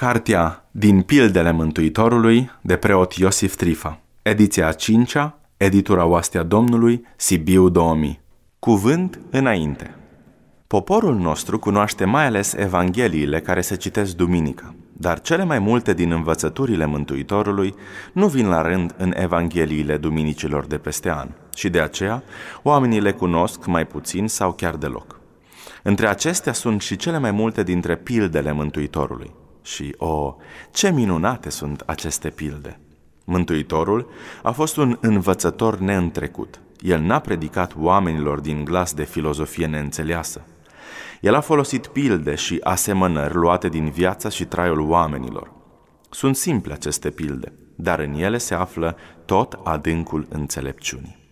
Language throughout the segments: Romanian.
Cartea Din pildele Mântuitorului de preot Iosif Trifa Ediția 5 editura Oastea Domnului, Sibiu 2000 Cuvânt înainte Poporul nostru cunoaște mai ales Evangheliile care se citesc duminică, dar cele mai multe din învățăturile Mântuitorului nu vin la rând în Evangheliile duminicilor de peste an și de aceea oamenii le cunosc mai puțin sau chiar deloc. Între acestea sunt și cele mai multe dintre pildele Mântuitorului – și, o, oh, ce minunate sunt aceste pilde! Mântuitorul a fost un învățător neîntrecut. El n-a predicat oamenilor din glas de filozofie neînțeleasă. El a folosit pilde și asemănări luate din viața și traiul oamenilor. Sunt simple aceste pilde, dar în ele se află tot adâncul înțelepciunii.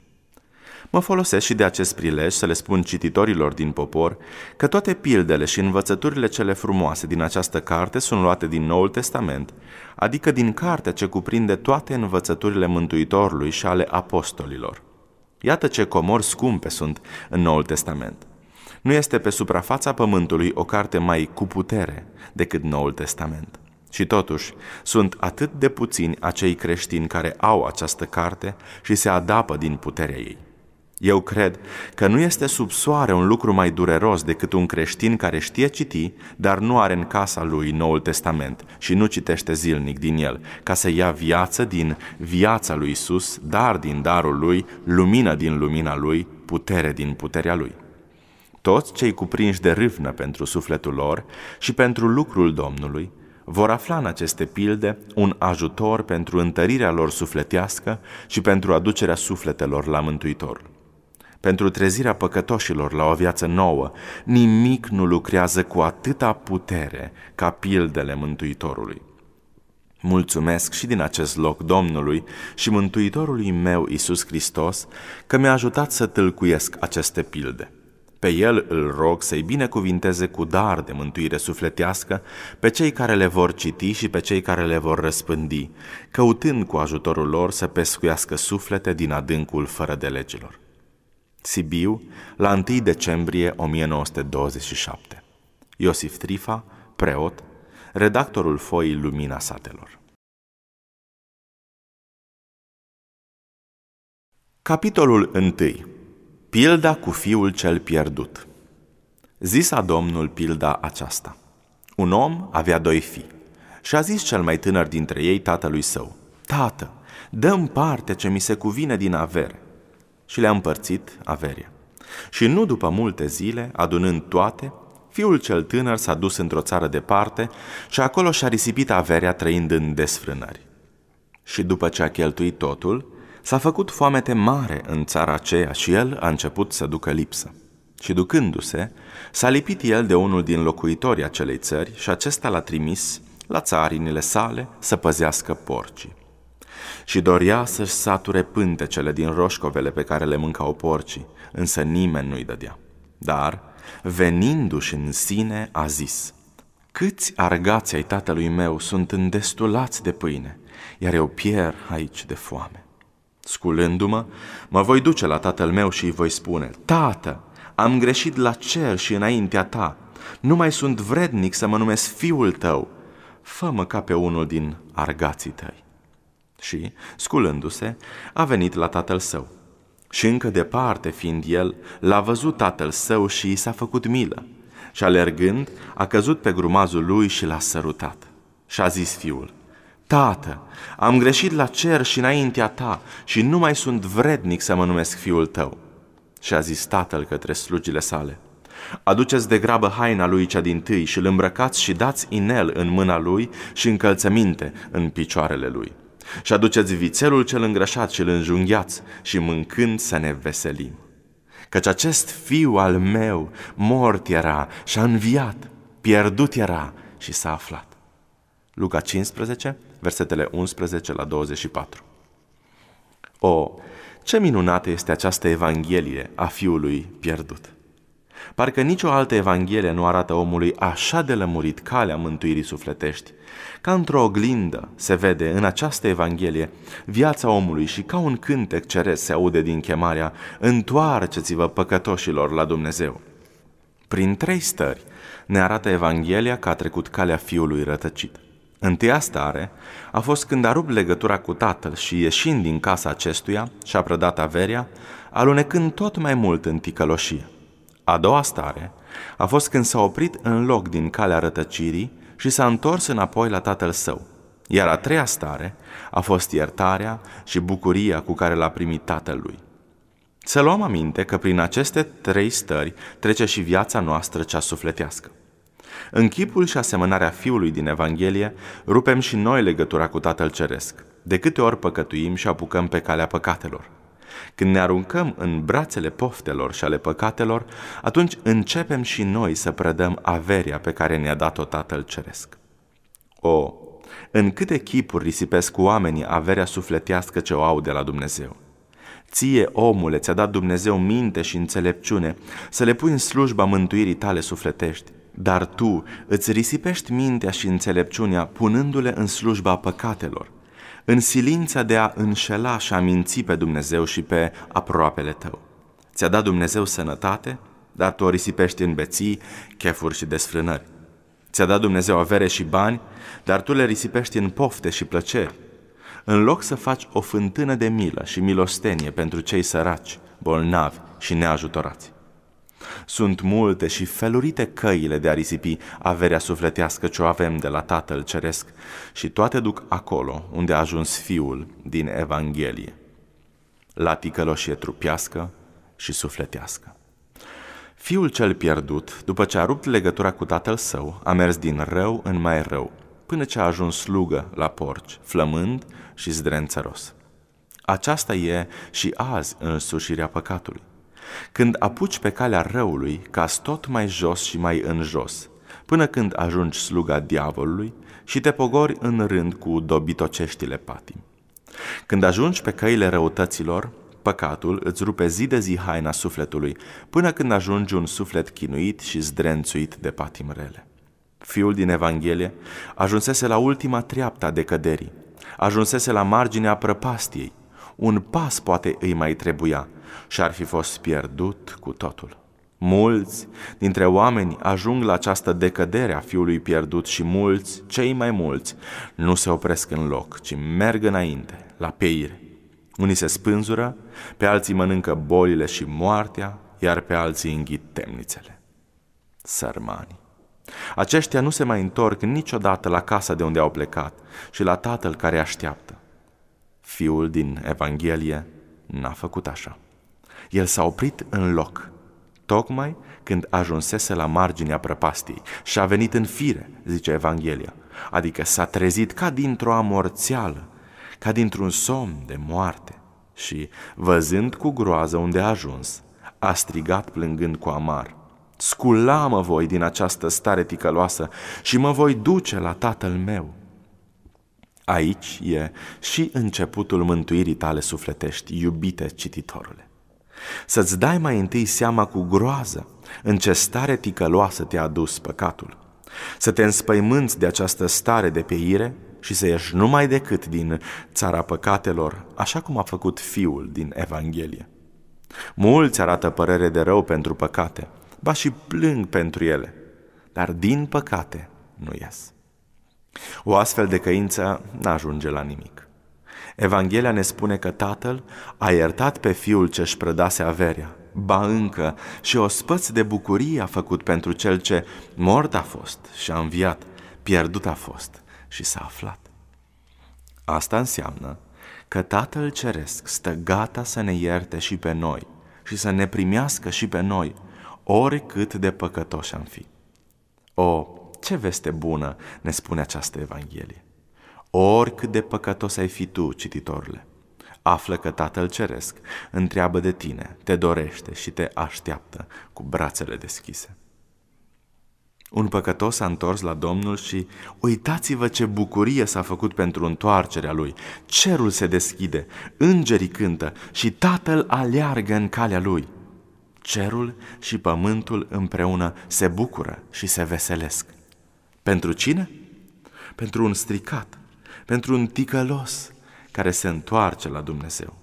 Mă folosesc și de acest prilej să le spun cititorilor din popor că toate pildele și învățăturile cele frumoase din această carte sunt luate din Noul Testament, adică din cartea ce cuprinde toate învățăturile Mântuitorului și ale apostolilor. Iată ce comori scumpe sunt în Noul Testament. Nu este pe suprafața pământului o carte mai cu putere decât Noul Testament. Și totuși, sunt atât de puțini acei creștini care au această carte și se adapă din puterea ei. Eu cred că nu este sub soare un lucru mai dureros decât un creștin care știe citi, dar nu are în casa lui Noul Testament și nu citește zilnic din el, ca să ia viață din viața lui Isus, dar din darul lui, lumină din lumina lui, putere din puterea lui. Toți cei cuprinși de râvnă pentru sufletul lor și pentru lucrul Domnului, vor afla în aceste pilde un ajutor pentru întărirea lor sufletească și pentru aducerea sufletelor la Mântuitorul pentru trezirea păcătoșilor la o viață nouă, nimic nu lucrează cu atâta putere ca pildele Mântuitorului. Mulțumesc și din acest loc Domnului și Mântuitorului meu Isus Hristos că mi-a ajutat să tâlcuiesc aceste pilde. Pe el îl rog să-i binecuvinteze cu dar de mântuire sufletească pe cei care le vor citi și pe cei care le vor răspândi, căutând cu ajutorul lor să pescuiască suflete din adâncul fără de legilor. Sibiu, la 1 decembrie 1927. Iosif Trifa, preot, redactorul foii Lumina Satelor. Capitolul 1. Pilda cu fiul cel pierdut. Zisa Domnul pilda aceasta. Un om avea doi fii și a zis cel mai tânăr dintre ei tatălui său, Tată, dă parte ce mi se cuvine din avere și le-a împărțit averia. Și nu după multe zile, adunând toate, fiul cel tânăr s-a dus într-o țară departe și acolo și-a risipit averea trăind în desfrânări. Și după ce a cheltuit totul, s-a făcut foamete mare în țara aceea și el a început să ducă lipsă. Și ducându-se, s-a lipit el de unul din locuitorii acelei țări și acesta l-a trimis la țarinile sale să păzească porcii și dorea să-și sature pântecele din roșcovele pe care le mâncau porcii, însă nimeni nu-i dădea. Dar, venindu-și în sine, a zis, Câți argați ai tatălui meu sunt îndestulați de pâine, iar eu pier aici de foame. Sculându-mă, mă voi duce la tatăl meu și îi voi spune, Tată, am greșit la cer și înaintea ta, nu mai sunt vrednic să mă numesc fiul tău, fă-mă ca pe unul din argații tăi și, sculându-se, a venit la tatăl său. Și încă departe fiind el, l-a văzut tatăl său și i s-a făcut milă. Și alergând, a căzut pe grumazul lui și l-a sărutat. Și a zis fiul, Tată, am greșit la cer și înaintea ta și nu mai sunt vrednic să mă numesc fiul tău. Și a zis tatăl către slugile sale, Aduceți de grabă haina lui cea din tâi și îl îmbrăcați și dați inel în mâna lui și încălțăminte în picioarele lui. Și aduceți vițelul cel îngrășat și îl înjunghiați și mâncând să ne veselim. Căci acest fiu al meu mort era și a înviat, pierdut era și s-a aflat. Luca 15, versetele 11 la 24. O, ce minunată este această evanghelie a fiului pierdut! Parcă nicio altă evanghelie nu arată omului așa de lămurit calea mântuirii sufletești. Ca într-o oglindă se vede în această evanghelie viața omului și ca un cântec ceresc se aude din chemarea Întoarceți-vă păcătoșilor la Dumnezeu. Prin trei stări ne arată Evanghelia că a trecut calea fiului rătăcit. Întâia stare a fost când a rupt legătura cu tatăl și ieșind din casa acestuia și-a prădat averia, alunecând tot mai mult în ticăloșie. A doua stare a fost când s-a oprit în loc din calea rătăcirii și s-a întors înapoi la tatăl său. Iar a treia stare a fost iertarea și bucuria cu care l-a primit tatălui. Să luăm aminte că prin aceste trei stări trece și viața noastră cea sufletească. În chipul și asemănarea Fiului din Evanghelie, rupem și noi legătura cu Tatăl Ceresc, de câte ori păcătuim și apucăm pe calea păcatelor. Când ne aruncăm în brațele poftelor și ale păcatelor, atunci începem și noi să prădăm averia pe care ne-a dat-o Tatăl Ceresc. O, în câte chipuri risipesc oamenii averea sufletească ce o au de la Dumnezeu? Ție, omule, ți-a dat Dumnezeu minte și înțelepciune să le pui în slujba mântuirii tale sufletești, dar tu îți risipești mintea și înțelepciunea punându-le în slujba păcatelor, în silința de a înșela și a minți pe Dumnezeu și pe aproapele tău. Ți-a dat Dumnezeu sănătate, dar tu o risipești în beții, chefuri și desfrânări. Ți-a dat Dumnezeu avere și bani, dar tu le risipești în pofte și plăceri. În loc să faci o fântână de milă și milostenie pentru cei săraci, bolnavi și neajutorați. Sunt multe și felurite căile de a risipi averea sufletească ce o avem de la Tatăl Ceresc și toate duc acolo unde a ajuns Fiul din Evanghelie, la ticăloșie trupească și sufletească. Fiul cel pierdut, după ce a rupt legătura cu tatăl său, a mers din rău în mai rău, până ce a ajuns slugă la porci, flămând și zdrențăros. Aceasta e și azi însușirea păcatului. Când apuci pe calea răului, caz tot mai jos și mai în jos, până când ajungi sluga diavolului și te pogori în rând cu dobitoceștile patim. Când ajungi pe căile răutăților, păcatul îți rupe zi de zi haina sufletului, până când ajungi un suflet chinuit și zdrențuit de patim rele. Fiul din Evanghelie ajunsese la ultima treaptă a decăderii, ajunsese la marginea prăpastiei. Un pas poate îi mai trebuia, și ar fi fost pierdut cu totul. Mulți dintre oameni ajung la această decădere a fiului pierdut și mulți, cei mai mulți, nu se opresc în loc, ci merg înainte, la peire. Unii se spânzură, pe alții mănâncă bolile și moartea, iar pe alții înghit temnițele. Sărmani. Aceștia nu se mai întorc niciodată la casa de unde au plecat și la tatăl care așteaptă. Fiul din Evanghelie n-a făcut așa. El s-a oprit în loc, tocmai când ajunsese la marginea prăpastiei și a venit în fire, zice Evanghelia, adică s-a trezit ca dintr-o amorțeală, ca dintr-un somn de moarte și, văzând cu groază unde a ajuns, a strigat plângând cu amar, Scula mă voi din această stare ticăloasă și mă voi duce la tatăl meu. Aici e și începutul mântuirii tale sufletești, iubite cititorule. Să-ți dai mai întâi seama cu groază în ce stare ticăloasă te-a dus păcatul. Să te înspăimânți de această stare de peire și să ieși numai decât din țara păcatelor, așa cum a făcut fiul din Evanghelie. Mulți arată părere de rău pentru păcate, ba și plâng pentru ele, dar din păcate nu ies. O astfel de căință n-ajunge la nimic. Evanghelia ne spune că tatăl a iertat pe fiul ce își prădase averea, ba încă și o spăț de bucurie a făcut pentru cel ce mort a fost și a înviat, pierdut a fost și s-a aflat. Asta înseamnă că Tatăl Ceresc stă gata să ne ierte și pe noi și să ne primească și pe noi, oricât de păcătoși am fi. O, ce veste bună ne spune această Evanghelie! Oricât de păcătos ai fi tu, cititorule, află că Tatăl Ceresc întreabă de tine, te dorește și te așteaptă cu brațele deschise. Un păcătos s-a întors la Domnul și uitați-vă ce bucurie s-a făcut pentru întoarcerea lui. Cerul se deschide, îngerii cântă și Tatăl aleargă în calea lui. Cerul și pământul împreună se bucură și se veselesc. Pentru cine? Pentru un stricat, pentru un ticălos care se întoarce la Dumnezeu.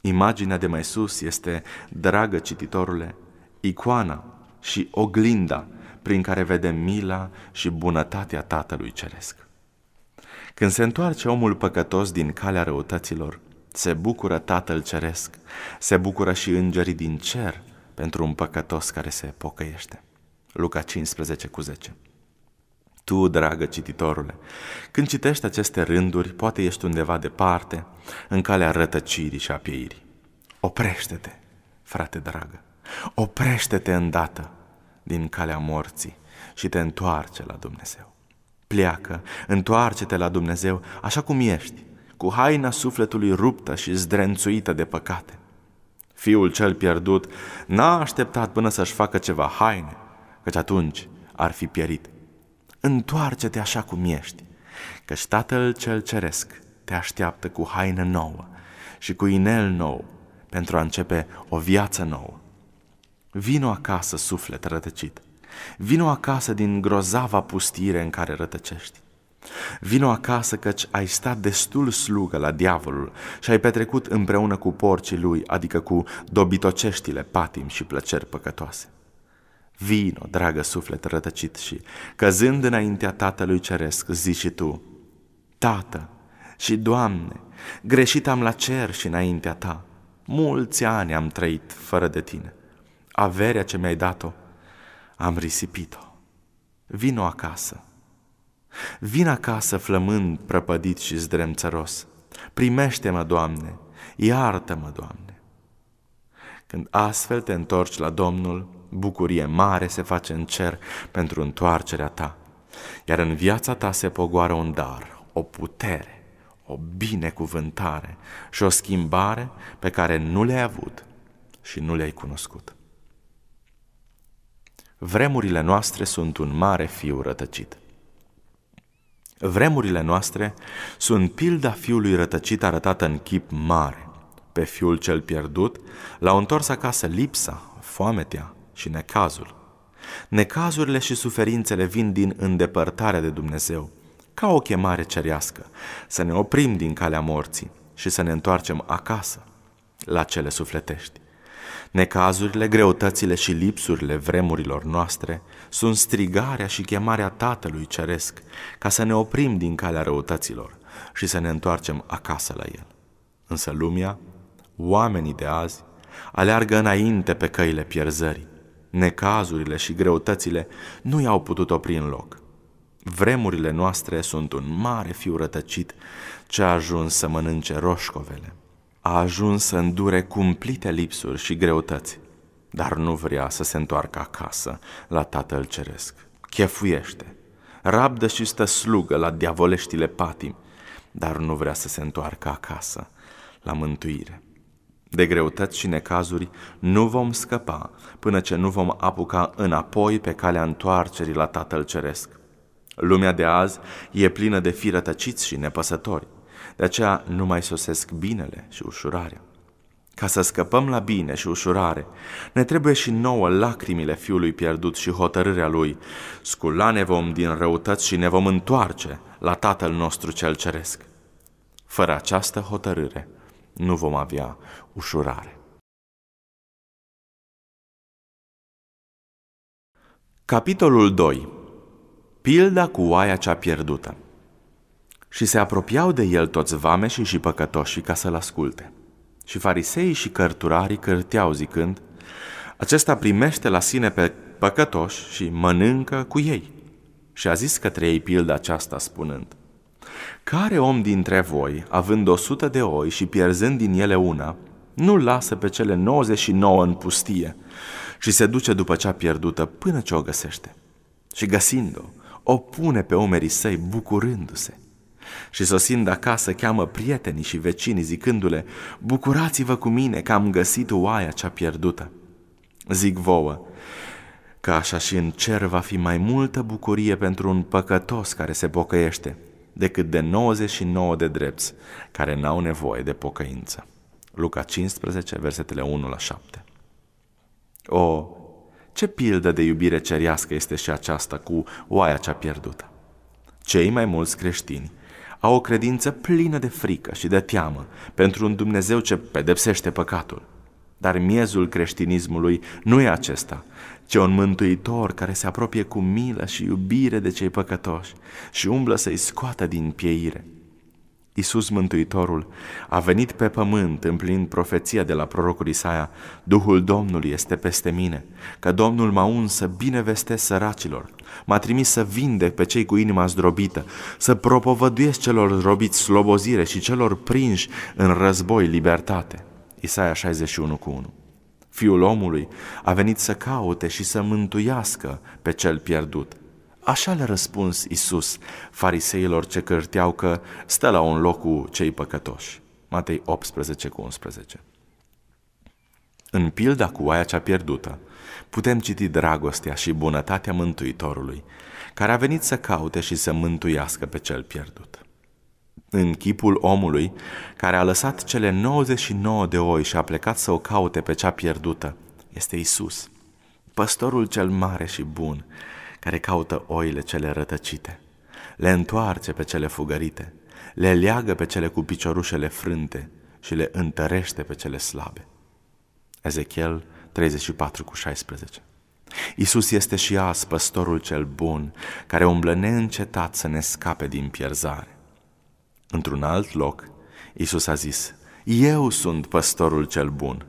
Imaginea de mai sus este, dragă cititorule, icoana și oglinda prin care vedem mila și bunătatea Tatălui Ceresc. Când se întoarce omul păcătos din calea răutăților, se bucură Tatăl Ceresc, se bucură și îngerii din cer pentru un păcătos care se pocăiește. Luca 15 cu 10. Tu, dragă cititorule, când citești aceste rânduri, poate ești undeva departe, în calea rătăcirii și a pieirii. Oprește-te, frate dragă, oprește-te îndată din calea morții și te întoarce la Dumnezeu. Pleacă, întoarce-te la Dumnezeu așa cum ești, cu haina sufletului ruptă și zdrențuită de păcate. Fiul cel pierdut n-a așteptat până să-și facă ceva haine, căci atunci ar fi pierit întoarce-te așa cum ești, căci Tatăl cel Ceresc te așteaptă cu haină nouă și cu inel nou pentru a începe o viață nouă. Vino acasă, suflet rătăcit. Vino acasă din grozava pustire în care rătăcești. Vino acasă căci ai stat destul slugă la diavolul și ai petrecut împreună cu porcii lui, adică cu dobitoceștile patim și plăceri păcătoase. Vino, dragă suflet rătăcit și, căzând înaintea Tatălui Ceresc, zici și tu, Tată și Doamne, greșit am la cer și înaintea Ta, mulți ani am trăit fără de Tine. Averea ce mi-ai dat-o, am risipit-o. Vino acasă. Vin acasă flămând prăpădit și zdremțăros. Primește-mă, Doamne, iartă-mă, Doamne. Când astfel te întorci la Domnul, bucurie mare se face în cer pentru întoarcerea ta. Iar în viața ta se pogoară un dar, o putere, o binecuvântare și o schimbare pe care nu le-ai avut și nu le-ai cunoscut. Vremurile noastre sunt un mare fiu rătăcit. Vremurile noastre sunt pilda fiului rătăcit arătată în chip mare. Pe fiul cel pierdut l-au întors acasă lipsa, foametea, și necazul. Necazurile și suferințele vin din îndepărtarea de Dumnezeu, ca o chemare cerească, să ne oprim din calea morții și să ne întoarcem acasă, la cele sufletești. Necazurile, greutățile și lipsurile vremurilor noastre sunt strigarea și chemarea Tatălui Ceresc ca să ne oprim din calea răutăților și să ne întoarcem acasă la El. Însă lumea, oamenii de azi, aleargă înainte pe căile pierzării, Necazurile și greutățile nu i-au putut opri în loc. Vremurile noastre sunt un mare fiu rătăcit ce a ajuns să mănânce roșcovele. A ajuns să îndure cumplite lipsuri și greutăți, dar nu vrea să se întoarcă acasă la Tatăl Ceresc. Chefuiește, rabdă și stă slugă la diavoleștile patim, dar nu vrea să se întoarcă acasă la mântuire. De greutăți și necazuri nu vom scăpa până ce nu vom apuca înapoi pe calea întoarcerii la Tatăl Ceresc. Lumea de azi e plină de fi rătăciți și nepăsători, de aceea nu mai sosesc binele și ușurarea. Ca să scăpăm la bine și ușurare, ne trebuie și nouă lacrimile fiului pierdut și hotărârea lui. Sculane vom din răutăți și ne vom întoarce la Tatăl nostru cel Ceresc. Fără această hotărâre, nu vom avea ușurare. Capitolul 2. Pilda cu oaia cea pierdută. Și se apropiau de el toți vameșii și păcătoșii ca să-l asculte. Și fariseii și cărturarii cârteau zicând, acesta primește la sine pe păcătoși și mănâncă cu ei. Și a zis către ei pilda aceasta spunând, care om dintre voi, având o sută de oi și pierzând din ele una, nu lasă pe cele 99 în pustie, ci se duce după cea pierdută până ce o găsește? Și găsind-o, o pune pe umerii săi bucurându-se. Și sosind acasă, cheamă prietenii și vecinii zicându-le, Bucurați-vă cu mine că am găsit oaia cea pierdută. Zic vouă, că așa și în cer va fi mai multă bucurie pentru un păcătos care se bocăiește, decât de 99 de drepți care n-au nevoie de pocăință. Luca 15, versetele 1 la 7. O, ce pildă de iubire cerească este și aceasta cu oaia cea pierdută? Cei mai mulți creștini au o credință plină de frică și de teamă pentru un Dumnezeu ce pedepsește păcatul. Dar miezul creștinismului nu e acesta, ci un mântuitor care se apropie cu milă și iubire de cei păcătoși și umblă să-i scoată din pieire. Isus Mântuitorul a venit pe pământ împlinind profeția de la prorocul Isaia, Duhul Domnului este peste mine, că Domnul m-a uns să binevestesc săracilor, m-a trimis să vindec pe cei cu inima zdrobită, să propovăduiesc celor zdrobiți slobozire și celor prinși în război libertate. Isaia 61 cu 1 Fiul omului a venit să caute și să mântuiască pe cel pierdut. Așa le-a răspuns Isus fariseilor ce cârteau că stă la un loc cu cei păcătoși. Matei 18 cu 11. În pilda cu oaia cea pierdută, putem citi dragostea și bunătatea Mântuitorului, care a venit să caute și să mântuiască pe cel pierdut în chipul omului care a lăsat cele 99 de oi și a plecat să o caute pe cea pierdută, este Isus, păstorul cel mare și bun, care caută oile cele rătăcite, le întoarce pe cele fugărite, le leagă pe cele cu piciorușele frânte și le întărește pe cele slabe. Ezechiel 34 cu 16 Isus este și azi păstorul cel bun, care umblă neîncetat să ne scape din pierzare. Într-un alt loc, Isus a zis, Eu sunt păstorul cel bun.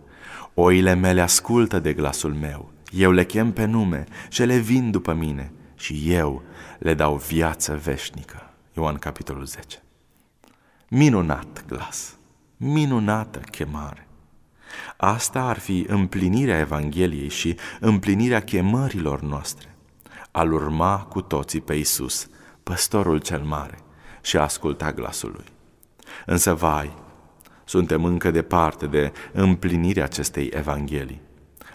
Oile mele ascultă de glasul meu. Eu le chem pe nume și le vin după mine și eu le dau viață veșnică. Ioan capitolul 10 Minunat glas, minunată chemare. Asta ar fi împlinirea Evangheliei și împlinirea chemărilor noastre. Al urma cu toții pe Isus, păstorul cel mare și a asculta glasul lui. Însă, vai, suntem încă departe de împlinirea acestei evanghelii.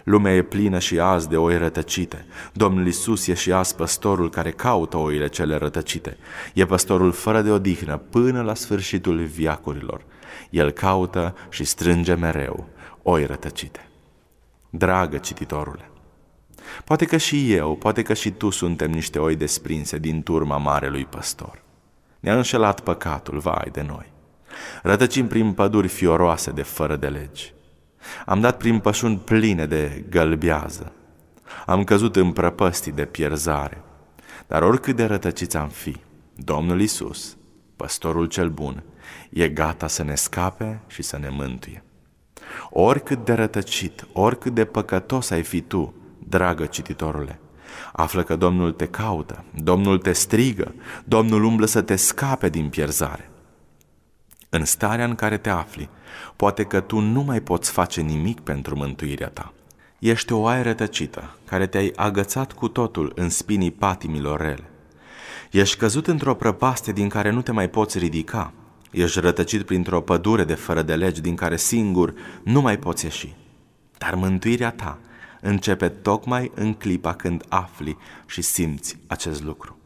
Lumea e plină și azi de oi rătăcite. Domnul Isus e și azi păstorul care caută oile cele rătăcite. E păstorul fără de odihnă până la sfârșitul viacurilor. El caută și strânge mereu oi rătăcite. Dragă cititorule, poate că și eu, poate că și tu suntem niște oi desprinse din turma marelui păstor. Ne-a înșelat păcatul, vai de noi. Rătăcim prin păduri fioroase de fără de legi. Am dat prin pășuni pline de gălbează. Am căzut în prăpăstii de pierzare. Dar oricât de rătăciți am fi, Domnul Isus, păstorul cel bun, e gata să ne scape și să ne mântuie. Oricât de rătăcit, oricât de păcătos ai fi tu, dragă cititorule, Află că Domnul te caută, Domnul te strigă, Domnul umblă să te scape din pierzare. În starea în care te afli, poate că tu nu mai poți face nimic pentru mântuirea ta. Ești o oaie rătăcită, care te-ai agățat cu totul în spinii patimilor rele. Ești căzut într-o prăpaste din care nu te mai poți ridica. Ești rătăcit printr-o pădure de fără de legi din care singur nu mai poți ieși. Dar mântuirea ta începe tocmai în clipa când afli și simți acest lucru.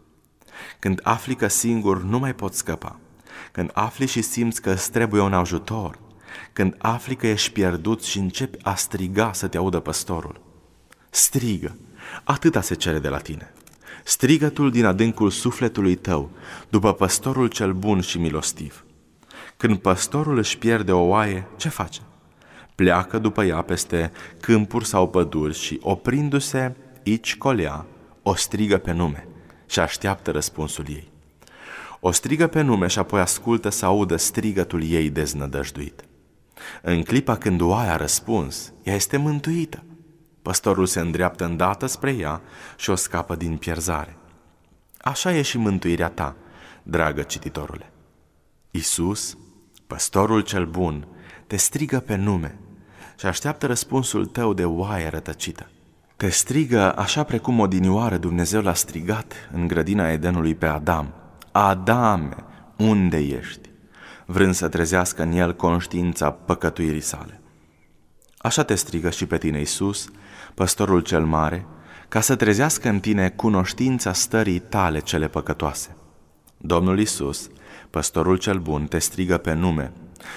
Când afli că singur nu mai poți scăpa, când afli și simți că îți trebuie un ajutor, când afli că ești pierdut și începi a striga să te audă păstorul. Strigă, atâta se cere de la tine. Strigătul din adâncul sufletului tău, după păstorul cel bun și milostiv. Când păstorul își pierde o oaie, ce face? pleacă după ea peste câmpuri sau păduri și, oprindu-se, ici colea, o strigă pe nume și așteaptă răspunsul ei. O strigă pe nume și apoi ascultă să audă strigătul ei deznădăjduit. În clipa când oaia a răspuns, ea este mântuită. Păstorul se îndreaptă îndată spre ea și o scapă din pierzare. Așa e și mântuirea ta, dragă cititorule. Isus, păstorul cel bun, te strigă pe nume și așteaptă răspunsul tău de oaie rătăcită. Te strigă așa precum odinioară Dumnezeu l-a strigat în grădina Edenului pe Adam. Adame, unde ești? Vrând să trezească în el conștiința păcătuirii sale. Așa te strigă și pe tine Isus, păstorul cel mare, ca să trezească în tine cunoștința stării tale cele păcătoase. Domnul Isus, păstorul cel bun, te strigă pe nume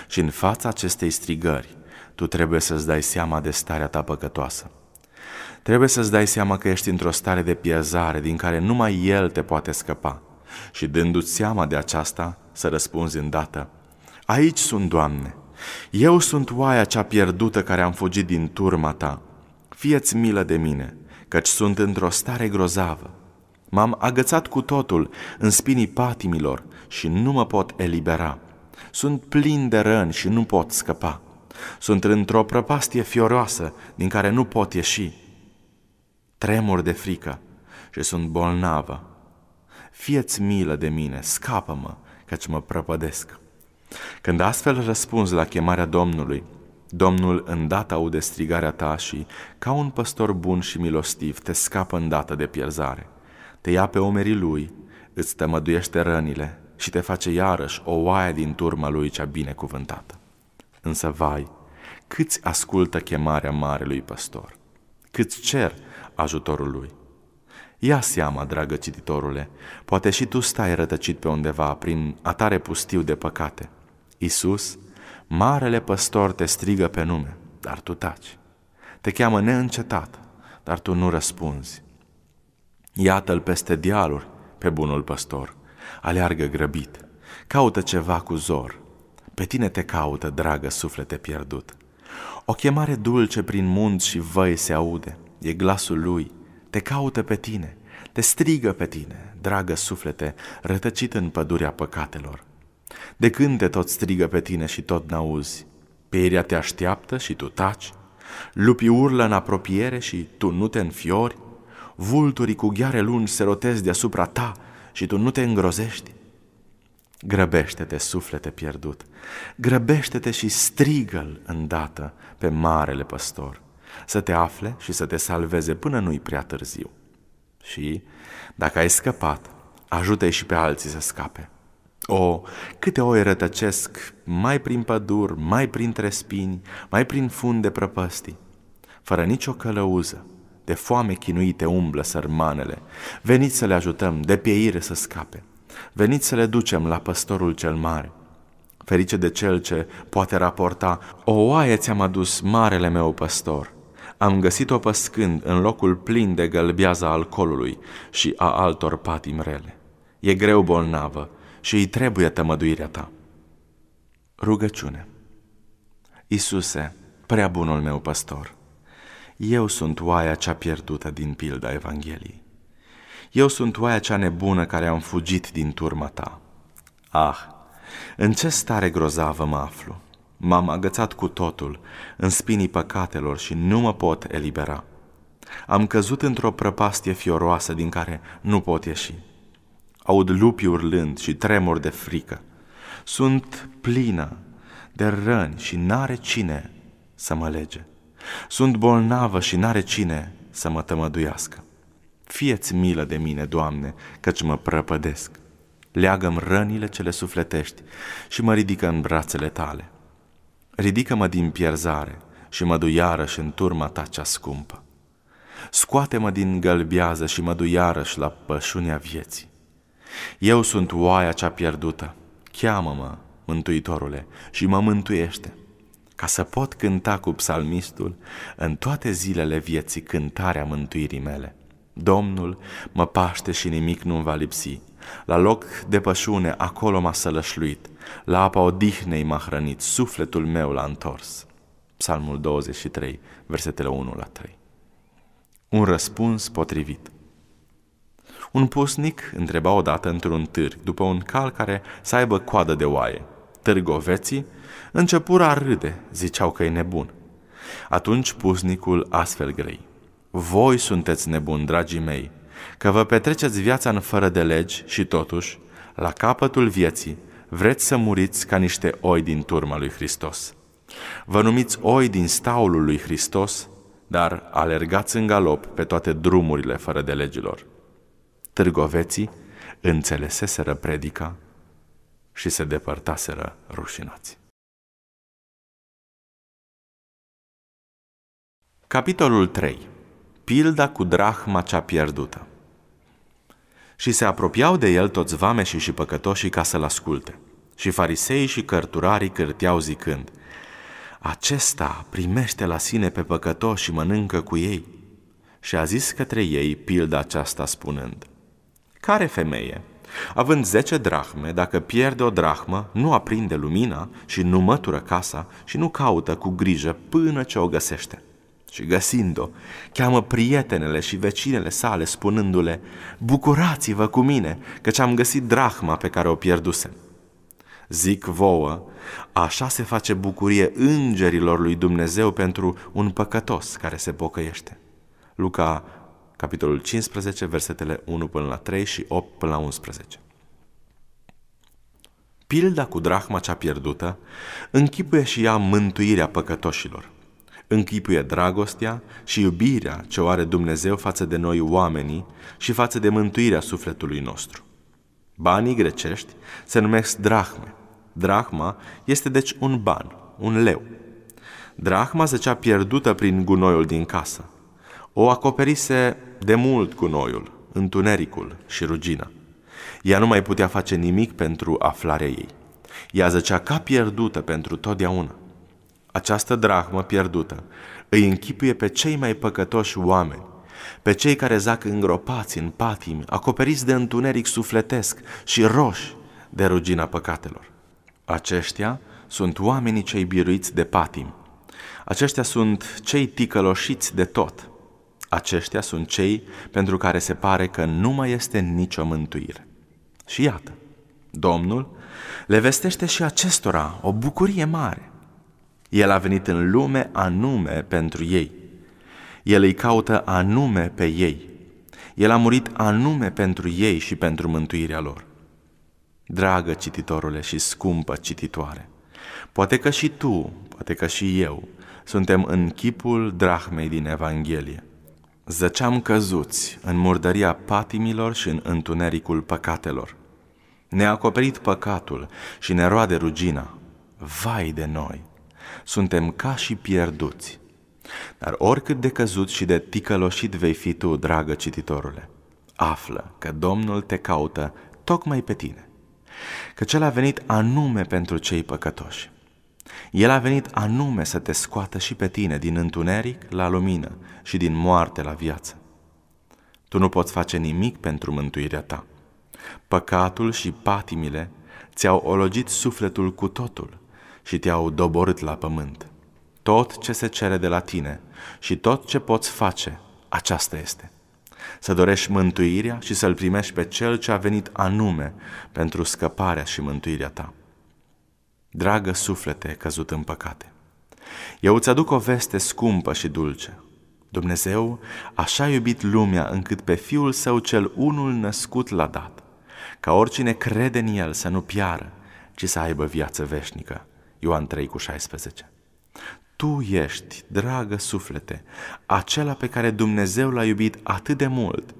și în fața acestei strigări tu trebuie să-ți dai seama de starea ta păcătoasă. Trebuie să-ți dai seama că ești într-o stare de pierzare din care numai El te poate scăpa și dându-ți seama de aceasta să răspunzi îndată, Aici sunt, Doamne, eu sunt oaia cea pierdută care am fugit din turma Ta. Fieți milă de mine, căci sunt într-o stare grozavă. M-am agățat cu totul în spinii patimilor și nu mă pot elibera. Sunt plin de răni și nu pot scăpa. Sunt într-o prăpastie fioroasă din care nu pot ieși. Tremur de frică și sunt bolnavă. Fieți milă de mine, scapă-mă, căci mă prăpădesc. Când astfel răspunzi la chemarea Domnului, Domnul îndată aude strigarea ta și, ca un păstor bun și milostiv, te scapă îndată de pierzare. Te ia pe omerii lui, îți tămăduiește rănile și te face iarăși o oaie din turma lui cea binecuvântată. Însă, vai, câți ascultă chemarea Marelui Păstor? Câți cer ajutorul lui? Ia seama, dragă cititorule, poate și tu stai rătăcit pe undeva prin atare pustiu de păcate. Isus, Marele Păstor te strigă pe nume, dar tu taci. Te cheamă neîncetat, dar tu nu răspunzi. Iată-l peste dealuri, pe bunul păstor. Aleargă grăbit, caută ceva cu zor, pe tine te caută, dragă suflete pierdut. O chemare dulce prin munți și văi se aude, e glasul lui, te caută pe tine, te strigă pe tine, dragă suflete, rătăcit în pădurea păcatelor. De când te tot strigă pe tine și tot n-auzi? Peria te așteaptă și tu taci? Lupii urlă în apropiere și tu nu te înfiori? Vulturii cu gheare lungi se rotesc deasupra ta și tu nu te îngrozești? Grăbește-te, suflete pierdut, grăbește-te și strigă-l îndată pe marele păstor, să te afle și să te salveze până nu-i prea târziu. Și, dacă ai scăpat, ajută-i și pe alții să scape. O, câte oi rătăcesc, mai prin păduri, mai printre spini, mai prin fund de prăpăstii, fără nicio călăuză, de foame chinuite umblă sărmanele. Veniți să le ajutăm, de pieire să scape. Veniți să le ducem la păstorul cel mare. Ferice de cel ce poate raporta, o oaie ți-am adus, marele meu păstor. Am găsit-o păscând în locul plin de gălbeaza alcoolului și a altor patimrele. E greu bolnavă și îi trebuie tămăduirea ta. Rugăciune Isuse, prea bunul meu păstor, eu sunt oaia cea pierdută din pilda Evangheliei eu sunt oaia cea nebună care am fugit din turma ta. Ah, în ce stare grozavă mă aflu! M-am agățat cu totul, în spinii păcatelor și nu mă pot elibera. Am căzut într-o prăpastie fioroasă din care nu pot ieși. Aud lupi urlând și tremur de frică. Sunt plină de răni și n-are cine să mă lege. Sunt bolnavă și n-are cine să mă tămăduiască. Fieți milă de mine, Doamne, căci mă prăpădesc. Leagă-mi rănile cele sufletești și mă ridică în brațele tale. Ridică-mă din pierzare și mă du iarăși în turma ta cea scumpă. Scoate-mă din gălbiază și mă du iarăși la pășunea vieții. Eu sunt oaia cea pierdută. Cheamă-mă, Mântuitorule, și mă mântuiește, ca să pot cânta cu psalmistul în toate zilele vieții cântarea mântuirii mele. Domnul mă paște și nimic nu-mi va lipsi. La loc de pășune, acolo m-a sălășluit. La apa odihnei m-a hrănit, sufletul meu l-a întors. Psalmul 23, versetele 1 la 3. Un răspuns potrivit. Un pusnic întreba odată într-un târg, după un cal care să aibă coadă de oaie. Târgoveții începură a râde, ziceau că e nebun. Atunci pusnicul astfel grei. Voi sunteți nebuni, dragii mei, că vă petreceți viața în fără de legi și totuși, la capătul vieții, vreți să muriți ca niște oi din turma lui Hristos. Vă numiți oi din staulul lui Hristos, dar alergați în galop pe toate drumurile fără de legilor. Târgoveții înțeleseseră predica și se depărtaseră rușinați. Capitolul 3 pilda cu drahma cea pierdută. Și se apropiau de el toți vameșii și păcătoșii ca să-l asculte. Și farisei și cărturarii cârteau zicând, Acesta primește la sine pe păcătoși și mănâncă cu ei. Și a zis către ei pilda aceasta spunând, Care femeie, având zece drahme, dacă pierde o drahmă, nu aprinde lumina și nu mătură casa și nu caută cu grijă până ce o găsește?' Și găsind-o, cheamă prietenele și vecinele sale, spunându-le, Bucurați-vă cu mine, căci am găsit drahma pe care o pierdusem. Zic vouă, așa se face bucurie îngerilor lui Dumnezeu pentru un păcătos care se pocăiește. Luca, capitolul 15, versetele 1 până la 3 și 8 până la 11. Pilda cu drahma cea pierdută închipuie și ea mântuirea păcătoșilor – închipuie dragostea și iubirea ce o are Dumnezeu față de noi oamenii și față de mântuirea sufletului nostru. Banii grecești se numesc drahme. Drahma este deci un ban, un leu. Drahma zăcea pierdută prin gunoiul din casă. O acoperise de mult gunoiul, întunericul și rugina. Ea nu mai putea face nimic pentru aflarea ei. Ea zăcea ca pierdută pentru totdeauna. Această drahmă pierdută îi închipuie pe cei mai păcătoși oameni, pe cei care zac îngropați în patimi, acoperiți de întuneric sufletesc și roși de rugina păcatelor. Aceștia sunt oamenii cei biruiți de patim. Aceștia sunt cei ticăloșiți de tot. Aceștia sunt cei pentru care se pare că nu mai este nicio mântuire. Și iată, Domnul le vestește și acestora o bucurie mare. El a venit în lume anume pentru ei. El îi caută anume pe ei. El a murit anume pentru ei și pentru mântuirea lor. Dragă cititorule și scumpă cititoare, poate că și tu, poate că și eu, suntem în chipul drahmei din Evanghelie. Zăceam căzuți în murdăria patimilor și în întunericul păcatelor. Ne-a acoperit păcatul și ne roade rugina. Vai de noi! suntem ca și pierduți. Dar oricât de căzut și de ticăloșit vei fi tu, dragă cititorule, află că Domnul te caută tocmai pe tine, că Cel a venit anume pentru cei păcătoși. El a venit anume să te scoată și pe tine din întuneric la lumină și din moarte la viață. Tu nu poți face nimic pentru mântuirea ta. Păcatul și patimile ți-au ologit sufletul cu totul și te-au doborât la pământ. Tot ce se cere de la tine și tot ce poți face, aceasta este. Să dorești mântuirea și să-L primești pe Cel ce a venit anume pentru scăparea și mântuirea ta. Dragă suflete căzut în păcate, eu îți aduc o veste scumpă și dulce. Dumnezeu așa a iubit lumea încât pe Fiul Său cel unul născut l-a dat, ca oricine crede în El să nu piară, ci să aibă viață veșnică. Ioan 3 cu 16. Tu ești, dragă suflete, acela pe care Dumnezeu l-a iubit atât de mult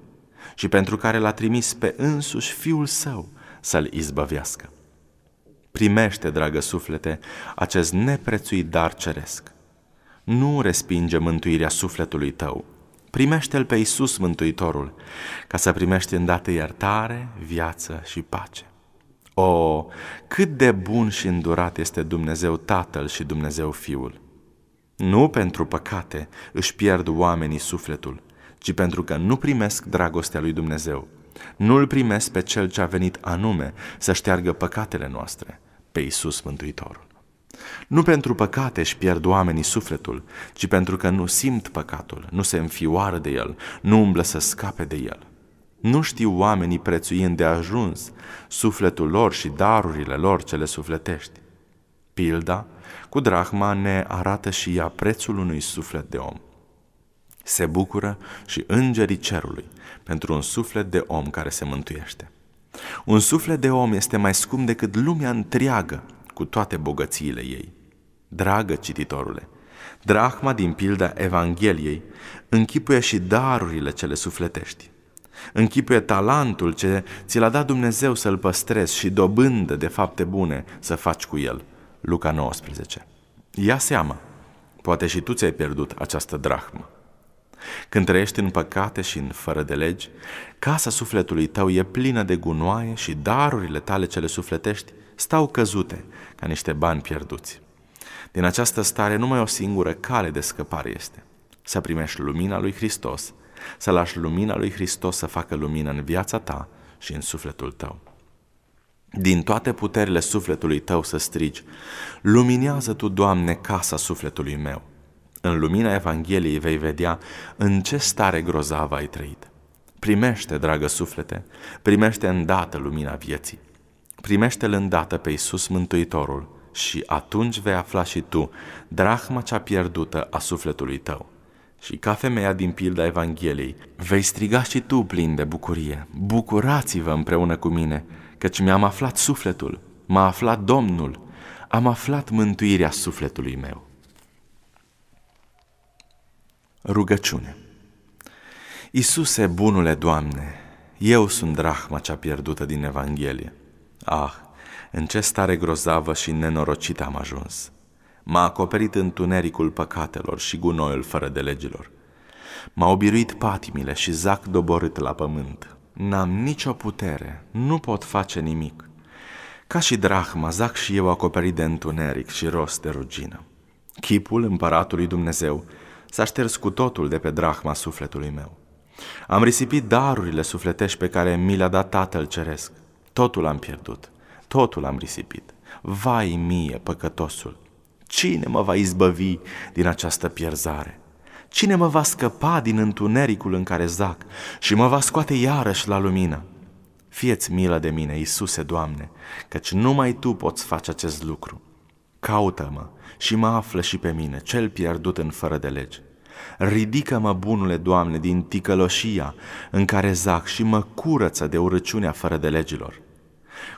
și pentru care l-a trimis pe însuși Fiul Său să-l izbăvească. Primește, dragă suflete, acest neprețuit dar ceresc. Nu respinge mântuirea sufletului tău. Primește-L pe Iisus Mântuitorul, ca să primești îndată iertare, viață și pace. O, oh, cât de bun și îndurat este Dumnezeu Tatăl și Dumnezeu Fiul! Nu pentru păcate își pierd oamenii sufletul, ci pentru că nu primesc dragostea lui Dumnezeu. Nu-L primesc pe Cel ce a venit anume să șteargă păcatele noastre, pe Iisus Mântuitorul. Nu pentru păcate își pierd oamenii sufletul, ci pentru că nu simt păcatul, nu se înfioară de el, nu umblă să scape de el. Nu știu oamenii prețuind de ajuns sufletul lor și darurile lor cele sufletești. Pilda cu drahma ne arată și ea prețul unui suflet de om. Se bucură și îngerii cerului pentru un suflet de om care se mântuiește. Un suflet de om este mai scump decât lumea întreagă cu toate bogățiile ei. Dragă cititorule, drahma din pilda Evangheliei închipuie și darurile cele sufletești. Închipuie talentul ce ți l-a dat Dumnezeu să-l păstrezi și dobândă de fapte bune să faci cu el. Luca 19. Ia seama, poate și tu ți-ai pierdut această drahmă. Când trăiești în păcate și în fără de legi, casa sufletului tău e plină de gunoaie și darurile tale cele sufletești stau căzute ca niște bani pierduți. Din această stare numai o singură cale de scăpare este să primești lumina lui Hristos să lași lumina lui Hristos să facă lumină în viața ta și în sufletul tău. Din toate puterile sufletului tău să strigi, luminează Tu, Doamne, casa sufletului meu. În lumina Evangheliei vei vedea în ce stare grozavă ai trăit. Primește, dragă suflete, primește îndată lumina vieții. Primește-L îndată pe Iisus Mântuitorul și atunci vei afla și tu drahma cea pierdută a sufletului tău. Și ca femeia din pilda Evangheliei, vei striga și tu plin de bucurie, bucurați-vă împreună cu mine, căci mi-am aflat sufletul, m-a aflat Domnul, am aflat mântuirea sufletului meu. Rugăciune Iisuse, bunule Doamne, eu sunt drahma cea pierdută din Evanghelie. Ah, în ce stare grozavă și nenorocită am ajuns! M-a acoperit întunericul păcatelor și gunoiul fără de legilor. m a obiruit patimile și zac doborât la pământ. N-am nicio putere, nu pot face nimic. Ca și drahma, zac și eu acoperit de întuneric și rost de rugină. Chipul împăratului Dumnezeu s-a șters cu totul de pe drahma sufletului meu. Am risipit darurile sufletești pe care mi le-a dat Tatăl Ceresc. Totul am pierdut, totul am risipit. Vai mie, păcătosul! Cine mă va izbăvi din această pierzare? Cine mă va scăpa din întunericul în care zac și mă va scoate iarăși la lumină? Fieți milă de mine, Iisuse, Doamne, căci numai Tu poți face acest lucru. Caută-mă și mă află și pe mine, cel pierdut în fără de lege. Ridică-mă, bunule Doamne, din ticăloșia în care zac și mă curăță de urăciunea fără de legilor.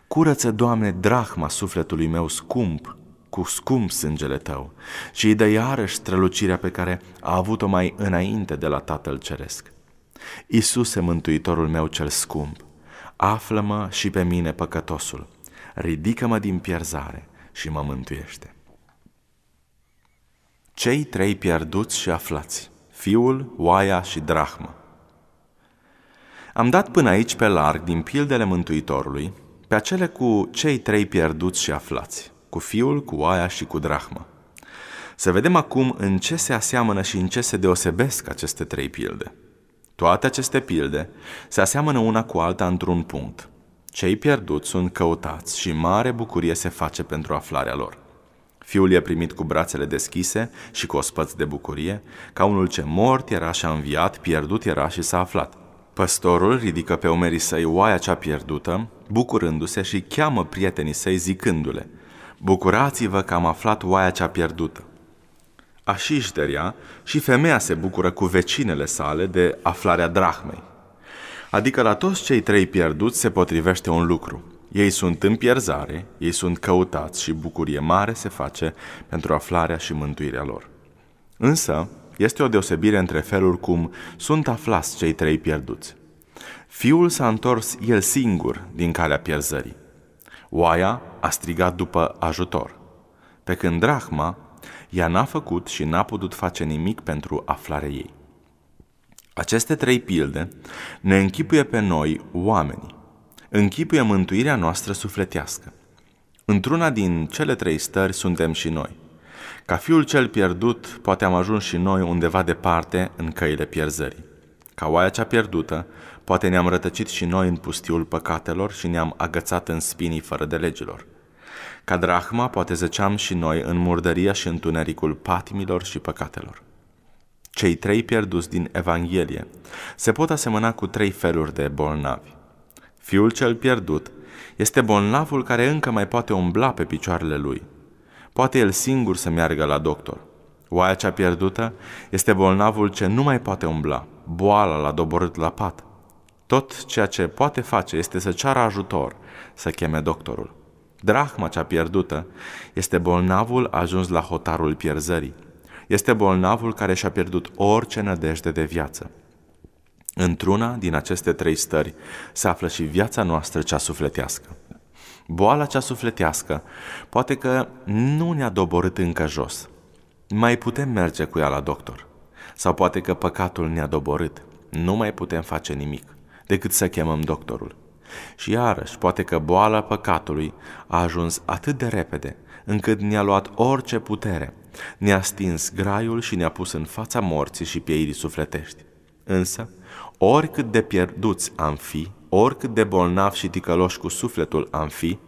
Curăță, Doamne, drahma sufletului meu scump cu scump sângele tău și îi dă iarăși strălucirea pe care a avut-o mai înainte de la Tatăl Ceresc. Iisuse, Mântuitorul meu cel scump, află-mă și pe mine păcătosul, ridică-mă din pierzare și mă mântuiește. Cei trei pierduți și aflați, fiul, oaia și drahmă. Am dat până aici pe larg din pildele Mântuitorului pe acele cu cei trei pierduți și aflați cu fiul, cu oaia și cu drahmă. Să vedem acum în ce se aseamănă și în ce se deosebesc aceste trei pilde. Toate aceste pilde se aseamănă una cu alta într-un punct. Cei pierduți sunt căutați și mare bucurie se face pentru aflarea lor. Fiul e primit cu brațele deschise și cu ospăți de bucurie, ca unul ce mort era și a înviat, pierdut era și s-a aflat. Păstorul ridică pe umerii săi oaia cea pierdută, bucurându-se și cheamă prietenii săi zicându-le – Bucurați-vă că am aflat oaia cea pierdută. Așișteria și femeia se bucură cu vecinele sale de aflarea drahmei. Adică la toți cei trei pierduți se potrivește un lucru. Ei sunt în pierzare, ei sunt căutați și bucurie mare se face pentru aflarea și mântuirea lor. Însă, este o deosebire între felul cum sunt aflați cei trei pierduți. Fiul s-a întors el singur din calea pierzării. Oaia a strigat după ajutor, pe când Drahma ea n-a făcut și n-a putut face nimic pentru aflarea ei. Aceste trei pilde ne închipuie pe noi, oamenii, închipuie mântuirea noastră sufletească. Într-una din cele trei stări suntem și noi. Ca fiul cel pierdut, poate am ajuns și noi undeva departe în căile pierzării. Ca oaia cea pierdută, Poate ne-am rătăcit și noi în pustiul păcatelor și ne-am agățat în spinii fără de legilor. Ca drahma, poate zăceam și noi în murdăria și întunericul patimilor și păcatelor. Cei trei pierduți din Evanghelie se pot asemăna cu trei feluri de bolnavi. Fiul cel pierdut este bolnavul care încă mai poate umbla pe picioarele lui. Poate el singur să meargă la doctor. Oaia cea pierdută este bolnavul ce nu mai poate umbla, boala l-a doborât la pat – tot ceea ce poate face este să ceară ajutor, să cheme doctorul. Drahma cea pierdută este bolnavul ajuns la hotarul pierzării. Este bolnavul care și-a pierdut orice nădejde de viață. Într-una din aceste trei stări se află și viața noastră cea sufletească. Boala cea sufletească poate că nu ne-a doborât încă jos. Mai putem merge cu ea la doctor. Sau poate că păcatul ne-a doborât. Nu mai putem face nimic decât să chemăm doctorul. Și iarăși, poate că boala păcatului a ajuns atât de repede, încât ne-a luat orice putere, ne-a stins graiul și ne-a pus în fața morții și pieirii sufletești. Însă, oricât de pierduți am fi, oricât de bolnavi și ticăloși cu sufletul am fi,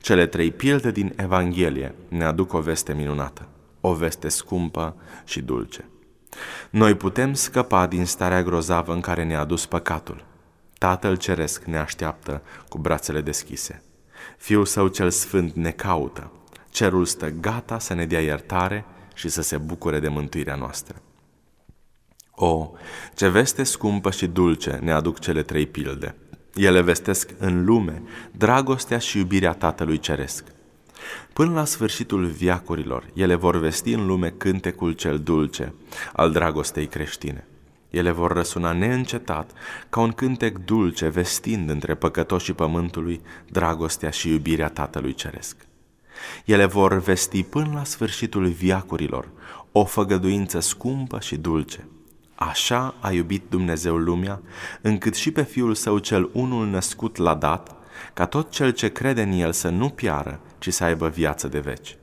cele trei pilde din Evanghelie ne aduc o veste minunată, o veste scumpă și dulce. Noi putem scăpa din starea grozavă în care ne-a dus păcatul, Tatăl Ceresc ne așteaptă cu brațele deschise. Fiul Său cel Sfânt ne caută. Cerul stă gata să ne dea iertare și să se bucure de mântuirea noastră. O, ce veste scumpă și dulce ne aduc cele trei pilde. Ele vestesc în lume dragostea și iubirea Tatălui Ceresc. Până la sfârșitul viacurilor, ele vor vesti în lume cântecul cel dulce al dragostei creștine. Ele vor răsuna neîncetat, ca un cântec dulce vestind între păcătoșii pământului dragostea și iubirea Tatălui Ceresc. Ele vor vesti până la sfârșitul viacurilor o făgăduință scumpă și dulce. Așa a iubit Dumnezeu lumea, încât și pe Fiul Său cel unul născut l-a dat, ca tot cel ce crede în El să nu piară, ci să aibă viață de veci.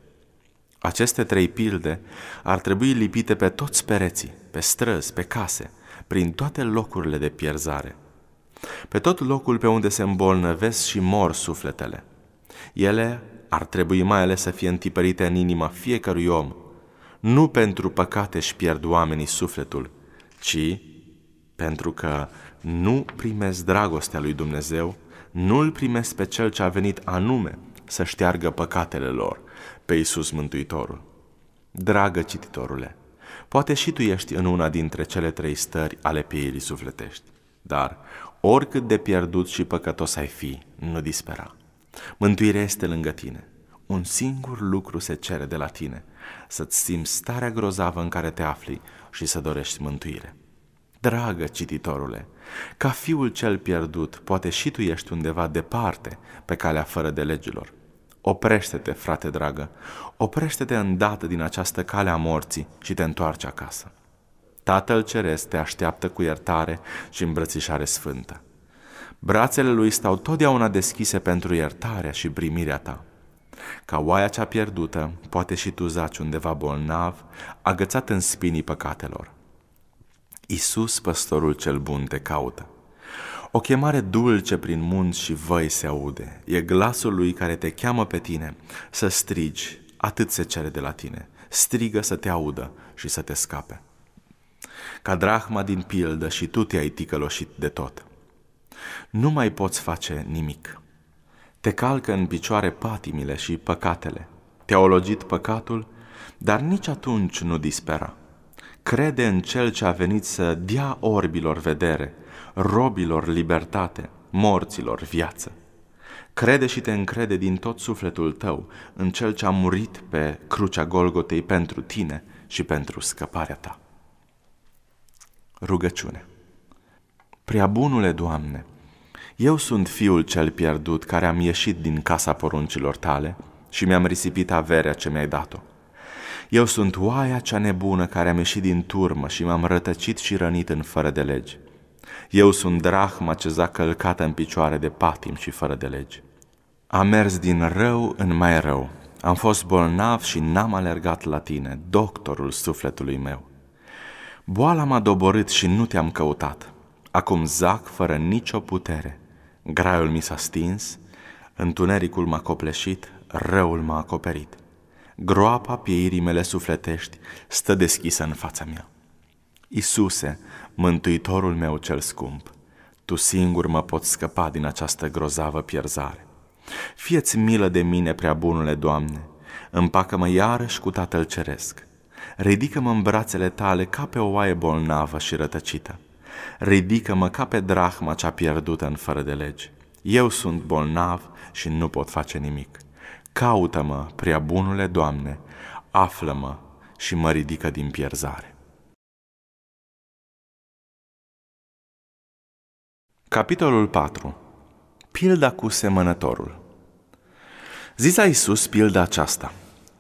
Aceste trei pilde ar trebui lipite pe toți pereții, pe străzi, pe case, prin toate locurile de pierzare. Pe tot locul pe unde se îmbolnăvesc și mor sufletele. Ele ar trebui mai ales să fie întipărite în inima fiecărui om. Nu pentru păcate își pierd oamenii sufletul, ci pentru că nu primesc dragostea lui Dumnezeu, nu îl primesc pe cel ce a venit anume să șteargă păcatele lor, pe Iisus Mântuitorul. Dragă cititorule, Poate și tu ești în una dintre cele trei stări ale pieirii sufletești, dar oricât de pierdut și păcătos ai fi, nu dispera. Mântuirea este lângă tine. Un singur lucru se cere de la tine, să-ți simți starea grozavă în care te afli și să dorești mântuire. Dragă cititorule, ca fiul cel pierdut, poate și tu ești undeva departe pe calea fără de legilor, Oprește-te, frate dragă, oprește-te îndată din această cale a morții și te întoarce acasă. Tatăl Ceresc te așteaptă cu iertare și îmbrățișare sfântă. Brațele lui stau totdeauna deschise pentru iertarea și primirea ta. Ca oaia cea pierdută, poate și tu zaci undeva bolnav, agățat în spinii păcatelor. Isus, păstorul cel bun, te caută. O chemare dulce prin munți și văi se aude. E glasul lui care te cheamă pe tine să strigi. Atât se cere de la tine. Strigă să te audă și să te scape. Ca drahma din pildă și tu te-ai ticăloșit de tot. Nu mai poți face nimic. Te calcă în picioare patimile și păcatele. Te-a ologit păcatul, dar nici atunci nu dispera. Crede în cel ce a venit să dea orbilor vedere – robilor libertate, morților viață. Crede și te încrede din tot sufletul tău în Cel ce a murit pe crucea Golgotei pentru tine și pentru scăparea ta. Rugăciune Prea bunule Doamne, eu sunt fiul cel pierdut care am ieșit din casa poruncilor tale și mi-am risipit averea ce mi-ai dat-o. Eu sunt oaia cea nebună care am ieșit din turmă și m-am rătăcit și rănit în fără de legi. Eu sunt drahma ce s-a în picioare de patim și fără de legi. Am mers din rău în mai rău. Am fost bolnav și n-am alergat la tine, doctorul sufletului meu. Boala m-a doborât și nu te-am căutat. Acum zac fără nicio putere. Graiul mi s-a stins, întunericul m-a copleșit, răul m-a acoperit. Groapa pieirii mele sufletești stă deschisă în fața mea. Isuse, Mântuitorul meu cel scump, Tu singur mă poți scăpa din această grozavă pierzare. Fieți milă de mine, prea bunule Doamne, împacă-mă iarăși cu Tatăl Ceresc. Ridică-mă în brațele tale ca pe o oaie bolnavă și rătăcită. Ridică-mă ca pe drahma cea pierdută în fără de legi. Eu sunt bolnav și nu pot face nimic. Caută-mă, prea bunule Doamne, află-mă și mă ridică din pierzare. Capitolul 4. Pilda cu semănătorul. Zisa Iisus pilda aceasta.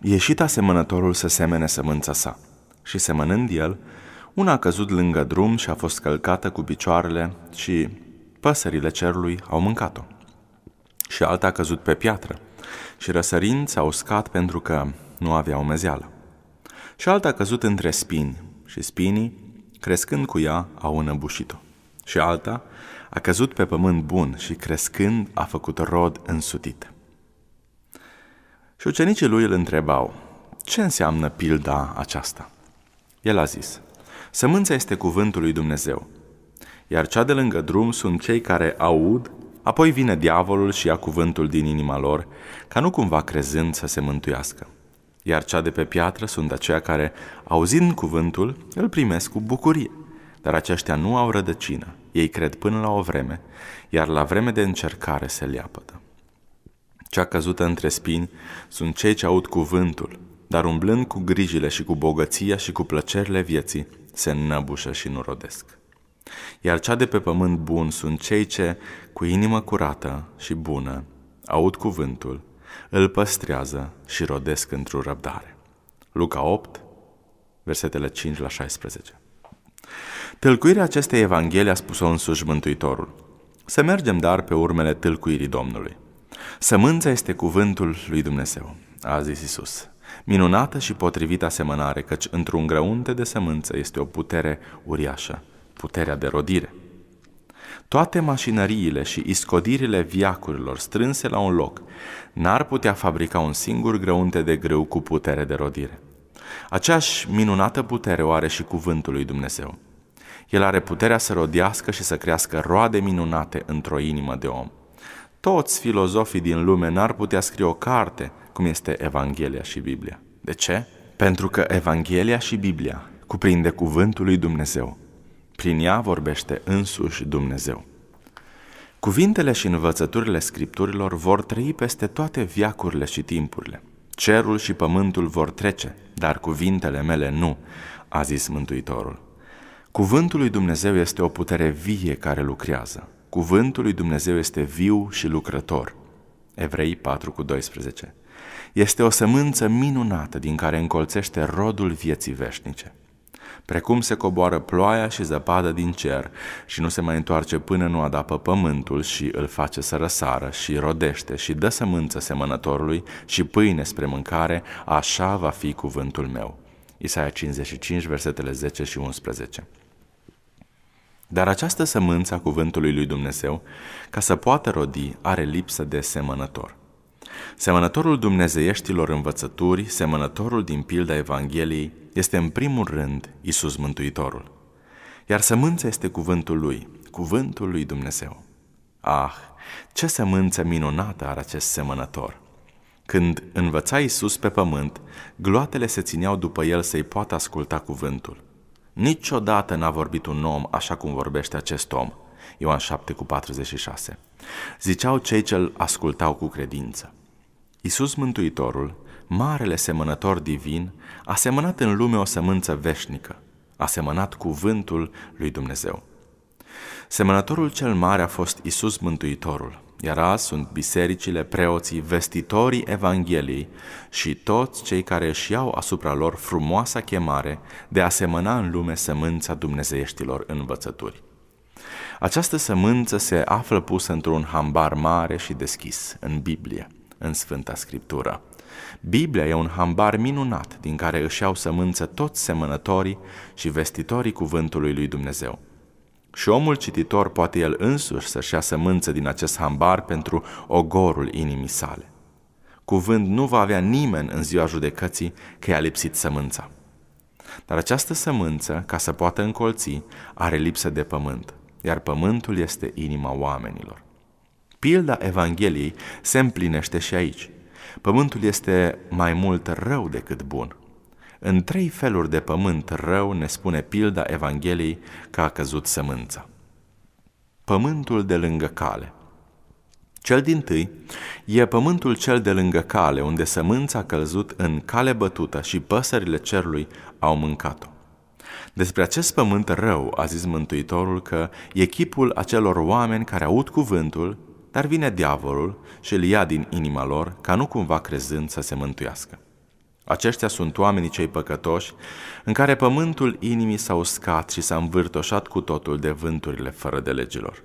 Ieșita semănătorul să semene sămânța sa. Și semănând el, una a căzut lângă drum și a fost călcată cu picioarele și păsările cerului au mâncat-o. Și alta a căzut pe piatră și răsărind s-a uscat pentru că nu avea umezeală. Și alta a căzut între spini și spinii, crescând cu ea, au înăbușit-o. Și alta, a căzut pe pământ bun și crescând a făcut rod însutit. Și ucenicii lui îl întrebau, ce înseamnă pilda aceasta? El a zis, sămânța este cuvântul lui Dumnezeu, iar cea de lângă drum sunt cei care aud, apoi vine diavolul și ia cuvântul din inima lor, ca nu cumva crezând să se mântuiască. Iar cea de pe piatră sunt aceia care, auzind cuvântul, îl primesc cu bucurie, dar aceștia nu au rădăcină, ei cred până la o vreme, iar la vreme de încercare se leapădă. Cea căzută între spini sunt cei ce aud cuvântul, dar umblând cu grijile și cu bogăția și cu plăcerile vieții, se înnăbușă și nu rodesc. Iar cea de pe pământ bun sunt cei ce, cu inimă curată și bună, aud cuvântul, îl păstrează și rodesc într-o răbdare. Luca 8, versetele 5 la 16. Tâlcuirea acestei evanghelii a spus-o însuși Mântuitorul. Să mergem dar pe urmele tâlcuirii Domnului. Sămânța este cuvântul lui Dumnezeu, a zis Isus. Minunată și potrivită asemănare, căci într-un grăunte de sămânță este o putere uriașă, puterea de rodire. Toate mașinăriile și iscodirile viacurilor strânse la un loc n-ar putea fabrica un singur grăunte de greu cu putere de rodire. Aceeași minunată putere o are și cuvântul lui Dumnezeu. El are puterea să rodească și să crească roade minunate într-o inimă de om. Toți filozofii din lume n-ar putea scrie o carte cum este Evanghelia și Biblia. De ce? Pentru că Evanghelia și Biblia cuprinde cuvântul lui Dumnezeu. Prin ea vorbește însuși Dumnezeu. Cuvintele și învățăturile scripturilor vor trăi peste toate viacurile și timpurile. Cerul și pământul vor trece, dar cuvintele mele nu, a zis Mântuitorul. Cuvântul lui Dumnezeu este o putere vie care lucrează. Cuvântul lui Dumnezeu este viu și lucrător. Evrei 4:12. Este o sămânță minunată din care încolțește rodul vieții veșnice. Precum se coboară ploaia și zăpadă din cer și nu se mai întoarce până nu adapă pământul și îl face să răsară și rodește și dă sămânță semănătorului și pâine spre mâncare, așa va fi cuvântul meu. Isaia 55, versetele 10 și 11. Dar această sămânță a cuvântului lui Dumnezeu, ca să poată rodi, are lipsă de semănător. Semănătorul dumnezeieștilor învățături, semănătorul din pilda Evangheliei, este în primul rând Isus Mântuitorul. Iar sămânța este cuvântul lui, cuvântul lui Dumnezeu. Ah, ce sămânță minunată are acest semănător! Când învăța Isus pe pământ, gloatele se țineau după el să-i poată asculta cuvântul. Niciodată n-a vorbit un om așa cum vorbește acest om. Ioan 7 cu 46. Ziceau cei ce îl ascultau cu credință. Iisus Mântuitorul, marele semănător divin, a semănat în lume o sămânță veșnică, a semănat cuvântul lui Dumnezeu. Semănătorul cel mare a fost Iisus Mântuitorul, iar azi sunt bisericile, preoții, vestitorii Evangheliei și toți cei care își iau asupra lor frumoasa chemare de a semăna în lume sămânța dumnezeieștilor învățături. Această sămânță se află pusă într-un hambar mare și deschis, în Biblie, în Sfânta Scriptură. Biblia e un hambar minunat din care își iau sămânță toți semănătorii și vestitorii cuvântului lui Dumnezeu. Și omul cititor poate el însuși să-și ia sămânță din acest hambar pentru ogorul inimii sale. Cuvânt nu va avea nimeni în ziua judecății că i-a lipsit sămânța. Dar această sămânță, ca să poată încolți, are lipsă de pământ, iar pământul este inima oamenilor. Pilda Evangheliei se împlinește și aici. Pământul este mai mult rău decât bun – în trei feluri de pământ rău ne spune pilda Evangheliei că a căzut sămânța. Pământul de lângă cale. Cel din tâi e pământul cel de lângă cale, unde sămânța a căzut în cale bătută și păsările cerului au mâncat-o. Despre acest pământ rău a zis Mântuitorul că e chipul acelor oameni care aud cuvântul, dar vine diavolul și îl ia din inima lor, ca nu cumva crezând să se mântuiască. Aceștia sunt oamenii cei păcătoși, în care pământul inimii s-a uscat și s-a învârtoșat cu totul de vânturile fără de legilor.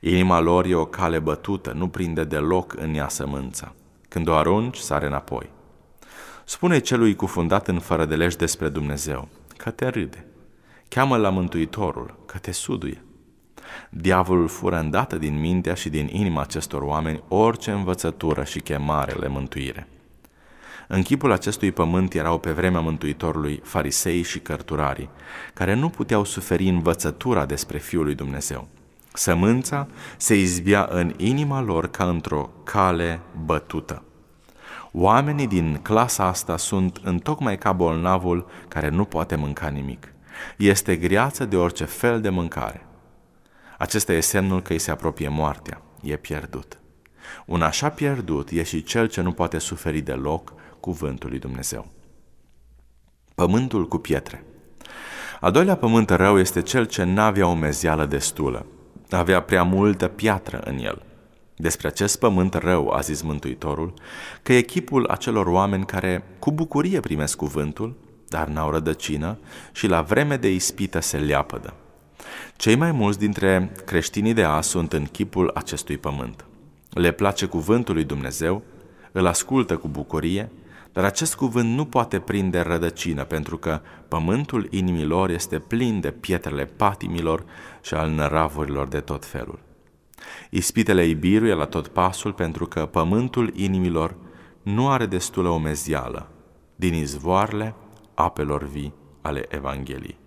Inima lor e o cale bătută, nu prinde deloc în ea sămânța. Când o arunci, sare înapoi. Spune celui cufundat în fără de legi despre Dumnezeu, că te râde. Cheamă la Mântuitorul, că te suduie. Diavolul fură îndată din mintea și din inima acestor oameni orice învățătură și chemare le mântuire. În chipul acestui pământ erau pe vremea Mântuitorului farisei și cărturarii, care nu puteau suferi învățătura despre Fiul lui Dumnezeu. Sămânța se izbea în inima lor ca într-o cale bătută. Oamenii din clasa asta sunt întocmai ca bolnavul care nu poate mânca nimic. Este greață de orice fel de mâncare. Acesta e semnul că îi se apropie moartea, e pierdut. Un așa pierdut e și cel ce nu poate suferi deloc cuvântul lui Dumnezeu. Pământul cu pietre A doilea pământ rău este cel ce n-avea o mezială destulă. Avea prea multă piatră în el. Despre acest pământ rău a zis Mântuitorul că e chipul acelor oameni care cu bucurie primesc cuvântul, dar n-au rădăcină și la vreme de ispită se leapădă. Cei mai mulți dintre creștinii de azi sunt în chipul acestui pământ. Le place cuvântul lui Dumnezeu, îl ascultă cu bucurie, dar acest cuvânt nu poate prinde rădăcină, pentru că pământul inimilor este plin de pietrele patimilor și al năravurilor de tot felul. Ispitele îi biruie la tot pasul, pentru că pământul inimilor nu are destulă omezială din izvoarele apelor vii ale Evangheliei.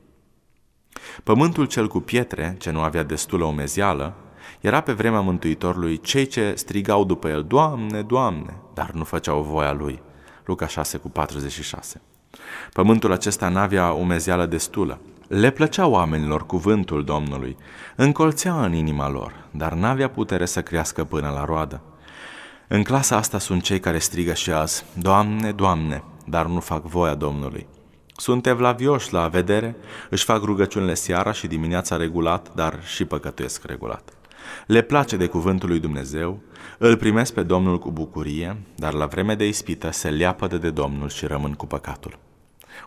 Pământul cel cu pietre, ce nu avea destulă omezială, era pe vremea Mântuitorului cei ce strigau după el, Doamne, Doamne, dar nu făceau voia lui – Luca 6 cu 46. Pământul acesta n-avea umezeală destulă. Le plăcea oamenilor cuvântul Domnului, încolțea în inima lor, dar n-avea putere să crească până la roadă. În clasa asta sunt cei care strigă și azi, Doamne, Doamne, dar nu fac voia Domnului. Sunt evlavioși la vedere, își fac rugăciunile seara și dimineața regulat, dar și păcătuiesc regulat. Le place de cuvântul lui Dumnezeu, îl primesc pe Domnul cu bucurie, dar la vreme de ispită se leapă de Domnul și rămân cu păcatul.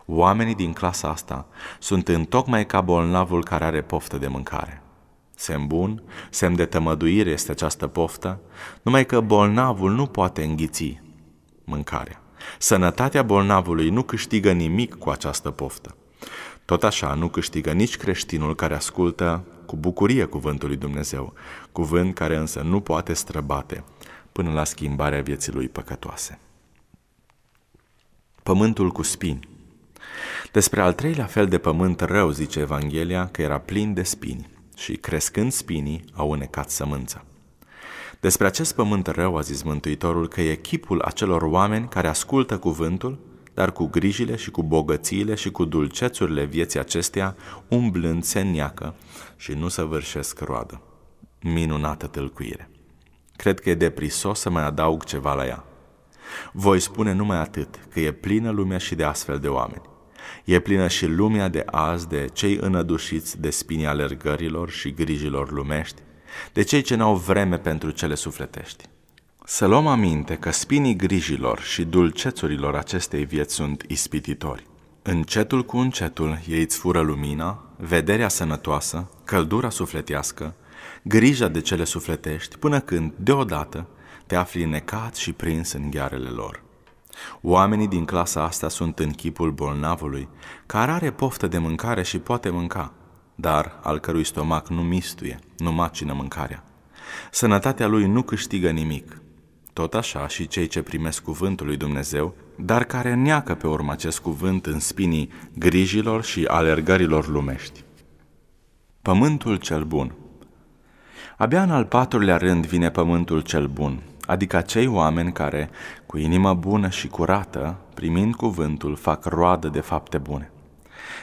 Oamenii din clasa asta sunt întocmai ca bolnavul care are poftă de mâncare. Semn bun, semn de tămăduire este această poftă, numai că bolnavul nu poate înghiți mâncarea. Sănătatea bolnavului nu câștigă nimic cu această poftă. Tot așa nu câștigă nici creștinul care ascultă cu bucurie cuvântul lui Dumnezeu, cuvânt care însă nu poate străbate până la schimbarea vieții lui păcătoase. Pământul cu spini Despre al treilea fel de pământ rău zice Evanghelia că era plin de spini și crescând spinii au unecat sămânța. Despre acest pământ rău a zis Mântuitorul că e chipul acelor oameni care ascultă cuvântul dar cu grijile și cu bogățiile și cu dulcețurile vieții acesteia, umblând se neacă și nu vârșesc roadă. Minunată tâlcuire! Cred că e deprisos să mai adaug ceva la ea. Voi spune numai atât, că e plină lumea și de astfel de oameni. E plină și lumea de azi de cei înădușiți de spinii alergărilor și grijilor lumești, de cei ce n-au vreme pentru cele sufletești. Să luăm aminte că spinii grijilor și dulcețurilor acestei vieți sunt ispititori. Încetul cu încetul ei îți fură lumina, vederea sănătoasă, căldura sufletească, grija de cele sufletești, până când, deodată, te afli necat și prins în ghearele lor. Oamenii din clasa asta sunt în chipul bolnavului, care are poftă de mâncare și poate mânca, dar al cărui stomac nu mistuie, nu macină mâncarea. Sănătatea lui nu câștigă nimic, tot așa și cei ce primesc cuvântul lui Dumnezeu, dar care neacă pe urmă acest cuvânt în spinii grijilor și alergărilor lumești. Pământul cel bun Abia în al patrulea rând vine pământul cel bun, adică acei oameni care, cu inimă bună și curată, primind cuvântul, fac roadă de fapte bune.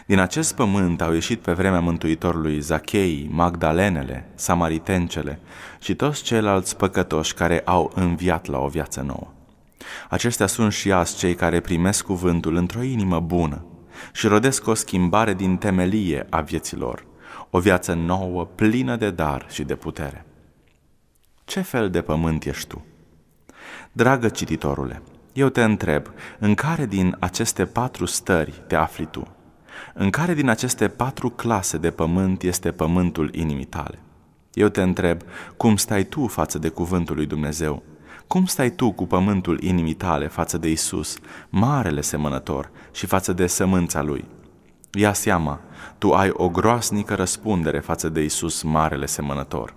Din acest pământ au ieșit pe vremea Mântuitorului Zachei, Magdalenele, Samaritencele și toți ceilalți păcătoși care au înviat la o viață nouă. Acestea sunt și azi cei care primesc cuvântul într-o inimă bună și rodesc o schimbare din temelie a vieților, o viață nouă, plină de dar și de putere. Ce fel de pământ ești tu? Dragă cititorule, eu te întreb, în care din aceste patru stări te afli tu? În care din aceste patru clase de pământ este pământul inimii tale? Eu te întreb, cum stai tu față de cuvântul lui Dumnezeu? Cum stai tu cu pământul inimii tale față de Isus, marele semănător, și față de sămânța lui? Ia seama, tu ai o groasnică răspundere față de Isus, marele semănător.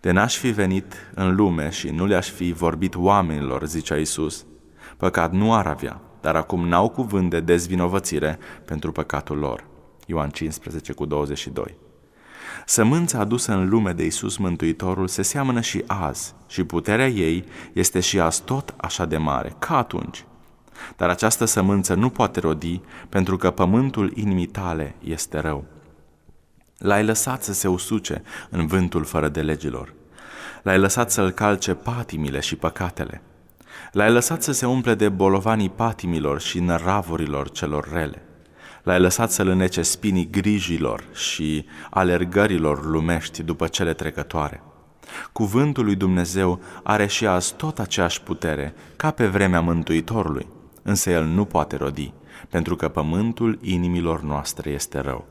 De n-aș fi venit în lume și nu le-aș fi vorbit oamenilor, zicea Isus, păcat nu ar avea, dar acum n-au cuvânt de dezvinovățire pentru păcatul lor. Ioan 15 cu 22. Sămânța adusă în lume de Isus Mântuitorul se seamănă și azi și puterea ei este și azi tot așa de mare, ca atunci. Dar această sămânță nu poate rodi pentru că pământul inimii tale este rău. L-ai lăsat să se usuce în vântul fără de legilor. L-ai lăsat să-l calce patimile și păcatele. L-ai lăsat să se umple de bolovanii patimilor și năravurilor celor rele. L-ai lăsat să lânece spinii grijilor și alergărilor lumești după cele trecătoare. Cuvântul lui Dumnezeu are și azi tot aceeași putere ca pe vremea Mântuitorului, însă el nu poate rodi, pentru că pământul inimilor noastre este rău.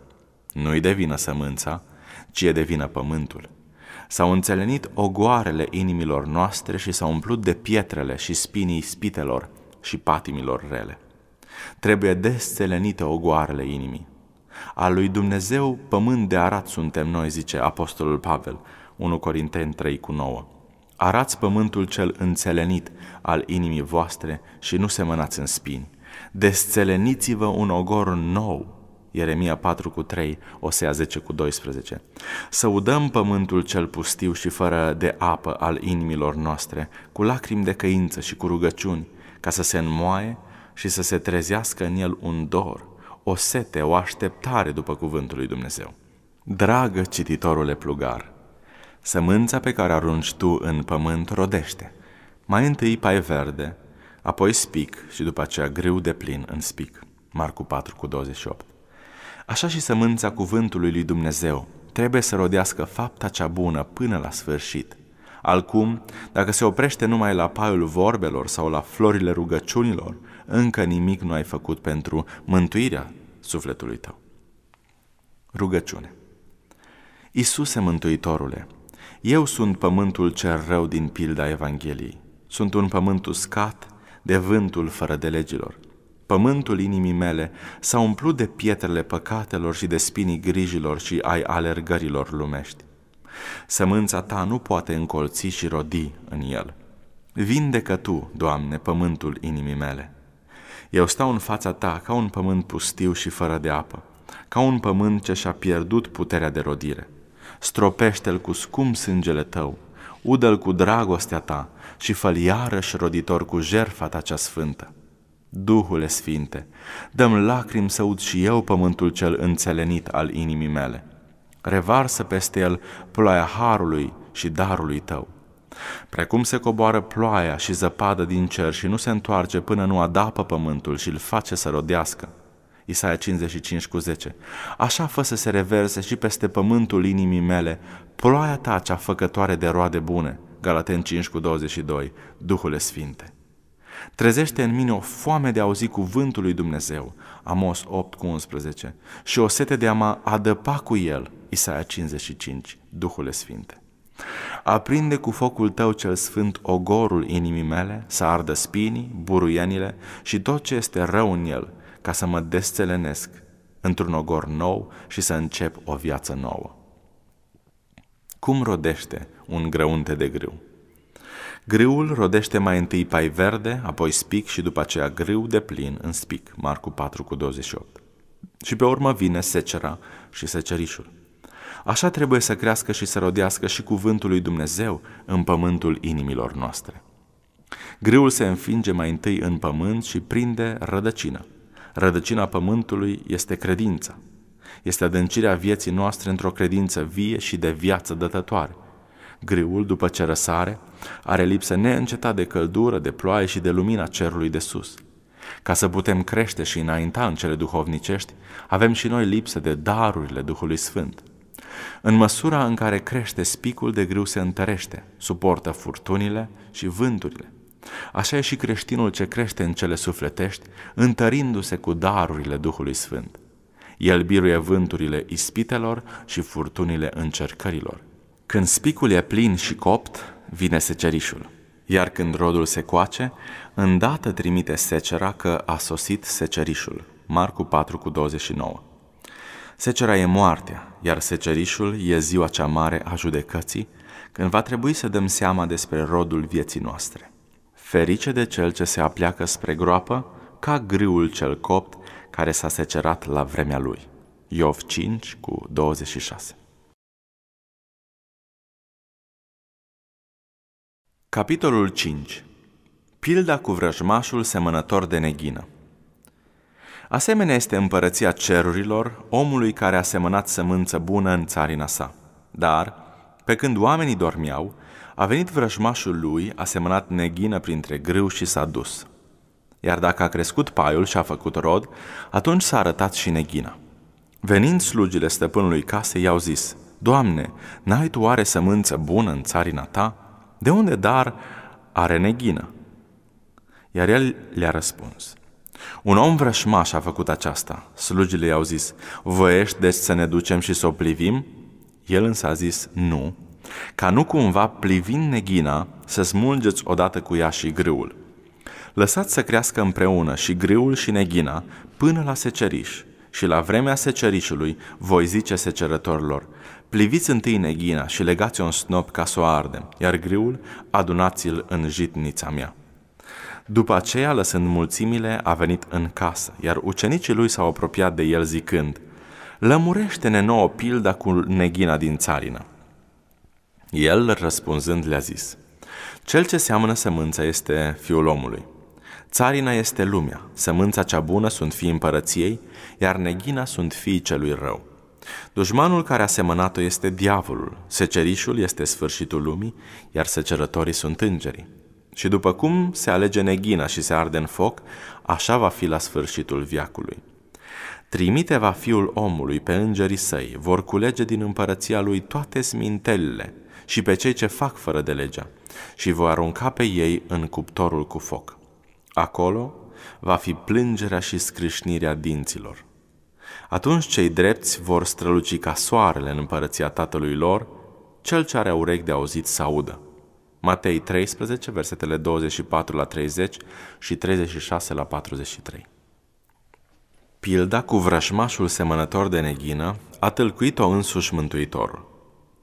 Nu-i devină sămânța, ci e devină pământul. S-au înțelenit ogoarele inimilor noastre și s-au umplut de pietrele și spinii spitelor și patimilor rele. Trebuie desțelenite ogoarele inimii. A lui Dumnezeu pământ de arat suntem noi, zice Apostolul Pavel, 1 Corinteni 3 cu 9. Arați pământul cel înțelenit al inimii voastre și nu semănați în spini. Desțeleniți-vă un ogor nou, Ieremia 4 cu 3, Osea 10 cu 12. Să udăm pământul cel pustiu și fără de apă al inimilor noastre, cu lacrimi de căință și cu rugăciuni, ca să se înmoaie și să se trezească în el un dor, o sete, o așteptare după cuvântul lui Dumnezeu. Dragă cititorule plugar, sămânța pe care arunci tu în pământ rodește. Mai întâi pai verde, apoi spic și după aceea greu de plin în spic. Marcu 4 cu 28. Așa și sămânța cuvântului lui Dumnezeu trebuie să rodească fapta cea bună până la sfârșit. Alcum, dacă se oprește numai la paiul vorbelor sau la florile rugăciunilor, încă nimic nu ai făcut pentru mântuirea sufletului tău. Rugăciune Iisuse Mântuitorule, eu sunt pământul cel rău din pilda Evangheliei. Sunt un pământ uscat de vântul fără de legilor. Pământul inimii mele s-a umplut de pietrele păcatelor și de spinii grijilor și ai alergărilor lumești. Sămânța ta nu poate încolți și rodi în el. Vindecă tu, Doamne, pământul inimii mele. Eu stau în fața ta ca un pământ pustiu și fără de apă, ca un pământ ce și-a pierdut puterea de rodire. Stropește-l cu scump sângele tău, udă-l cu dragostea ta și fă iarăși roditor cu jerfa ta cea sfântă. Duhule Sfinte, dăm lacrim să ud și eu pământul cel înțelenit al inimii mele. Revarsă peste el ploaia harului și darului tău. Precum se coboară ploaia și zăpadă din cer și nu se întoarce până nu adapă pământul și îl face să rodească. Isaia 55 cu 10. Așa fă să se reverse și peste pământul inimii mele ploaia ta cea făcătoare de roade bune. Galaten 5 cu 22. Duhule Sfinte. Trezește în mine o foame de a auzi cuvântul lui Dumnezeu, Amos 8 cu 11, și o sete de a mă adăpa cu el, Isaia 55, Duhul Sfinte. Aprinde cu focul tău cel sfânt ogorul inimii mele, să ardă spinii, buruienile și tot ce este rău în el, ca să mă desțelenesc într-un ogor nou și să încep o viață nouă. Cum rodește un grăunte de grâu? Grâul rodește mai întâi pai verde, apoi spic și după aceea grâu de plin în spic, Marcu 4 cu 28. Și pe urmă vine secera și secerișul. Așa trebuie să crească și să rodească și cuvântul lui Dumnezeu în pământul inimilor noastre. Grâul se înfinge mai întâi în pământ și prinde rădăcină. Rădăcina pământului este credința. Este adâncirea vieții noastre într-o credință vie și de viață dătătoare. Griul, după ce răsare, are lipsă neîncetat de căldură, de ploaie și de lumina cerului de sus. Ca să putem crește și înainta în cele duhovnicești, avem și noi lipsă de darurile Duhului Sfânt. În măsura în care crește spicul de grâu se întărește, suportă furtunile și vânturile. Așa e și creștinul ce crește în cele sufletești, întărindu-se cu darurile Duhului Sfânt. El biruie vânturile ispitelor și furtunile încercărilor. Când spicul e plin și copt, vine secerișul. Iar când rodul se coace, îndată trimite secera că a sosit secerișul. Marcu 4 cu 29. Secera e moartea, iar secerișul e ziua cea mare a judecății, când va trebui să dăm seama despre rodul vieții noastre. Ferice de cel ce se apleacă spre groapă, ca grâul cel copt care s-a secerat la vremea lui. Iov 5 cu 26. Capitolul 5. Pilda cu vrăjmașul semănător de neghină. Asemenea este împărăția cerurilor omului care a semănat sămânță bună în țarina sa. Dar, pe când oamenii dormeau, a venit vrăjmașul lui, a semănat neghină printre grâu și s-a dus. Iar dacă a crescut paiul și a făcut rod, atunci s-a arătat și neghina. Venind slugile stăpânului casei, i-au zis, Doamne, n-ai tu oare sămânță bună în țarina ta?" De unde dar are neghină? Iar el le-a răspuns. Un om vrășmaș a făcut aceasta. Slugile i-au zis, voiești deci să ne ducem și să o plivim? El însă a zis, nu, ca nu cumva plivind neghina să smulgeți odată cu ea și grâul. Lăsați să crească împreună și grâul și neghina până la seceriș și la vremea secerișului voi zice secerătorilor, Pliviți întâi neghina și legați un snop ca să o ardem, iar griul adunați-l în jitnița mea. După aceea, lăsând mulțimile, a venit în casă, iar ucenicii lui s-au apropiat de el zicând, Lămurește-ne nouă pilda cu neghina din țarină. El, răspunzând, le-a zis, Cel ce seamănă sămânța este fiul omului. Țarina este lumea, sămânța cea bună sunt fii împărăției, iar neghina sunt fii celui rău. Dușmanul care a semănat-o este diavolul, secerișul este sfârșitul lumii, iar secerătorii sunt îngerii. Și după cum se alege neghina și se arde în foc, așa va fi la sfârșitul viacului. Trimite va fiul omului pe îngerii săi, vor culege din împărăția lui toate smintelile și pe cei ce fac fără de legea și vor arunca pe ei în cuptorul cu foc. Acolo va fi plângerea și scrâșnirea dinților. Atunci cei drepți vor străluci ca soarele în împărăția Tatălui lor, cel ce are urechi de auzit să audă. Matei 13, versetele 24 la 30 și 36 la 43. Pilda cu vrășmașul semănător de neghină a tâlcuit-o însuși Mântuitorul.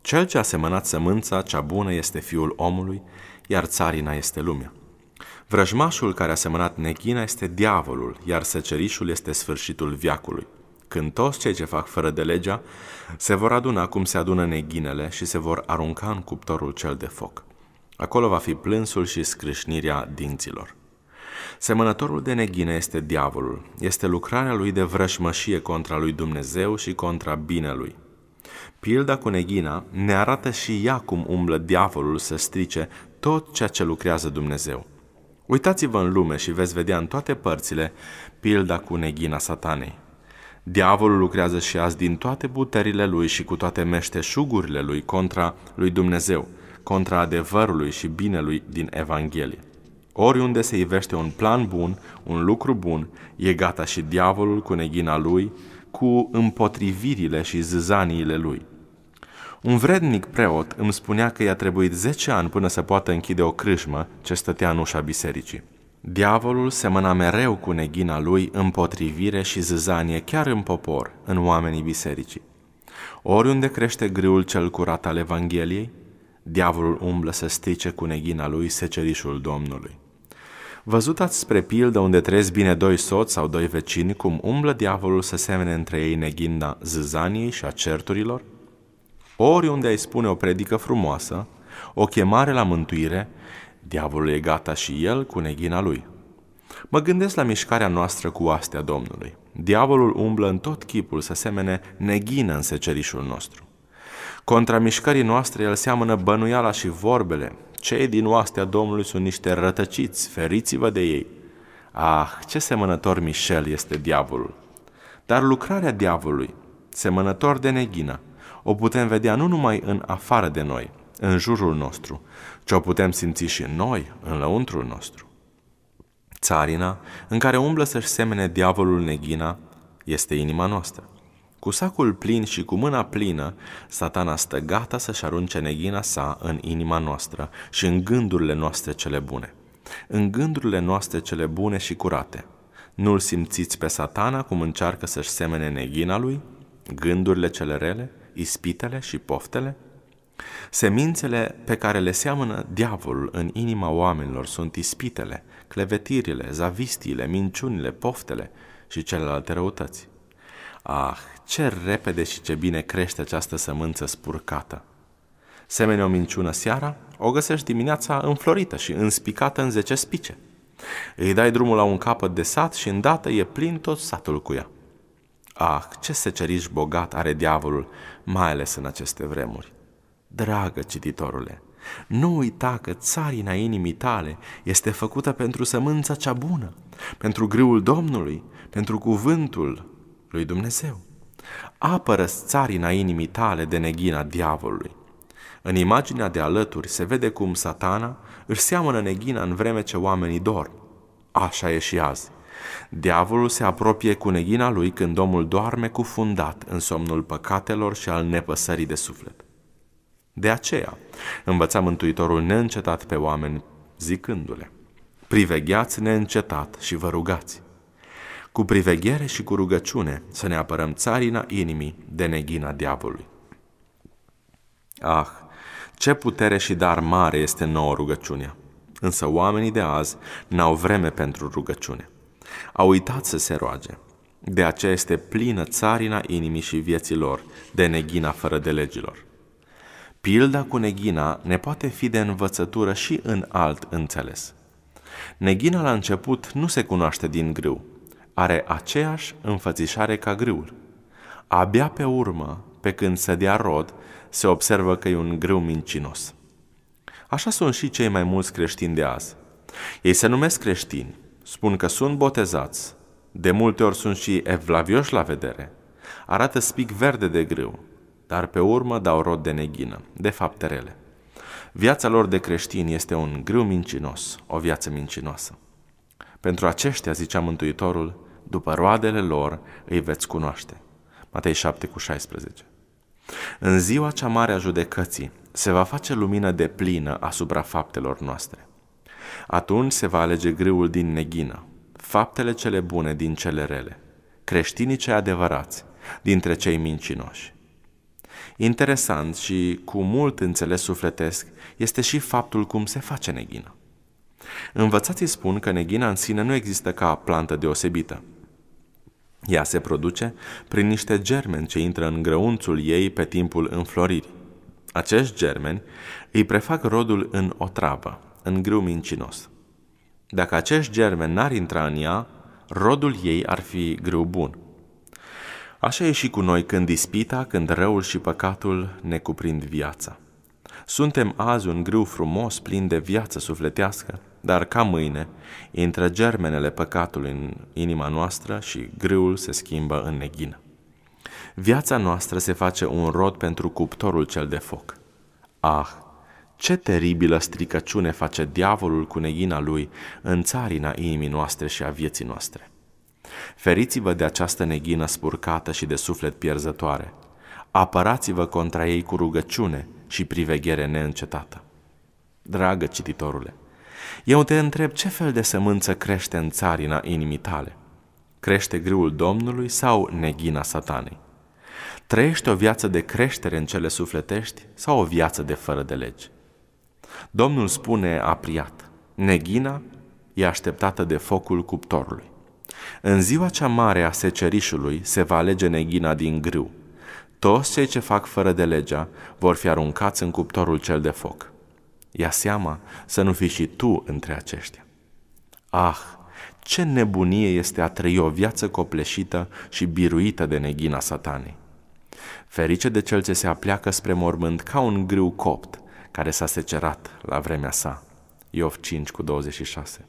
Cel ce a semănat sămânța cea bună este fiul omului, iar țarina este lumea. Vrăjmașul care a semănat neghina este diavolul, iar secerișul este sfârșitul viacului când toți cei ce fac fără de legea se vor aduna cum se adună neghinele și se vor arunca în cuptorul cel de foc. Acolo va fi plânsul și scrâșnirea dinților. Semănătorul de neghine este diavolul, este lucrarea lui de vrășmășie contra lui Dumnezeu și contra binelui. Pilda cu neghina ne arată și ea cum umblă diavolul să strice tot ceea ce lucrează Dumnezeu. Uitați-vă în lume și veți vedea în toate părțile pilda cu neghina satanei. Diavolul lucrează și azi din toate puterile lui și cu toate meșteșugurile lui contra lui Dumnezeu, contra adevărului și binelui din Evanghelie. Oriunde se ivește un plan bun, un lucru bun, e gata și diavolul cu neghina lui, cu împotrivirile și zâzaniile lui. Un vrednic preot îmi spunea că i-a trebuit 10 ani până să poată închide o crâșmă ce stătea în ușa bisericii. Diavolul semăna mereu cu neghina lui împotrivire și zâzanie chiar în popor, în oamenii bisericii. Oriunde crește griul cel curat al Evangheliei, diavolul umblă să strice cu neghina lui secerișul Domnului. Văzut ați spre pildă unde trăiesc bine doi soți sau doi vecini, cum umblă diavolul să semene între ei neghinda zâzaniei și a certurilor? Oriunde ai spune o predică frumoasă, o chemare la mântuire, Diavolul e gata și el cu neghina lui. Mă gândesc la mișcarea noastră cu astea Domnului. Diavolul umblă în tot chipul să semene neghină în secerișul nostru. Contra mișcării noastre el seamănă bănuiala și vorbele. Cei din oastea Domnului sunt niște rătăciți, feriți-vă de ei. Ah, ce semănător Michel este diavolul! Dar lucrarea diavolului, semănător de neghină, o putem vedea nu numai în afară de noi, în jurul nostru, ce o putem simți și noi în lăuntrul nostru. Țarina în care umblă să-și semene diavolul neghina este inima noastră. Cu sacul plin și cu mâna plină, satana stă gata să-și arunce neghina sa în inima noastră și în gândurile noastre cele bune. În gândurile noastre cele bune și curate. Nu-l simțiți pe satana cum încearcă să-și semene neghina lui? Gândurile cele rele? Ispitele și poftele? Semințele pe care le seamănă diavolul în inima oamenilor sunt ispitele, clevetirile, zavistiile, minciunile, poftele și celelalte răutăți. Ah, ce repede și ce bine crește această sămânță spurcată! Semene o minciună seara, o găsești dimineața înflorită și înspicată în zece spice. Îi dai drumul la un capăt de sat și îndată e plin tot satul cu ea. Ah, ce seceriș bogat are diavolul, mai ales în aceste vremuri! Dragă cititorule, nu uita că țarina inimii tale este făcută pentru sămânța cea bună, pentru grâul Domnului, pentru cuvântul lui Dumnezeu. apără țarina inimii tale de neghina diavolului. În imaginea de alături se vede cum satana își seamănă neghina în vreme ce oamenii dorm. Așa e și azi. Diavolul se apropie cu neghina lui când omul doarme cufundat în somnul păcatelor și al nepăsării de suflet. De aceea, învăța Mântuitorul neîncetat pe oameni, zicându-le, privegheați neîncetat și vă rugați. Cu priveghere și cu rugăciune să ne apărăm țarina inimii de neghina diavolului. Ah, ce putere și dar mare este nouă rugăciunea! Însă oamenii de azi n-au vreme pentru rugăciune. Au uitat să se roage. De aceea este plină țarina inimii și vieților de neghina fără de legilor. Pilda cu neghina ne poate fi de învățătură și în alt înțeles. Neghina la început nu se cunoaște din grâu. Are aceeași înfățișare ca grâul. Abia pe urmă, pe când se dea rod, se observă că e un grâu mincinos. Așa sunt și cei mai mulți creștini de azi. Ei se numesc creștini, spun că sunt botezați, de multe ori sunt și evlavioși la vedere. Arată spic verde de grâu, dar pe urmă dau rod de neghină, de fapte rele. Viața lor de creștini este un grâu mincinos, o viață mincinoasă. Pentru aceștia, zicea Mântuitorul, după roadele lor îi veți cunoaște. Matei 7 cu 16. În ziua cea mare a judecății se va face lumină de plină asupra faptelor noastre. Atunci se va alege grâul din neghină, faptele cele bune din cele rele, creștinii cei adevărați, dintre cei mincinoși. Interesant și cu mult înțeles sufletesc este și faptul cum se face neghina. Învățații spun că neghina în sine nu există ca plantă deosebită. Ea se produce prin niște germeni ce intră în grăunțul ei pe timpul înfloririi. Acești germeni îi prefac rodul în o travă, în grâu mincinos. Dacă acești germeni n-ar intra în ea, rodul ei ar fi grâu bun. Așa e și cu noi când ispita, când răul și păcatul ne cuprind viața. Suntem azi un grâu frumos, plin de viață sufletească, dar ca mâine intră germenele păcatului în inima noastră și grâul se schimbă în neghină. Viața noastră se face un rod pentru cuptorul cel de foc. Ah, ce teribilă stricăciune face diavolul cu neghina lui în țarina inimii noastre și a vieții noastre! Feriți-vă de această neghină spurcată și de suflet pierzătoare. Apărați-vă contra ei cu rugăciune și priveghere neîncetată. Dragă cititorule, eu te întreb ce fel de sămânță crește în țarina inimii tale. Crește grâul Domnului sau neghina satanei? Trăiești o viață de creștere în cele sufletești sau o viață de fără de legi? Domnul spune apriat, neghina e așteptată de focul cuptorului. În ziua cea mare a secerișului se va alege neghina din grâu. Toți cei ce fac fără de legea vor fi aruncați în cuptorul cel de foc. Ia seama să nu fii și tu între aceștia. Ah, ce nebunie este a trăi o viață copleșită și biruită de neghina satanei. Ferice de cel ce se apleacă spre mormânt ca un grâu copt care s-a secerat la vremea sa. Iov 5 cu 26.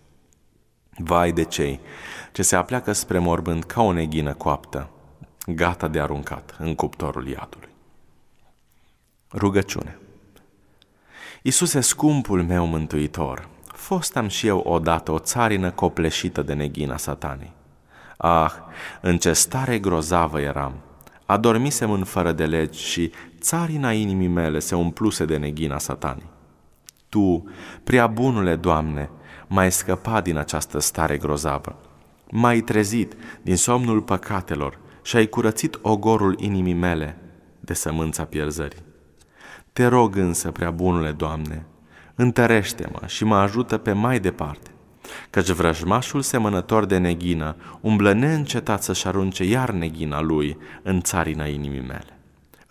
Vai de cei ce se apleacă spre morbând ca o neghină coaptă, gata de aruncat în cuptorul iadului. Rugăciune Iisuse, scumpul meu mântuitor, fost am și eu odată o țarină copleșită de neghina satanei. Ah, în ce stare grozavă eram! Adormisem în fără de legi și țarina inimii mele se umpluse de neghina satanei. Tu, prea bunule Doamne, mai scăpa din această stare grozavă. mai trezit din somnul păcatelor și ai curățit ogorul inimii mele de sămânța pierzării. Te rog însă, prea bunule Doamne, întărește-mă și mă ajută pe mai departe, căci vrăjmașul semănător de neghină umblă neîncetat să-și arunce iar neghina lui în țarina inimii mele.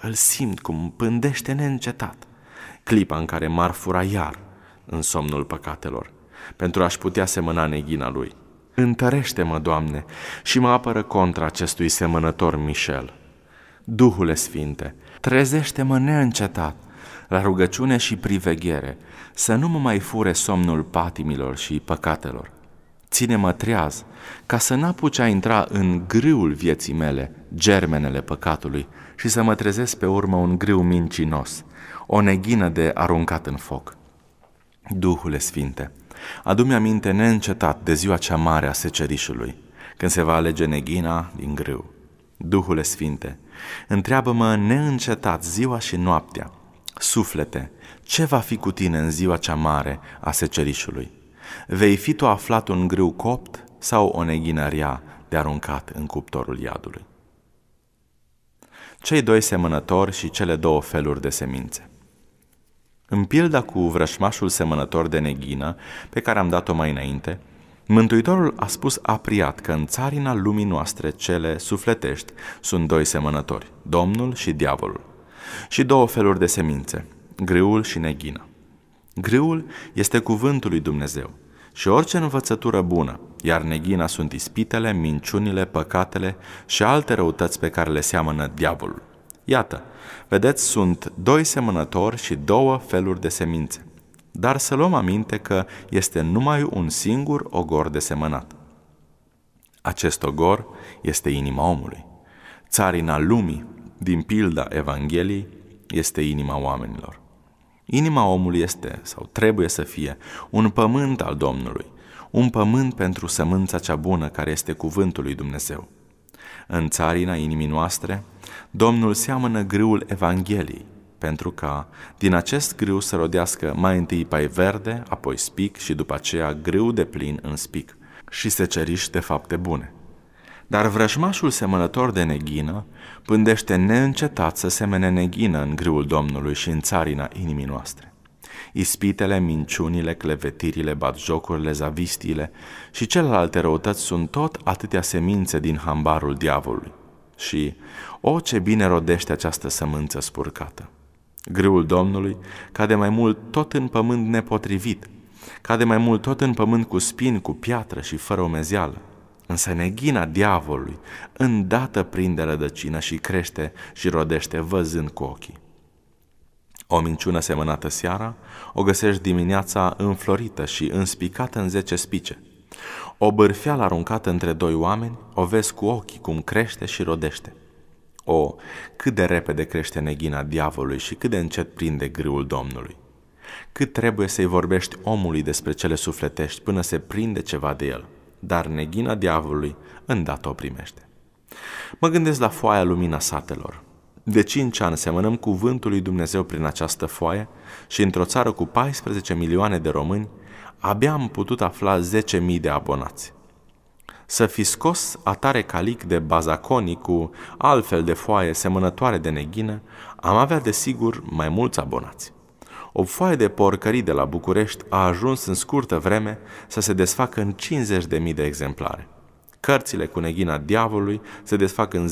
Îl simt cum pândește neîncetat, clipa în care m-ar fura iar în somnul păcatelor, pentru a-și putea semăna neghina lui. Întărește-mă, Doamne, și mă apără contra acestui semănător Michel. Duhule Sfinte, trezește-mă neîncetat la rugăciune și priveghere, să nu mă mai fure somnul patimilor și păcatelor. Ține-mă treaz, ca să n-apuce a intra în grâul vieții mele, germenele păcatului, și să mă trezesc pe urmă un grâu mincinos, o neghină de aruncat în foc. Duhule Sfinte, Adu-mi aminte neîncetat de ziua cea mare a secerișului, când se va alege neghina din grâu. Duhule Sfinte, întreabă-mă neîncetat ziua și noaptea, suflete, ce va fi cu tine în ziua cea mare a secerișului? Vei fi tu aflat un grâu copt sau o neghină rea de aruncat în cuptorul iadului? Cei doi semănători și cele două feluri de semințe. În pilda cu vrășmașul semănător de neghină, pe care am dat-o mai înainte, Mântuitorul a spus apriat că în țarina lumii noastre cele sufletești sunt doi semănători, Domnul și diavolul, și două feluri de semințe, grâul și neghină. Grâul este cuvântul lui Dumnezeu și orice învățătură bună, iar neghina sunt ispitele, minciunile, păcatele și alte răutăți pe care le seamănă diavolul. Iată, Vedeți, sunt doi semănători și două feluri de semințe. Dar să luăm aminte că este numai un singur ogor de semănat. Acest ogor este inima omului. Țarina lumii, din pilda Evangheliei, este inima oamenilor. Inima omului este, sau trebuie să fie, un pământ al Domnului, un pământ pentru sămânța cea bună care este cuvântul lui Dumnezeu. În țarina inimii noastre Domnul seamănă grâul Evangheliei, pentru ca din acest grâu să rodească mai întâi pai verde, apoi spic și după aceea grâu de plin în spic și ceriște de fapte bune. Dar vrăjmașul semănător de neghină pândește neîncetat să semene neghină în grâul Domnului și în țarina inimii noastre. Ispitele, minciunile, clevetirile, batjocurile, zavistile și celelalte răutăți sunt tot atâtea semințe din hambarul diavolului și, o, ce bine rodește această sămânță spurcată! Grâul Domnului cade mai mult tot în pământ nepotrivit, cade mai mult tot în pământ cu spini, cu piatră și fără umezeală. Însă neghina diavolului îndată prinde rădăcină și crește și rodește văzând cu ochii. O minciună semănată seara o găsești dimineața înflorită și înspicată în zece spice – o bârfeală aruncată între doi oameni o vezi cu ochii cum crește și rodește. O, cât de repede crește neghina diavolului și cât de încet prinde grâul Domnului. Cât trebuie să-i vorbești omului despre cele sufletești până se prinde ceva de el, dar neghina diavolului îndată o primește. Mă gândesc la foaia lumina satelor. De cinci ani semănăm cuvântul lui Dumnezeu prin această foaie și într-o țară cu 14 milioane de români, abia am putut afla 10.000 de abonați. Să fi scos atare calic de bazaconii cu altfel de foaie semănătoare de neghină, am avea desigur mai mulți abonați. O foaie de porcării de la București a ajuns în scurtă vreme să se desfacă în 50.000 de exemplare. Cărțile cu neghina diavolului se desfac în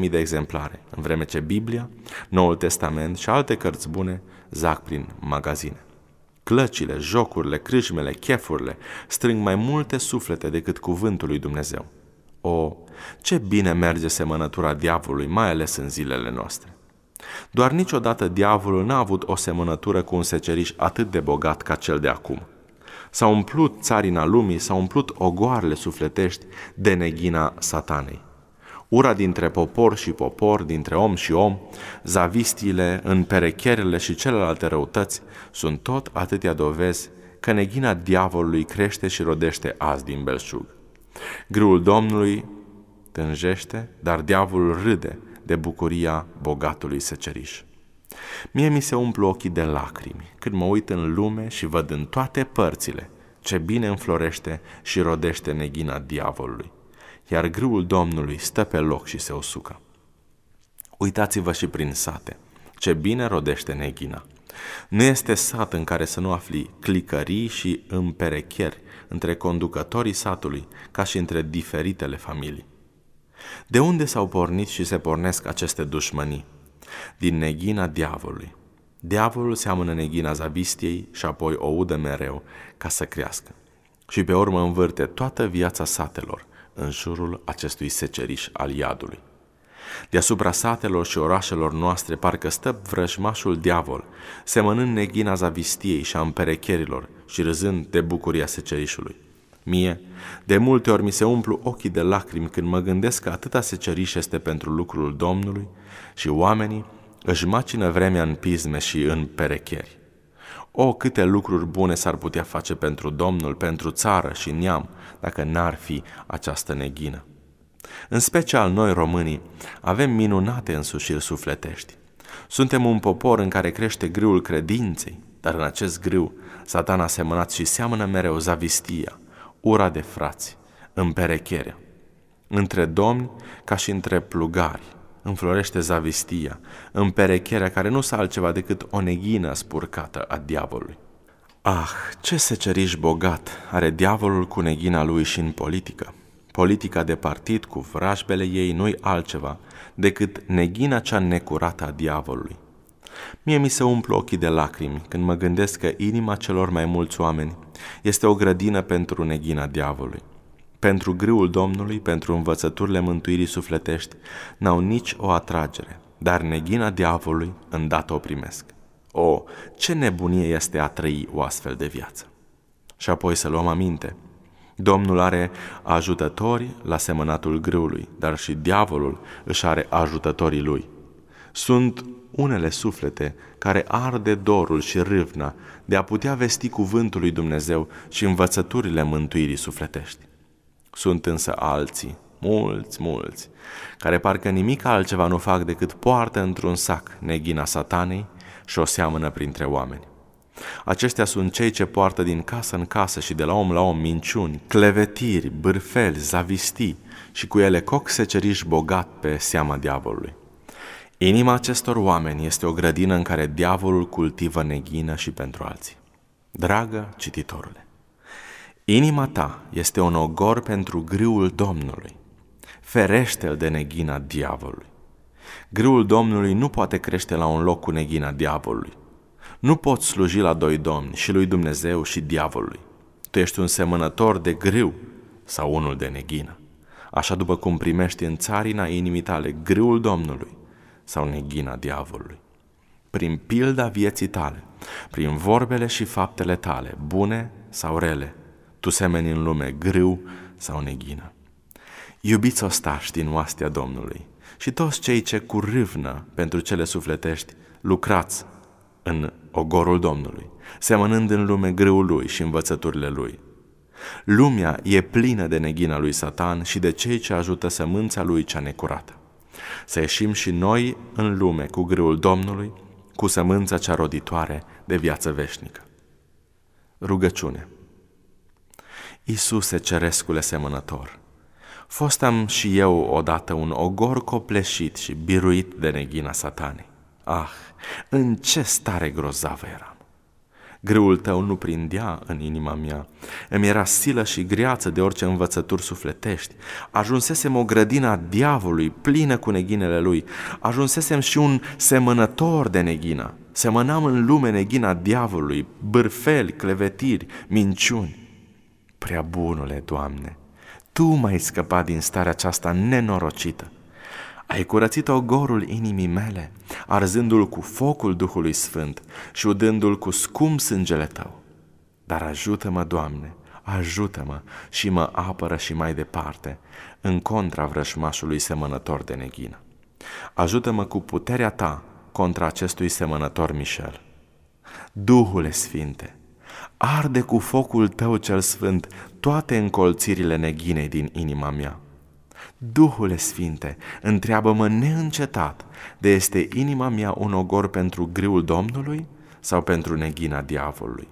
10.000 de exemplare, în vreme ce Biblia, Noul Testament și alte cărți bune zac prin magazine. Clăcile, jocurile, crâșmele, chefurile strâng mai multe suflete decât cuvântul lui Dumnezeu. O, ce bine merge semănătura diavolului, mai ales în zilele noastre! Doar niciodată diavolul n-a avut o semănătură cu un seceriș atât de bogat ca cel de acum. s au umplut țarina lumii, s au umplut ogoarele sufletești de neghina satanei ura dintre popor și popor, dintre om și om, zavistiile, împerecherele și celelalte răutăți sunt tot atâtea dovezi că neghina diavolului crește și rodește azi din belșug. Grâul Domnului tânjește, dar diavolul râde de bucuria bogatului seceriș. Mie mi se umplu ochii de lacrimi când mă uit în lume și văd în toate părțile ce bine înflorește și rodește neghina diavolului iar grâul Domnului stă pe loc și se usucă. Uitați-vă și prin sate, ce bine rodește neghina. Nu este sat în care să nu afli clicării și împerecheri între conducătorii satului, ca și între diferitele familii. De unde s-au pornit și se pornesc aceste dușmănii? Din neghina diavolului. Diavolul seamănă neghina zavistiei și apoi o udă mereu ca să crească. Și pe urmă învârte toată viața satelor, în jurul acestui seceriș al iadului. Deasupra satelor și orașelor noastre parcă stă vrăjmașul diavol, semănând neghina zavistiei și a împerecherilor și râzând de bucuria secerișului. Mie, de multe ori mi se umplu ochii de lacrimi când mă gândesc că atâta seceriș este pentru lucrul Domnului și oamenii își macină vremea în pisme și în perecheri. O, câte lucruri bune s-ar putea face pentru Domnul, pentru țară și neam, dacă n-ar fi această neghină. În special noi românii avem minunate însușiri sufletești. Suntem un popor în care crește grâul credinței, dar în acest grâu satana a semănat și seamănă mereu zavistia, ura de frați, împerecherea, între domni ca și între plugari, înflorește zavistia, împerecherea care nu s altceva decât o neghină spurcată a diavolului. Ah, ce seceriș bogat are diavolul cu neghina lui și în politică. Politica de partid cu vrajbele ei nu-i altceva decât neghina cea necurată a diavolului. Mie mi se umplu ochii de lacrimi când mă gândesc că inima celor mai mulți oameni este o grădină pentru neghina diavolului pentru grâul Domnului, pentru învățăturile mântuirii sufletești, n-au nici o atragere, dar neghina diavolului îndată o primesc. O, ce nebunie este a trăi o astfel de viață! Și apoi să luăm aminte. Domnul are ajutători la semănatul grâului, dar și diavolul își are ajutătorii lui. Sunt unele suflete care arde dorul și râvna de a putea vesti cuvântul lui Dumnezeu și învățăturile mântuirii sufletești. Sunt însă alții, mulți, mulți, care parcă nimic altceva nu fac decât poartă într-un sac neghina satanei și o seamănă printre oameni. Aceștia sunt cei ce poartă din casă în casă și de la om la om minciuni, clevetiri, bârfeli, zavistii și cu ele coc seceriș bogat pe seama diavolului. Inima acestor oameni este o grădină în care diavolul cultivă neghină și pentru alții. Dragă cititorule, Inima ta este un ogor pentru griul Domnului. Ferește-l de neghina diavolului. Griul Domnului nu poate crește la un loc cu neghina diavolului. Nu poți sluji la doi domni, și lui Dumnezeu și diavolului. Tu ești un semănător de grâu sau unul de neghină. Așa după cum primești în țarina inimii tale grâul Domnului sau neghina diavolului. Prin pilda vieții tale, prin vorbele și faptele tale, bune sau rele, tu semeni în lume grâu sau neghină. Iubiți ostași din oastea Domnului și toți cei ce cu râvnă pentru cele sufletești lucrați în ogorul Domnului, semănând în lume grâul lui și învățăturile lui. Lumea e plină de neghina lui Satan și de cei ce ajută sămânța lui cea necurată. Să ieșim și noi în lume cu grâul Domnului, cu sămânța cea roditoare de viață veșnică. Rugăciune Iisuse cerescule semănător, fostam și eu odată un ogor copleșit și biruit de neghina satanii. Ah, în ce stare grozavă eram! Greul tău nu prindea în inima mea. Îmi era silă și greață de orice învățături sufletești. Ajunsesem o grădină a diavolului, plină cu neghinele lui. Ajunsesem și un semănător de neghină. Semănam în lume neghina diavolului, bârfeli, clevetiri, minciuni. Prea bunule, Doamne, Tu m-ai scăpat din starea aceasta nenorocită. Ai curățit ogorul inimii mele, arzându-l cu focul Duhului Sfânt și udându-l cu scump sângele Tău. Dar ajută-mă, Doamne, ajută-mă și mă apără și mai departe, în contra vrășmașului semănător de neghină. Ajută-mă cu puterea Ta contra acestui semănător Michel. Duhule Sfinte, Arde cu focul tău cel sfânt toate încolțirile neghinei din inima mea. Duhule Sfinte, întreabă-mă neîncetat de este inima mea un ogor pentru griul Domnului sau pentru neghina diavolului?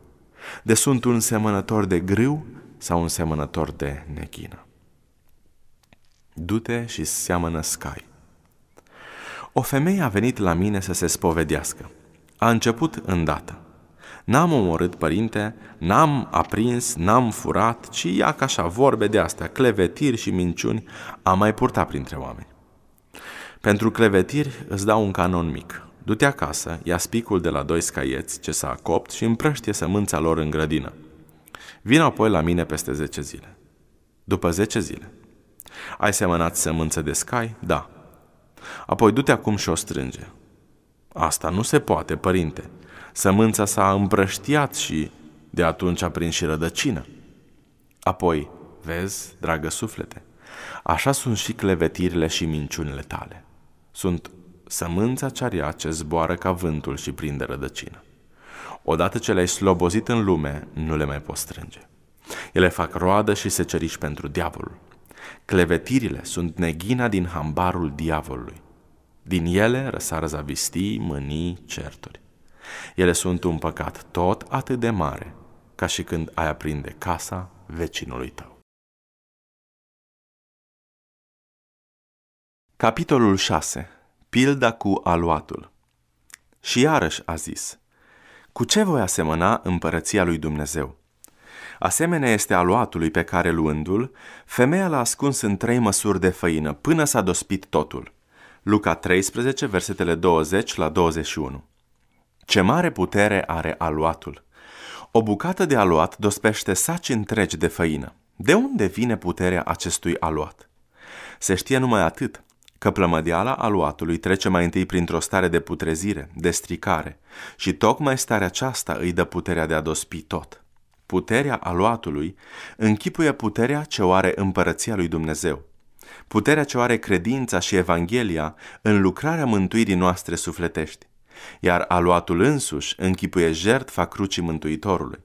De sunt un semănător de griu sau un semănător de neghină? Du-te și seamănă scai. O femeie a venit la mine să se spovedească. A început îndată. N-am omorât, părinte, n-am aprins, n-am furat, ci ia ca așa vorbe de astea, clevetiri și minciuni, am mai purtat printre oameni. Pentru clevetiri îți dau un canon mic. Du-te acasă, ia spicul de la doi scaieți ce s-a copt și împrăștie sămânța lor în grădină. Vin apoi la mine peste 10 zile. După 10 zile. Ai semănat sămânță de scai? Da. Apoi du-te acum și o strânge. Asta nu se poate, părinte, Sămânța s-a împrăștiat și de atunci a prins și rădăcină. Apoi, vezi, dragă suflete, așa sunt și clevetirile și minciunile tale. Sunt sămânța cearia ce zboară ca vântul și prinde rădăcină. Odată ce le-ai slobozit în lume, nu le mai poți strânge. Ele fac roadă și se ceriși pentru diavolul. Clevetirile sunt neghina din hambarul diavolului. Din ele răsară zavistii, mânii, certuri. Ele sunt un păcat tot atât de mare ca și când ai aprinde casa vecinului tău. Capitolul 6. Pilda cu aluatul Și iarăși a zis, Cu ce voi asemăna împărăția lui Dumnezeu? Asemenea este aluatului pe care, luându-l, femeia l-a ascuns în trei măsuri de făină, până s-a dospit totul. Luca 13, versetele 20 la 21 ce mare putere are aluatul! O bucată de aluat dospește saci întregi de făină. De unde vine puterea acestui aluat? Se știe numai atât, că plămădeala aluatului trece mai întâi printr-o stare de putrezire, de stricare, și tocmai starea aceasta îi dă puterea de a dospi tot. Puterea aluatului închipuie puterea ce o are împărăția lui Dumnezeu, puterea ce o are credința și Evanghelia în lucrarea mântuirii noastre sufletești iar aluatul însuși închipuie jertfa crucii Mântuitorului.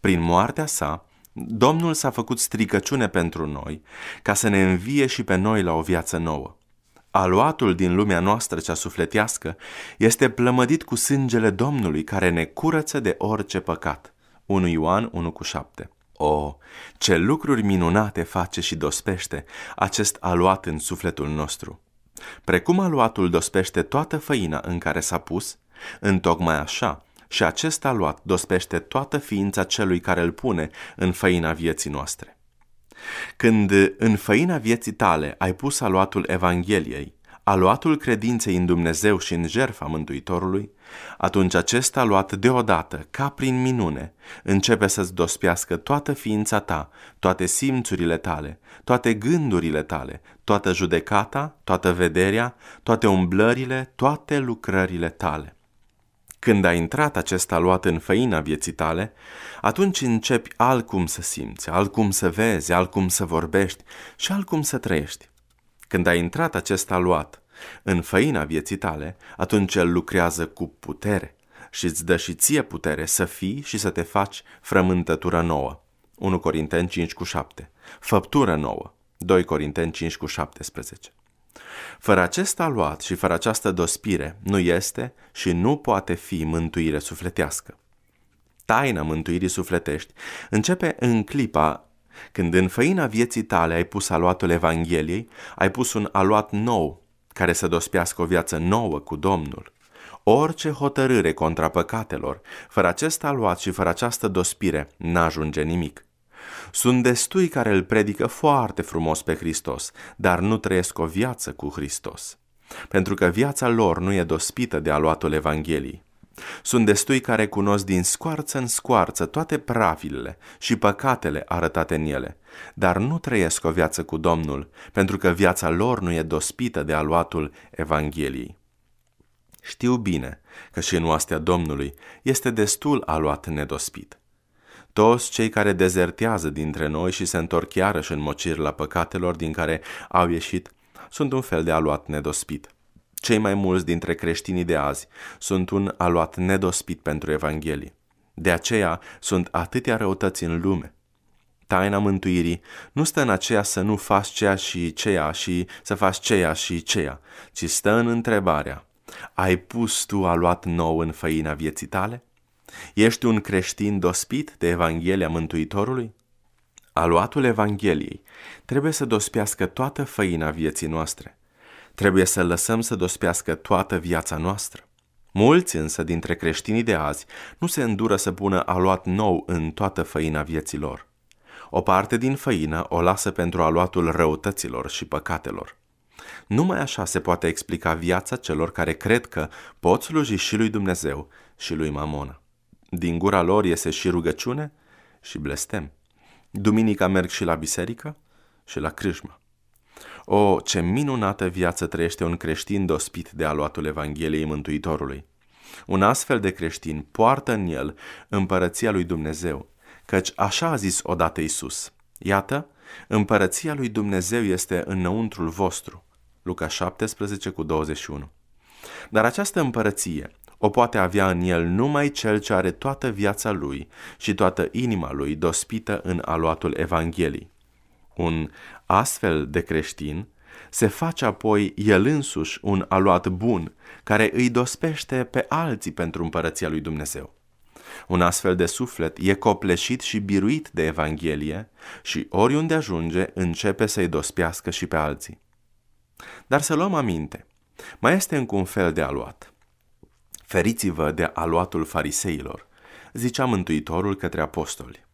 Prin moartea sa, Domnul s-a făcut stricăciune pentru noi, ca să ne învie și pe noi la o viață nouă. Aluatul din lumea noastră cea sufletească este plămădit cu sângele Domnului care ne curăță de orice păcat. 1 Ioan 1 cu 7 O, oh, ce lucruri minunate face și dospește acest aluat în sufletul nostru! Precum aluatul dospește toată făina în care s-a pus, întocmai așa și acest aluat dospește toată ființa celui care îl pune în făina vieții noastre. Când în făina vieții tale ai pus aluatul Evangheliei, aluatul credinței în Dumnezeu și în jertfa Mântuitorului, atunci acesta, luat deodată, ca prin minune, începe să-ți dospească toată ființa ta, toate simțurile tale, toate gândurile tale, toată judecata, toată vederea, toate umblările, toate lucrările tale. Când a intrat acesta luat în făina vieții tale, atunci începi alcum să simți, alcum să vezi, alcum să vorbești și alcum să trăiești. Când a intrat acesta luat în făina vieții tale, atunci El lucrează cu putere și îți dă și ție putere să fii și să te faci frământătură nouă. 1 Corinteni 5 cu 7 Făptură nouă 2 Corinteni 5 cu 17 Fără acest aluat și fără această dospire nu este și nu poate fi mântuire sufletească. Taina mântuirii sufletești începe în clipa când în făina vieții tale ai pus aluatul Evangheliei, ai pus un aluat nou care să dospească o viață nouă cu Domnul. Orice hotărâre contra păcatelor, fără acest aluat și fără această dospire, n-ajunge nimic. Sunt destui care îl predică foarte frumos pe Hristos, dar nu trăiesc o viață cu Hristos, pentru că viața lor nu e dospită de aluatul Evangheliei. Sunt destui care cunosc din scoarță în scoarță toate pravilele și păcatele arătate în ele, dar nu trăiesc o viață cu Domnul, pentru că viața lor nu e dospită de aluatul Evangheliei. Știu bine că și în oastea Domnului este destul aluat nedospit. Toți cei care dezertează dintre noi și se întorc iarăși în mocir la păcatelor din care au ieșit sunt un fel de aluat nedospit – cei mai mulți dintre creștinii de azi sunt un aluat nedospit pentru Evanghelie. De aceea sunt atâtea răutăți în lume. Taina mântuirii nu stă în aceea să nu faci ceea și ceea și să faci ceea și ceea, ci stă în întrebarea, ai pus tu aluat nou în făina vieții tale? Ești un creștin dospit de Evanghelia Mântuitorului? Aluatul Evangheliei trebuie să dospească toată făina vieții noastre. Trebuie să lăsăm să dospească toată viața noastră. Mulți însă dintre creștinii de azi nu se îndură să pună aluat nou în toată făina vieților. O parte din făină o lasă pentru aluatul răutăților și păcatelor. Numai așa se poate explica viața celor care cred că pot sluji și lui Dumnezeu și lui Mamona. Din gura lor iese și rugăciune și blestem. Duminica merg și la biserică și la crâșmă. O, ce minunată viață trăiește un creștin dospit de aluatul Evangheliei Mântuitorului! Un astfel de creștin poartă în el împărăția lui Dumnezeu, căci așa a zis odată Isus. Iată, împărăția lui Dumnezeu este înăuntrul vostru. Luca 17 cu 21. Dar această împărăție o poate avea în el numai cel ce are toată viața lui și toată inima lui dospită în aluatul Evangheliei. Un astfel de creștin se face apoi el însuși un aluat bun, care îi dospește pe alții pentru împărăția lui Dumnezeu. Un astfel de suflet e copleșit și biruit de Evanghelie și oriunde ajunge începe să-i dospească și pe alții. Dar să luăm aminte, mai este încă un fel de aluat. Feriți-vă de aluatul fariseilor, zicea Mântuitorul către apostoli.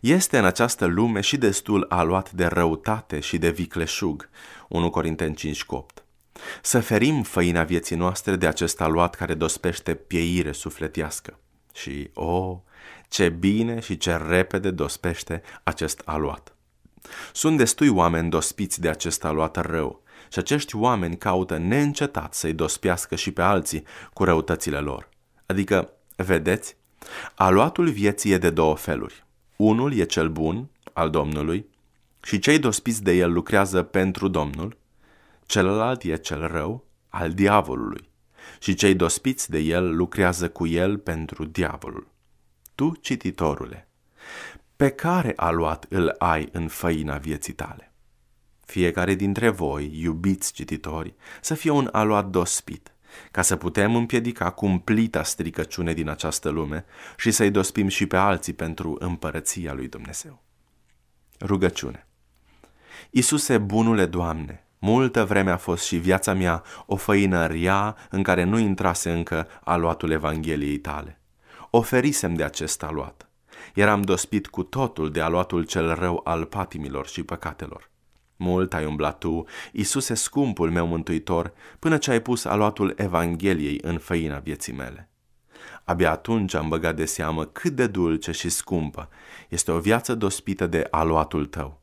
Este în această lume și destul aluat de răutate și de vicleșug, 1 Corinteni 5 8. Să ferim făina vieții noastre de acest aluat care dospește pieire sufletească. Și, o, oh, ce bine și ce repede dospește acest aluat. Sunt destui oameni dospiți de acest aluat rău și acești oameni caută neîncetat să-i dospiască și pe alții cu răutățile lor. Adică, vedeți, aluatul vieții e de două feluri. Unul e cel bun al Domnului și cei dospiți de el lucrează pentru Domnul, celălalt e cel rău al diavolului și cei dospiți de el lucrează cu el pentru diavolul. Tu, cititorule, pe care luat îl ai în făina vieții tale? Fiecare dintre voi, iubiți cititori, să fie un aluat dospit – ca să putem împiedica cumplita stricăciune din această lume și să-i dospim și pe alții pentru împărăția lui Dumnezeu. Rugăciune Iisuse bunule Doamne, multă vreme a fost și viața mea o făină ria în care nu intrase încă aluatul Evangheliei tale. Oferisem de acest aluat. Eram dospit cu totul de aluatul cel rău al patimilor și păcatelor. Mult ai umblat tu, Iisuse scumpul meu mântuitor, până ce ai pus aluatul Evangheliei în făina vieții mele. Abia atunci am băgat de seamă cât de dulce și scumpă este o viață dospită de aluatul tău.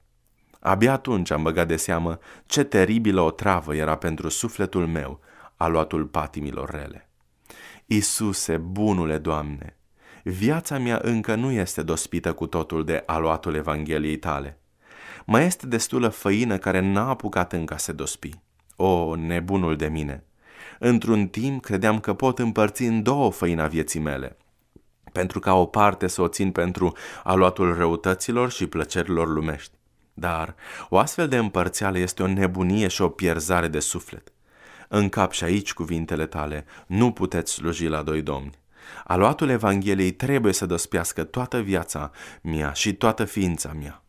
Abia atunci am băgat de seamă ce teribilă o travă era pentru sufletul meu, aluatul patimilor rele. Iisuse, bunule Doamne, viața mea încă nu este dospită cu totul de aluatul Evangheliei tale – mai este destulă făină care n-a apucat încă să dospi. O, nebunul de mine! Într-un timp credeam că pot împărți în două făina vieții mele, pentru ca o parte să o țin pentru aluatul răutăților și plăcerilor lumești. Dar o astfel de împărțeală este o nebunie și o pierzare de suflet. În cap și aici cuvintele tale, nu puteți sluji la doi domni. Aluatul Evangheliei trebuie să dospiască toată viața mea și toată ființa mea.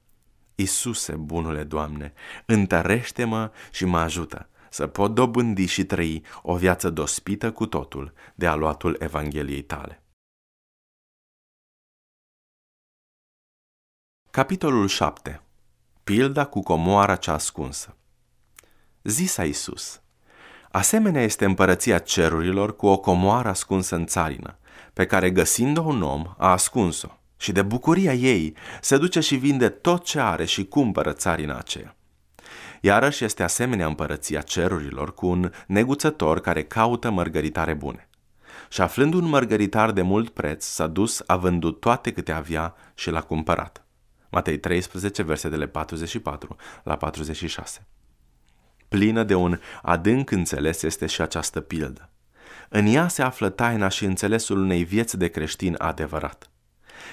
Isuse, bunule Doamne, întărește-mă și mă ajută să pot dobândi și trăi o viață dospită cu totul de aluatul Evangheliei tale. Capitolul 7. Pilda cu comoara cea ascunsă Zisa Isus: Asemenea este împărăția cerurilor cu o comoară ascunsă în țarină, pe care găsind-o un om a ascuns-o și de bucuria ei se duce și vinde tot ce are și cumpără țarina aceea. Iarăși este asemenea împărăția cerurilor cu un neguțător care caută mărgăritare bune. Și aflând un mărgăritar de mult preț, s-a dus, a vândut toate câte avea și l-a cumpărat. Matei 13, versetele 44 la 46. Plină de un adânc înțeles este și această pildă. În ea se află taina și înțelesul unei vieți de creștin adevărat.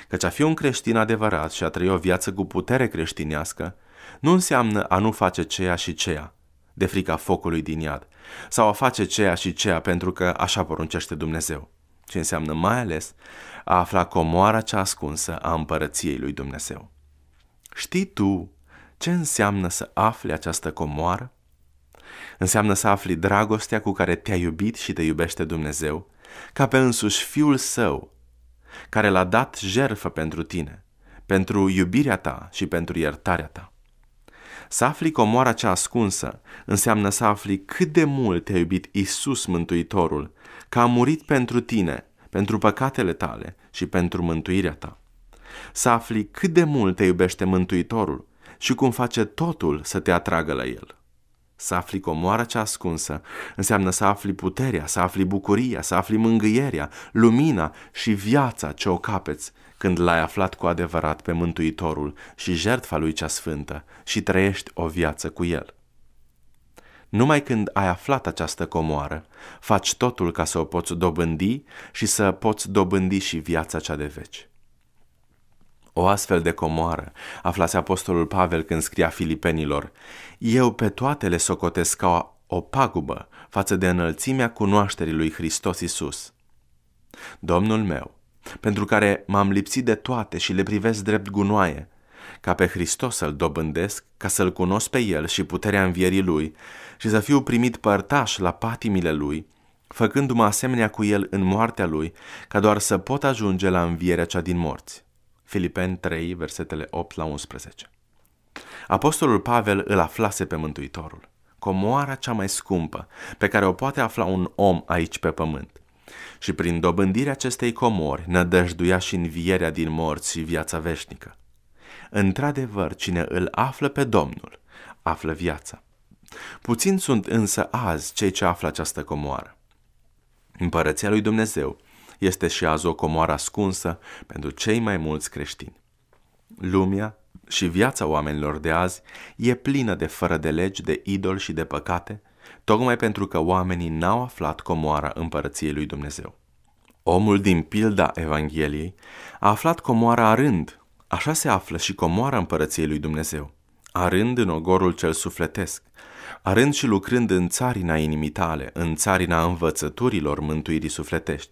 Căci a fi un creștin adevărat și a trăi o viață cu putere creștinească nu înseamnă a nu face ceea și ceea, de frica focului din iad, sau a face ceea și ceea pentru că așa poruncește Dumnezeu, ci înseamnă mai ales a afla comoara cea ascunsă a împărăției lui Dumnezeu. Știi tu ce înseamnă să afli această comoară? Înseamnă să afli dragostea cu care te-a iubit și te iubește Dumnezeu, ca pe însuși Fiul Său, care l-a dat jerfă pentru tine, pentru iubirea ta și pentru iertarea ta. Să afli comoara cea ascunsă înseamnă să afli cât de mult te-a iubit Isus Mântuitorul, că a murit pentru tine, pentru păcatele tale și pentru mântuirea ta. Să afli cât de mult te iubește Mântuitorul și cum face totul să te atragă la el. Să afli comoara cea ascunsă înseamnă să afli puterea, să afli bucuria, să afli mângâierea, lumina și viața ce o capeți când l-ai aflat cu adevărat pe Mântuitorul și jertfa lui cea sfântă și trăiești o viață cu el. Numai când ai aflat această comoară, faci totul ca să o poți dobândi și să poți dobândi și viața cea de veci. O astfel de comoară aflase apostolul Pavel când scria filipenilor, Eu pe toate le socotesc ca o pagubă față de înălțimea cunoașterii lui Hristos Isus. Domnul meu, pentru care m-am lipsit de toate și le privesc drept gunoaie, ca pe Hristos să-L dobândesc, ca să-L cunosc pe El și puterea învierii Lui și să fiu primit părtaș la patimile Lui, făcându-mă asemenea cu El în moartea Lui, ca doar să pot ajunge la învierea cea din morți. Filipen 3, versetele 8 la 11. Apostolul Pavel îl aflase pe Mântuitorul, comoara cea mai scumpă pe care o poate afla un om aici pe pământ. Și prin dobândirea acestei comori nădăjduia și învierea din morți și viața veșnică. Într-adevăr, cine îl află pe Domnul, află viața. Puțin sunt însă azi cei ce află această comoară. Împărăția lui Dumnezeu este și azi o comoară ascunsă pentru cei mai mulți creștini. Lumea și viața oamenilor de azi e plină de fără de legi, de idol și de păcate, tocmai pentru că oamenii n-au aflat comoara împărăției lui Dumnezeu. Omul din pilda Evangheliei a aflat comoara arând, așa se află și comoara împărăției lui Dumnezeu, arând în ogorul cel sufletesc, arând și lucrând în țarina inimitale, în țarina învățăturilor mântuirii sufletești.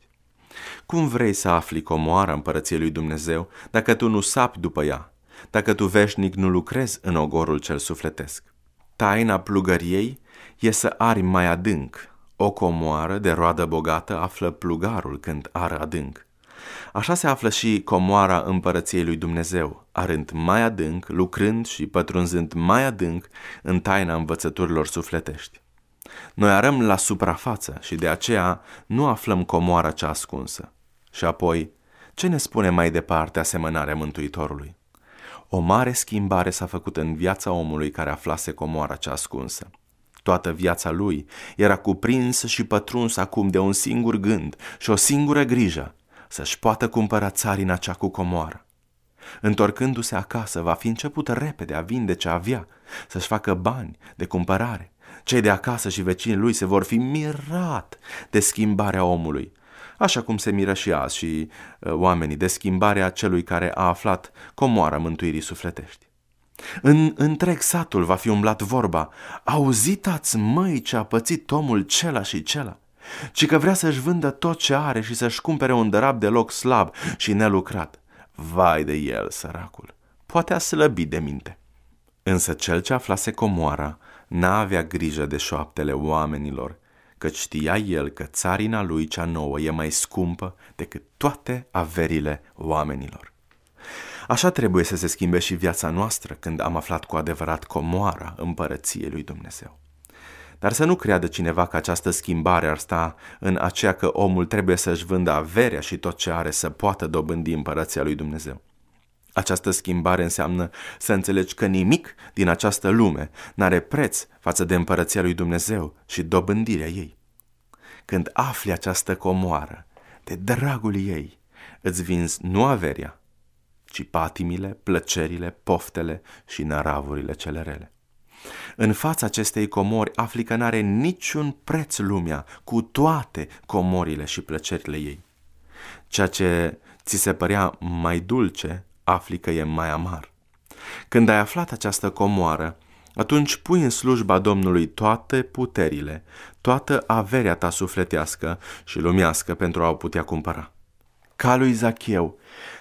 Cum vrei să afli comoara împărăției lui Dumnezeu dacă tu nu sapi după ea, dacă tu veșnic nu lucrezi în ogorul cel sufletesc? Taina plugăriei e să ari mai adânc. O comoară de roadă bogată află plugarul când ară adânc. Așa se află și comoara împărăției lui Dumnezeu, arând mai adânc, lucrând și pătrunzând mai adânc în taina învățăturilor sufletești. Noi arăm la suprafață și de aceea nu aflăm comoara cea ascunsă. Și apoi, ce ne spune mai departe asemănarea Mântuitorului? O mare schimbare s-a făcut în viața omului care aflase comoara cea ascunsă. Toată viața lui era cuprinsă și pătruns acum de un singur gând și o singură grijă, să-și poată cumpăra țarina cea cu comoară. Întorcându-se acasă, va fi început repede a vinde ce avea, să-și facă bani de cumpărare. Cei de acasă și vecinii lui se vor fi mirat de schimbarea omului, așa cum se miră și azi și uh, oamenii de schimbarea celui care a aflat comoara mântuirii sufletești. În întreg satul va fi umblat vorba, auzitați măi ce a pățit omul cela și cela, ci că vrea să-și vândă tot ce are și să-și cumpere un dărab de loc slab și nelucrat. Vai de el, săracul! Poate a slăbit de minte. Însă cel ce aflase comoara n-avea grijă de șoaptele oamenilor, că știa el că țarina lui cea nouă e mai scumpă decât toate averile oamenilor. Așa trebuie să se schimbe și viața noastră când am aflat cu adevărat comoara împărăției lui Dumnezeu. Dar să nu creadă cineva că această schimbare ar sta în aceea că omul trebuie să-și vândă averea și tot ce are să poată dobândi împărăția lui Dumnezeu. Această schimbare înseamnă să înțelegi că nimic din această lume n-are preț față de împărăția lui Dumnezeu și dobândirea ei. Când afli această comoară, de dragul ei, îți vinzi nu averia, ci patimile, plăcerile, poftele și năravurile cele rele. În fața acestei comori afli că n-are niciun preț lumea cu toate comorile și plăcerile ei. Ceea ce ți se părea mai dulce afli că e mai amar. Când ai aflat această comoară, atunci pui în slujba Domnului toate puterile, toată averea ta sufletească și lumească pentru a o putea cumpăra. Ca lui Zacheu,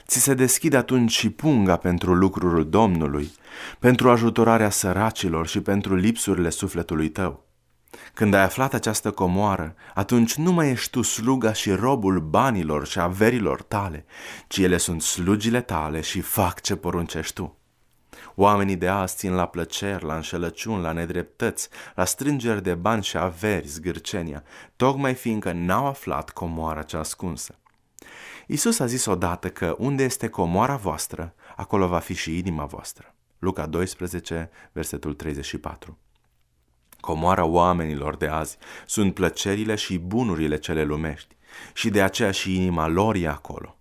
ți se deschide atunci și punga pentru lucrul Domnului, pentru ajutorarea săracilor și pentru lipsurile sufletului tău. Când ai aflat această comoară, atunci nu mai ești tu sluga și robul banilor și averilor tale, ci ele sunt slugile tale și fac ce poruncești tu. Oamenii de azi țin la plăceri, la înșelăciuni, la nedreptăți, la strângeri de bani și averi, zgârcenia, tocmai fiindcă n-au aflat comoara cea ascunsă. Isus a zis odată că unde este comoara voastră, acolo va fi și inima voastră. Luca 12, versetul 34. Comoara oamenilor de azi sunt plăcerile și bunurile cele lumești și de aceea și inima lor e acolo.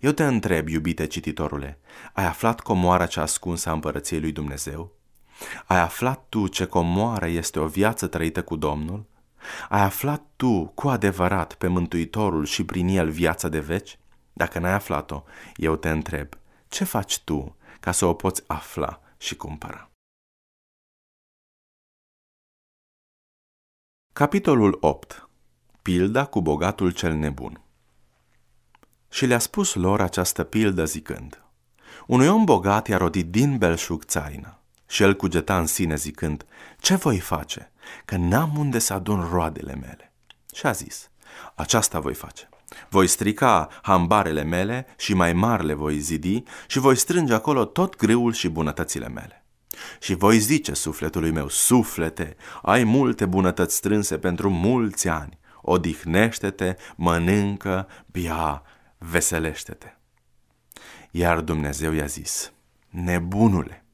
Eu te întreb, iubite cititorule, ai aflat comoara ce ascunsă a împărăției lui Dumnezeu? Ai aflat tu ce comoară este o viață trăită cu Domnul? Ai aflat tu cu adevărat pe Mântuitorul și prin el viața de veci? Dacă n-ai aflat-o, eu te întreb, ce faci tu ca să o poți afla și cumpăra? Capitolul 8. Pilda cu bogatul cel nebun. Și le-a spus lor această pildă zicând, Unui om bogat i-a rodit din belșug țarină. Și el cugeta în sine zicând, Ce voi face, că n-am unde să adun roadele mele? Și a zis, Aceasta voi face. Voi strica hambarele mele și mai mari le voi zidi și voi strânge acolo tot greul și bunătățile mele. Și voi zice sufletului meu, suflete, ai multe bunătăți strânse pentru mulți ani, odihnește-te, mănâncă, bia, veselește-te. Iar Dumnezeu i-a zis, nebunule,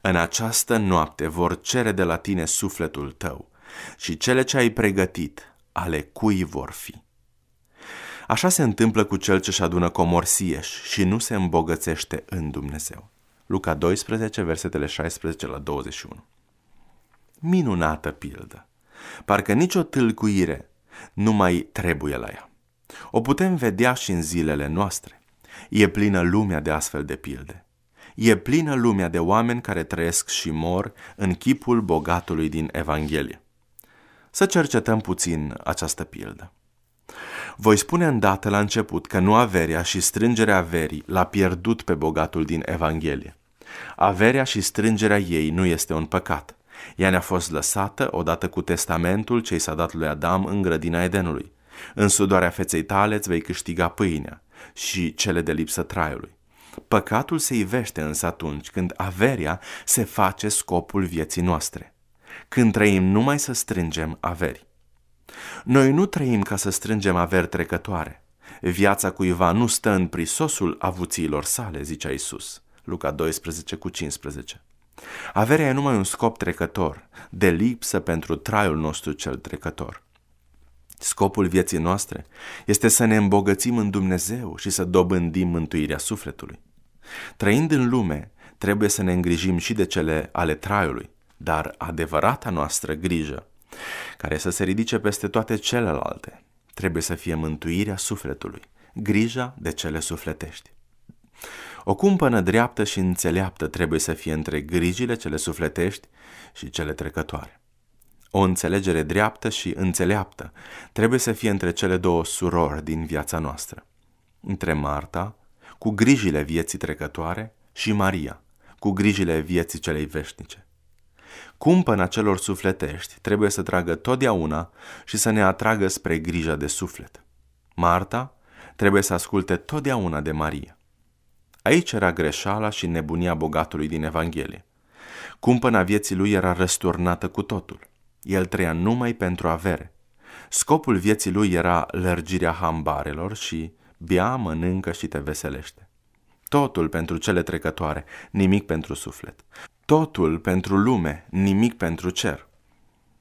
în această noapte vor cere de la tine sufletul tău și cele ce ai pregătit, ale cui vor fi. Așa se întâmplă cu cel ce-și adună comorsie și nu se îmbogățește în Dumnezeu. Luca 12, versetele 16 la 21. Minunată pildă! Parcă nicio tâlcuire nu mai trebuie la ea. O putem vedea și în zilele noastre. E plină lumea de astfel de pilde. E plină lumea de oameni care trăiesc și mor în chipul bogatului din Evanghelie. Să cercetăm puțin această pildă. Voi spune îndată la început că nu averea și strângerea averii l-a pierdut pe bogatul din Evanghelie. Averea și strângerea ei nu este un păcat. Ea ne-a fost lăsată odată cu testamentul ce i s-a dat lui Adam în grădina Edenului. În sudoarea feței tale îți vei câștiga pâinea și cele de lipsă traiului. Păcatul se ivește însă atunci când averia se face scopul vieții noastre. Când trăim numai să strângem averi. Noi nu trăim ca să strângem averi trecătoare. Viața cuiva nu stă în prisosul avuțiilor sale, zicea Isus. Luca 12 cu 15. Averea e numai un scop trecător, de lipsă pentru traiul nostru cel trecător. Scopul vieții noastre este să ne îmbogățim în Dumnezeu și să dobândim mântuirea sufletului. Trăind în lume, trebuie să ne îngrijim și de cele ale traiului, dar adevărata noastră grijă, care să se ridice peste toate celelalte, trebuie să fie mântuirea sufletului, grija de cele sufletești. O cumpănă dreaptă și înțeleaptă trebuie să fie între grijile cele sufletești și cele trecătoare. O înțelegere dreaptă și înțeleaptă trebuie să fie între cele două surori din viața noastră. Între Marta, cu grijile vieții trecătoare, și Maria, cu grijile vieții celei veșnice. Cumpăna celor sufletești trebuie să tragă totdeauna și să ne atragă spre grija de suflet. Marta trebuie să asculte totdeauna de Maria. Aici era greșeala și nebunia bogatului din Evanghelie. Cumpăna vieții lui era răsturnată cu totul. El trăia numai pentru avere. Scopul vieții lui era lărgirea hambarelor și bea, mănâncă și te veselește. Totul pentru cele trecătoare, nimic pentru suflet. Totul pentru lume, nimic pentru cer.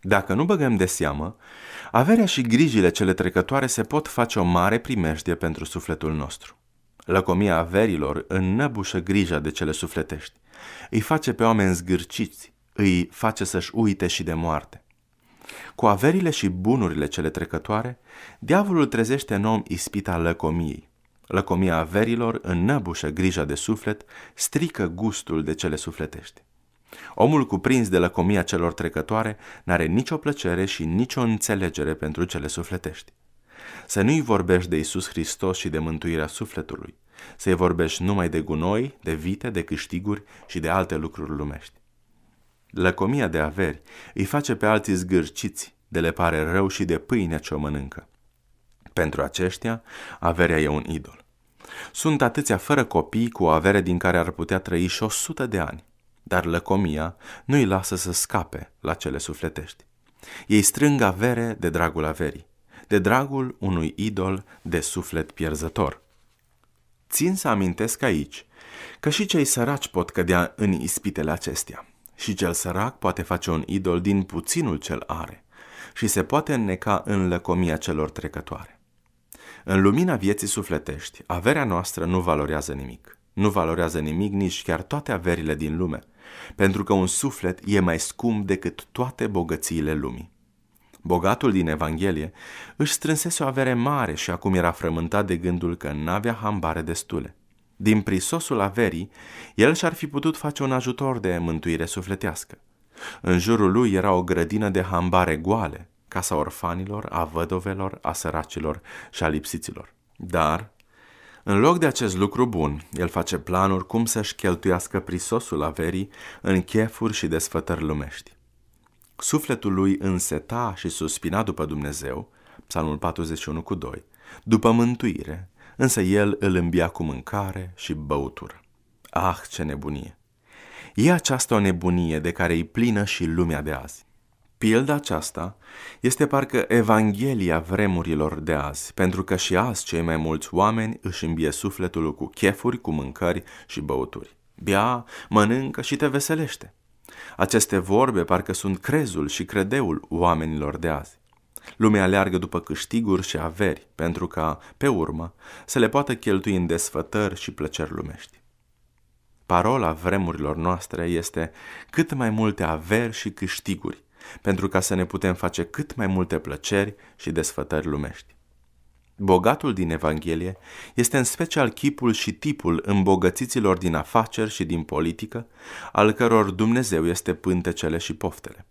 Dacă nu băgăm de seamă, averea și grijile cele trecătoare se pot face o mare primejdie pentru sufletul nostru. Lăcomia averilor înnăbușă grija de cele sufletești. Îi face pe oameni zgârciți, îi face să-și uite și de moarte. Cu averile și bunurile cele trecătoare, diavolul trezește în om ispita lăcomiei. Lăcomia averilor înnăbușă grija de suflet, strică gustul de cele sufletești. Omul cuprins de lăcomia celor trecătoare n-are nicio plăcere și nicio înțelegere pentru cele sufletești. Să nu-i vorbești de Isus Hristos și de mântuirea sufletului, să-i vorbești numai de gunoi, de vite, de câștiguri și de alte lucruri lumești. Lăcomia de averi îi face pe alții zgârciți, de le pare rău și de pâine ce o mănâncă. Pentru aceștia, averea e un idol. Sunt atâția fără copii cu o avere din care ar putea trăi și o sută de ani, dar lăcomia nu îi lasă să scape la cele sufletești. Ei strâng avere de dragul averii de dragul unui idol de suflet pierzător. Țin să amintesc aici că și cei săraci pot cădea în ispitele acestea și cel sărac poate face un idol din puținul cel are și se poate înneca în lăcomia celor trecătoare. În lumina vieții sufletești, averea noastră nu valorează nimic. Nu valorează nimic nici chiar toate averile din lume, pentru că un suflet e mai scump decât toate bogățiile lumii. Bogatul din Evanghelie își strânsese o avere mare și acum era frământat de gândul că n-avea hambare destule. Din prisosul averii, el și-ar fi putut face un ajutor de mântuire sufletească. În jurul lui era o grădină de hambare goale, casa orfanilor, a vădovelor, a săracilor și a lipsiților. Dar, în loc de acest lucru bun, el face planuri cum să-și cheltuiască prisosul averii în chefuri și desfătări lumești. Sufletul lui înseta și suspina după Dumnezeu, psalmul 41 cu 2, după mântuire, însă el îl îmbia cu mâncare și băutură. Ah, ce nebunie! E aceasta o nebunie de care e plină și lumea de azi. Pilda aceasta este parcă Evanghelia vremurilor de azi, pentru că și azi cei mai mulți oameni își îmbie sufletul cu chefuri, cu mâncări și băuturi. Bia, mănâncă și te veselește. Aceste vorbe parcă sunt crezul și credeul oamenilor de azi. Lumea leargă după câștiguri și averi, pentru ca, pe urmă, să le poată cheltui în desfătări și plăceri lumești. Parola vremurilor noastre este cât mai multe averi și câștiguri, pentru ca să ne putem face cât mai multe plăceri și desfătări lumești. Bogatul din Evanghelie este în special chipul și tipul îmbogățiților din afaceri și din politică, al căror Dumnezeu este pântecele și poftele.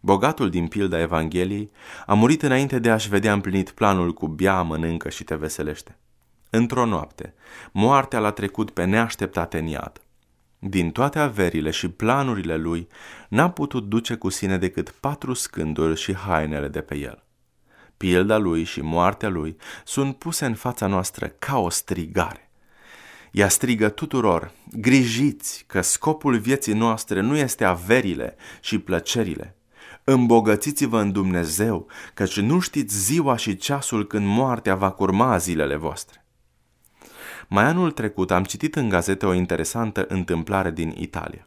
Bogatul din pilda Evangheliei a murit înainte de a-și vedea împlinit planul cu bia, mănâncă și te veselește. Într-o noapte, moartea l-a trecut pe neașteptate în iad. Din toate averile și planurile lui, n-a putut duce cu sine decât patru scânduri și hainele de pe el pilda lui și moartea lui, sunt puse în fața noastră ca o strigare. Ea strigă tuturor, grijiți că scopul vieții noastre nu este averile și plăcerile. Îmbogățiți-vă în Dumnezeu, căci nu știți ziua și ceasul când moartea va curma zilele voastre. Mai anul trecut am citit în gazete o interesantă întâmplare din Italia.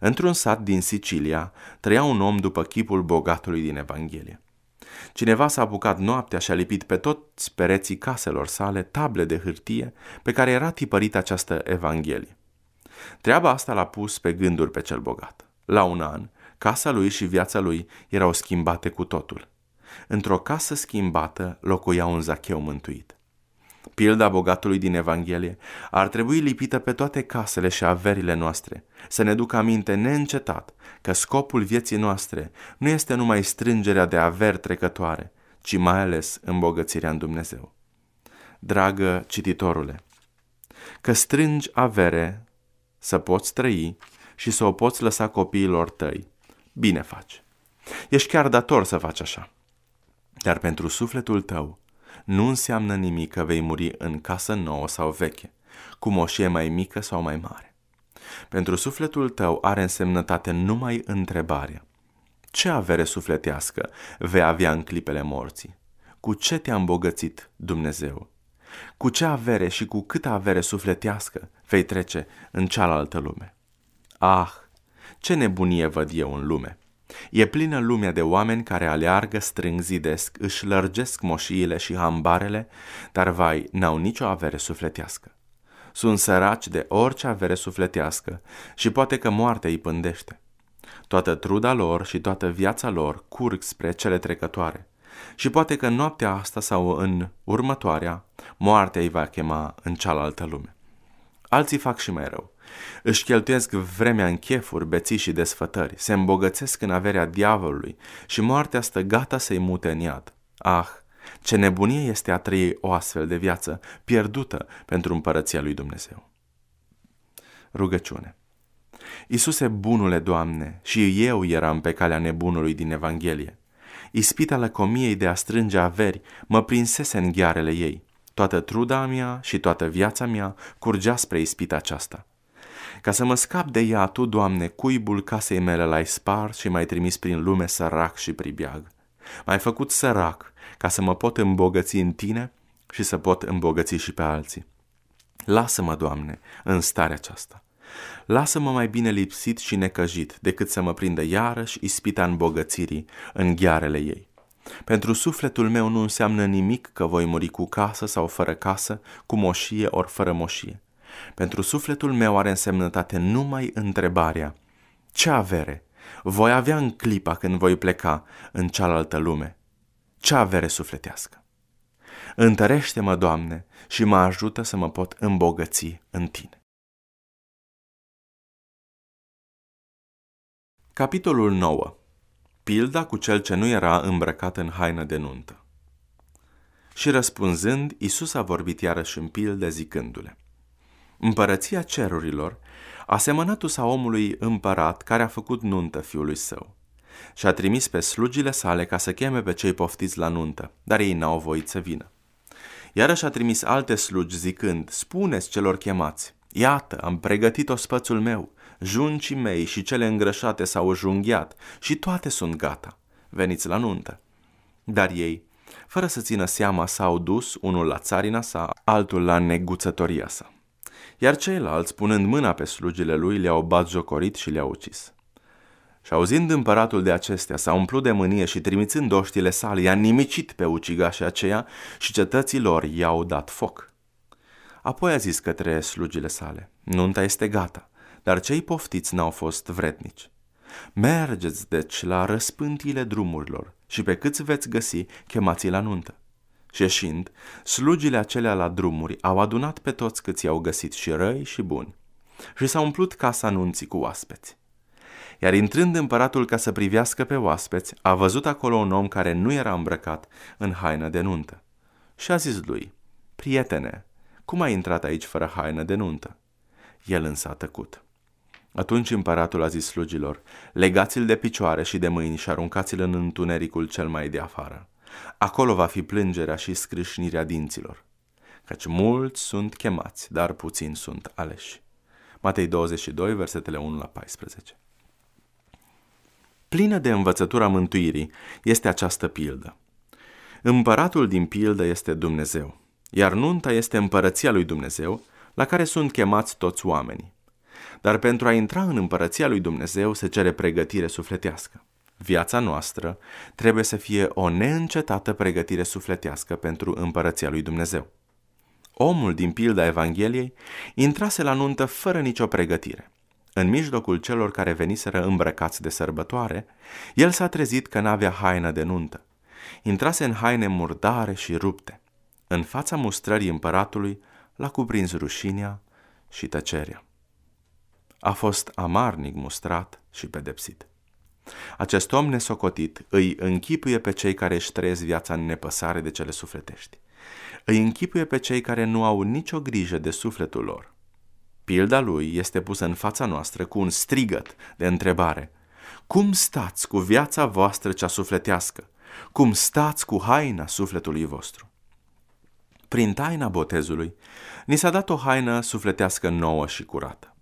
Într-un sat din Sicilia trăia un om după chipul bogatului din Evanghelie. Cineva s-a apucat noaptea și a lipit pe toți pereții caselor sale table de hârtie pe care era tipărit această evanghelie. Treaba asta l-a pus pe gânduri pe cel bogat. La un an, casa lui și viața lui erau schimbate cu totul. Într-o casă schimbată locuia un zacheu mântuit. Pilda bogatului din Evanghelie ar trebui lipită pe toate casele și averile noastre, să ne ducă aminte neîncetat că scopul vieții noastre nu este numai strângerea de averi trecătoare, ci mai ales îmbogățirea în Dumnezeu. Dragă cititorule, că strângi avere să poți trăi și să o poți lăsa copiilor tăi, bine faci. Ești chiar dator să faci așa. Dar pentru sufletul tău, nu înseamnă nimic că vei muri în casă nouă sau veche, cu moșie mai mică sau mai mare. Pentru sufletul tău are însemnătate numai întrebarea. Ce avere sufletească vei avea în clipele morții? Cu ce te-a îmbogățit Dumnezeu? Cu ce avere și cu câtă avere sufletească vei trece în cealaltă lume? Ah, ce nebunie văd eu în lume! E plină lumea de oameni care aleargă strâng zidesc, își lărgesc moșiile și hambarele, dar vai, n-au nicio avere sufletească. Sunt săraci de orice avere sufletească și poate că moartea îi pândește. Toată truda lor și toată viața lor curg spre cele trecătoare. Și poate că noaptea asta sau în următoarea, moartea îi va chema în cealaltă lume. Alții fac și mai rău. Își cheltuiesc vremea în chefuri, beții și desfătări, se îmbogățesc în averea diavolului și moartea stă gata să-i mute în iad. Ah, ce nebunie este a trăi o astfel de viață, pierdută pentru împărăția lui Dumnezeu. Rugăciune Iisuse, bunule Doamne, și eu eram pe calea nebunului din Evanghelie. Ispita lăcomiei de a strânge averi mă prinsese în ghearele ei. Toată truda mea și toată viața mea curgea spre ispita aceasta. Ca să mă scap de ea, tu, Doamne, cuibul casei mele l-ai spart și m-ai trimis prin lume sărac și pribeag. M-ai făcut sărac ca să mă pot îmbogăți în tine și să pot îmbogăți și pe alții. Lasă-mă, Doamne, în starea aceasta. Lasă-mă mai bine lipsit și necăjit decât să mă prindă iarăși ispita îmbogățirii în ghearele ei. Pentru sufletul meu nu înseamnă nimic că voi muri cu casă sau fără casă, cu moșie ori fără moșie. Pentru sufletul meu are însemnătate numai întrebarea. Ce avere? Voi avea în clipa când voi pleca în cealaltă lume. Ce avere sufletească? Întărește-mă, Doamne, și mă ajută să mă pot îmbogăți în Tine. Capitolul 9. Pilda cu cel ce nu era îmbrăcat în haină de nuntă. Și răspunzând, Isus a vorbit iarăși în pilde zicându-le. Împărăția cerurilor a semănat omului împărat care a făcut nuntă fiului său și a trimis pe slugile sale ca să cheme pe cei poftiți la nuntă, dar ei n-au voit să vină. Iarăși a trimis alte slugi zicând, spuneți celor chemați, iată, am pregătit o spățul meu, juncii mei și cele îngrășate s-au junghiat și toate sunt gata, veniți la nuntă. Dar ei, fără să țină seama, s-au dus unul la țarina sa, altul la neguțătoria sa iar ceilalți, punând mâna pe slugile lui, le-au jocorit și le-au ucis. Și auzind împăratul de acestea, s-a umplut de mânie și trimițând oștile sale, i-a nimicit pe ucigașii aceia și cetății lor i-au dat foc. Apoi a zis către slugile sale, nunta este gata, dar cei poftiți n-au fost vrednici. Mergeți deci la răspântile drumurilor și pe câți veți găsi, chemați la nuntă. Și ieșind, slugile acelea la drumuri au adunat pe toți câți i-au găsit și răi și buni și s au umplut casa nunții cu oaspeți. Iar intrând împăratul ca să privească pe oaspeți, a văzut acolo un om care nu era îmbrăcat în haină de nuntă. Și a zis lui, Prietene, cum ai intrat aici fără haină de nuntă? El însă a tăcut. Atunci împăratul a zis slugilor, legați-l de picioare și de mâini și aruncați-l în întunericul cel mai de afară. Acolo va fi plângerea și scrâșnirea dinților, căci mulți sunt chemați, dar puțini sunt aleși. Matei 22, versetele 1 la 14. Plină de învățătura mântuirii este această pildă. Împăratul din pildă este Dumnezeu, iar nunta este împărăția lui Dumnezeu, la care sunt chemați toți oamenii. Dar pentru a intra în împărăția lui Dumnezeu se cere pregătire sufletească viața noastră, trebuie să fie o neîncetată pregătire sufletească pentru împărăția lui Dumnezeu. Omul din pilda Evangheliei intrase la nuntă fără nicio pregătire. În mijlocul celor care veniseră îmbrăcați de sărbătoare, el s-a trezit că n-avea haină de nuntă. Intrase în haine murdare și rupte. În fața mustrării împăratului l-a cuprins rușinea și tăcerea. A fost amarnic mustrat și pedepsit. Acest om nesocotit îi închipuie pe cei care își trăiesc viața în nepăsare de cele sufletești. Îi închipuie pe cei care nu au nicio grijă de sufletul lor. Pilda lui este pusă în fața noastră cu un strigăt de întrebare. Cum stați cu viața voastră cea sufletească? Cum stați cu haina sufletului vostru? Prin taina botezului, ni s-a dat o haină sufletească nouă și curată.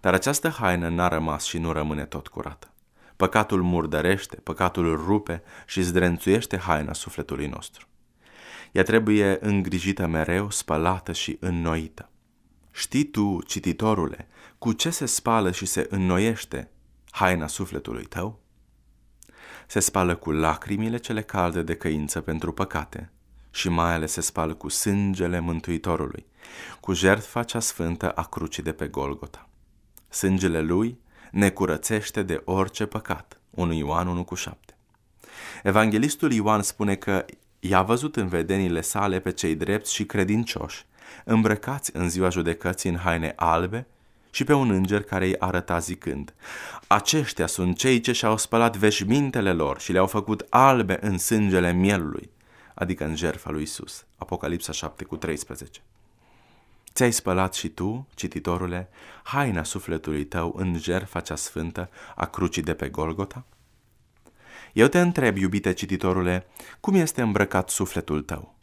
Dar această haină n-a rămas și nu rămâne tot curată. Păcatul murdărește, păcatul rupe și zdrențuiește haina sufletului nostru. Ea trebuie îngrijită mereu, spălată și înnoită. Știi tu, cititorule, cu ce se spală și se înnoiește haina sufletului tău? Se spală cu lacrimile cele calde de căință pentru păcate și mai ales se spală cu sângele Mântuitorului, cu jertfa cea sfântă a crucii de pe Golgota. Sângele lui ne curățește de orice păcat. 1 Ioan 1 cu 7. Evanghelistul Ioan spune că i-a văzut în vedenile sale pe cei drepți și credincioși, îmbrăcați în ziua judecății în haine albe și pe un înger care îi arăta zicând, Aceștia sunt cei ce și-au spălat veșmintele lor și le-au făcut albe în sângele mielului, adică în jertfa lui Isus. Apocalipsa 7 cu 13. Ți-ai spălat și tu, cititorule, haina sufletului tău în jertfa cea sfântă a crucii de pe Golgota? Eu te întreb, iubite cititorule, cum este îmbrăcat sufletul tău?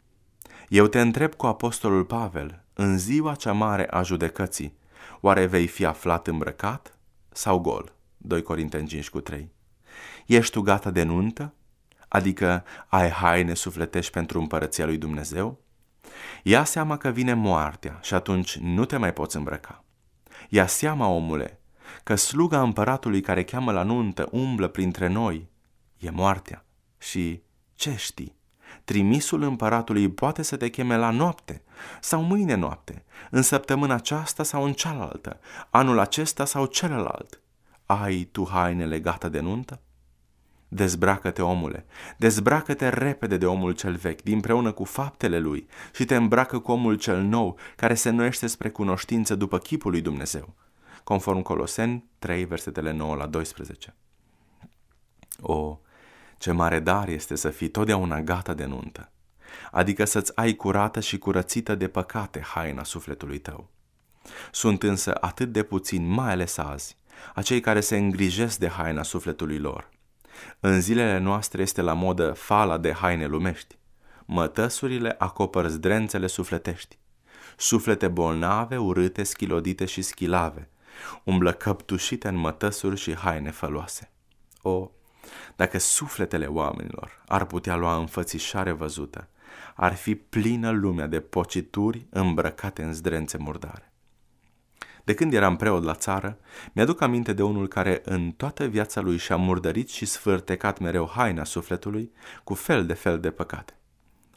Eu te întreb cu apostolul Pavel, în ziua cea mare a judecății, oare vei fi aflat îmbrăcat sau gol? 2 Corinteni 5 cu 3 Ești tu gata de nuntă? Adică ai haine sufletești pentru împărăția lui Dumnezeu? Ia seama că vine moartea și atunci nu te mai poți îmbrăca. Ia seama, omule, că sluga împăratului care cheamă la nuntă umblă printre noi e moartea. Și ce știi? Trimisul împăratului poate să te cheme la noapte sau mâine noapte, în săptămâna aceasta sau în cealaltă, anul acesta sau celălalt. Ai tu hainele gata de nuntă? Dezbracă-te, omule, dezbracă-te repede de omul cel vechi, din preună cu faptele lui, și te îmbracă cu omul cel nou, care se noiește spre cunoștință după chipul lui Dumnezeu, conform Coloseni 3, versetele 9 la 12. O, ce mare dar este să fii totdeauna gata de nuntă, adică să-ți ai curată și curățită de păcate haina sufletului tău. Sunt însă atât de puțini, mai ales azi, acei care se îngrijesc de haina sufletului lor, în zilele noastre este la modă fala de haine lumești. Mătăsurile acopăr zdrențele sufletești. Suflete bolnave, urâte, schilodite și schilave. Umblă căptușite în mătăsuri și haine făloase. O, dacă sufletele oamenilor ar putea lua înfățișare văzută, ar fi plină lumea de pocituri îmbrăcate în zdrențe murdare. De când eram preot la țară, mi-aduc aminte de unul care în toată viața lui și-a murdărit și sfârtecat mereu haina sufletului cu fel de fel de păcate.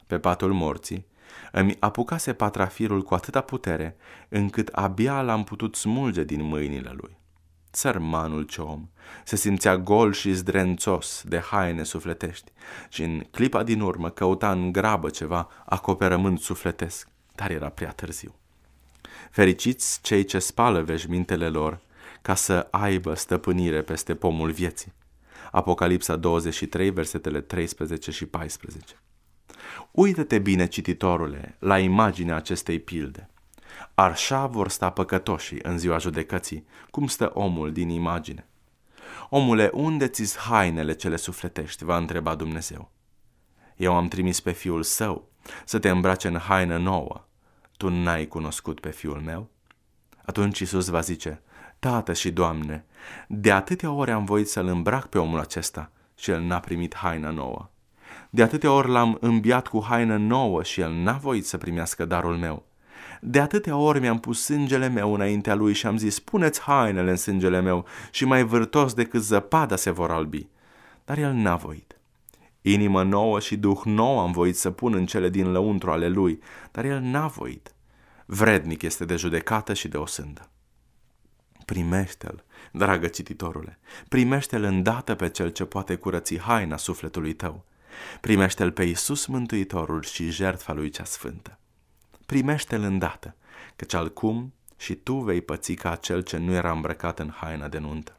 Pe patul morții, îmi apucase patrafirul cu atâta putere, încât abia l-am putut smulge din mâinile lui. Țărmanul ce om se simțea gol și zdrențos de haine sufletești și în clipa din urmă căuta în grabă ceva acoperământ sufletesc, dar era prea târziu. Fericiți cei ce spală veșmintele lor, ca să aibă stăpânire peste pomul vieții. Apocalipsa 23, versetele 13 și 14. Uită-te bine, cititorule, la imaginea acestei pilde. Arșa vor sta păcătoșii în ziua judecății, cum stă omul din imagine. Omule, unde ți hainele cele sufletești? va întreba Dumnezeu. Eu am trimis pe fiul său să te îmbrace în haină nouă, tu n-ai cunoscut pe fiul meu? Atunci Isus va zice, Tată și Doamne, de atâtea ori am voit să-l îmbrac pe omul acesta și el n-a primit haina nouă. De atâtea ori l-am îmbiat cu haină nouă și el n-a voit să primească darul meu. De atâtea ori mi-am pus sângele meu înaintea lui și am zis, puneți hainele în sângele meu și mai vârtos decât zăpada se vor albi. Dar el n-a voit. Inimă nouă și duh nou am voit să pun în cele din lăuntru ale lui, dar el n-a voit. Vrednic este de judecată și de osândă. Primește-l, dragă cititorule, primește-l îndată pe cel ce poate curăți haina sufletului tău. Primește-l pe Iisus Mântuitorul și jertfa lui cea sfântă. Primește-l îndată, căci alcum și tu vei păți ca acel ce nu era îmbrăcat în haina de nuntă.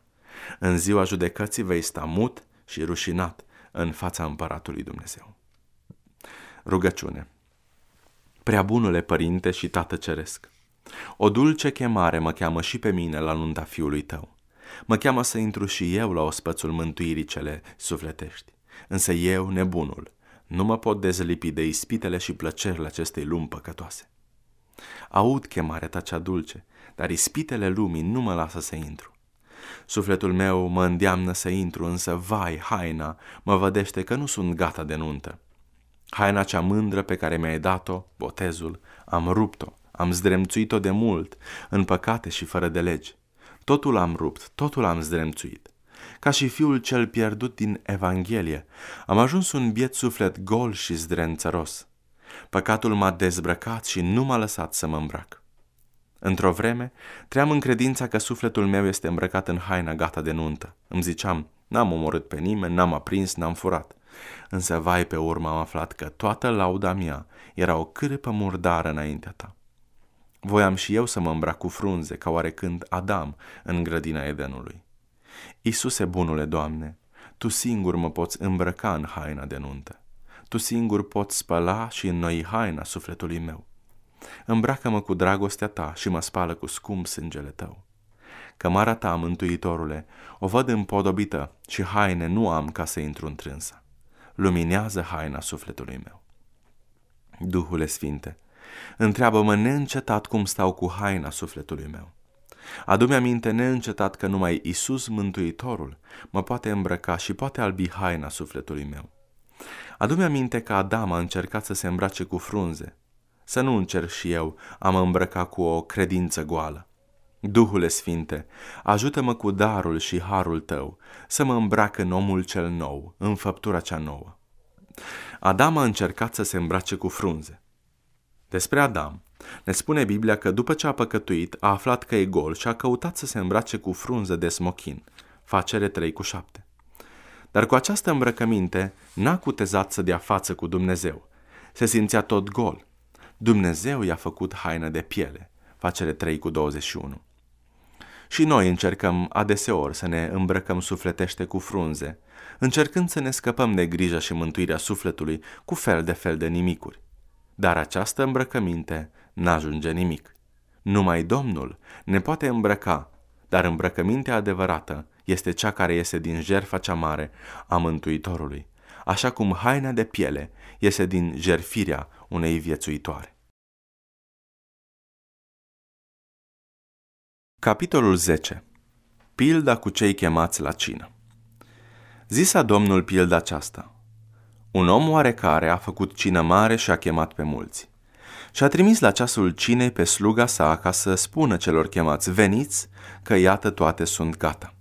În ziua judecății vei sta mut și rușinat, în fața Împăratului Dumnezeu. Rugăciune Prea bunule Părinte și Tată Ceresc, o dulce chemare mă cheamă și pe mine la nunta fiului tău. Mă cheamă să intru și eu la ospățul mântuirii cele sufletești. Însă eu, nebunul, nu mă pot dezlipi de ispitele și plăcerile acestei lumi păcătoase. Aud chemarea ta cea dulce, dar ispitele lumii nu mă lasă să intru. Sufletul meu mă îndeamnă să intru, însă vai, haina, mă vădește că nu sunt gata de nuntă. Haina cea mândră pe care mi-ai dat-o, botezul, am rupt-o, am zdremțuit-o de mult, în păcate și fără de legi. Totul am rupt, totul am zdremțuit. Ca și fiul cel pierdut din Evanghelie, am ajuns un biet suflet gol și zdrențăros. Păcatul m-a dezbrăcat și nu m-a lăsat să mă îmbrac. Într-o vreme, tream în credința că sufletul meu este îmbrăcat în haina gata de nuntă. Îmi ziceam, n-am omorât pe nimeni, n-am aprins, n-am furat. Însă, vai, pe urmă am aflat că toată lauda mea era o cârpă murdară înaintea ta. Voiam și eu să mă îmbrac cu frunze, ca oarecând Adam în grădina Edenului. Iisuse bunule Doamne, Tu singur mă poți îmbrăca în haina de nuntă. Tu singur poți spăla și înnoi haina sufletului meu. Îmbracă-mă cu dragostea ta și mă spală cu scump sângele tău. Cămara ta, mântuitorule, o văd împodobită și haine nu am ca să intru în trânsa. Luminează haina sufletului meu. Duhule Sfinte, întreabă-mă neîncetat cum stau cu haina sufletului meu. Adu-mi aminte neîncetat că numai Isus Mântuitorul mă poate îmbrăca și poate albi haina sufletului meu. Adu-mi aminte că Adam a încercat să se îmbrace cu frunze să nu încerc și eu am îmbrăca cu o credință goală. Duhule Sfinte, ajută-mă cu darul și harul tău să mă îmbrac în omul cel nou, în făptura cea nouă. Adam a încercat să se îmbrace cu frunze. Despre Adam, ne spune Biblia că după ce a păcătuit, a aflat că e gol și a căutat să se îmbrace cu frunze de smochin, facere 3 cu 7. Dar cu această îmbrăcăminte n-a cutezat să dea față cu Dumnezeu. Se simțea tot gol Dumnezeu i-a făcut haină de piele. Facere 3 cu 21. Și noi încercăm adeseori să ne îmbrăcăm sufletește cu frunze, încercând să ne scăpăm de grija și mântuirea sufletului cu fel de fel de nimicuri. Dar această îmbrăcăminte n-ajunge nimic. Numai Domnul ne poate îmbrăca, dar îmbrăcămintea adevărată este cea care iese din jertfa cea mare a Mântuitorului, așa cum haina de piele iese din jerfirea unei viețuitoare. Capitolul 10. Pilda cu cei chemați la cină. Zisa Domnul pilda aceasta. Un om oarecare a făcut cină mare și a chemat pe mulți. Și a trimis la ceasul cinei pe sluga sa ca să spună celor chemați, veniți, că iată toate sunt gata.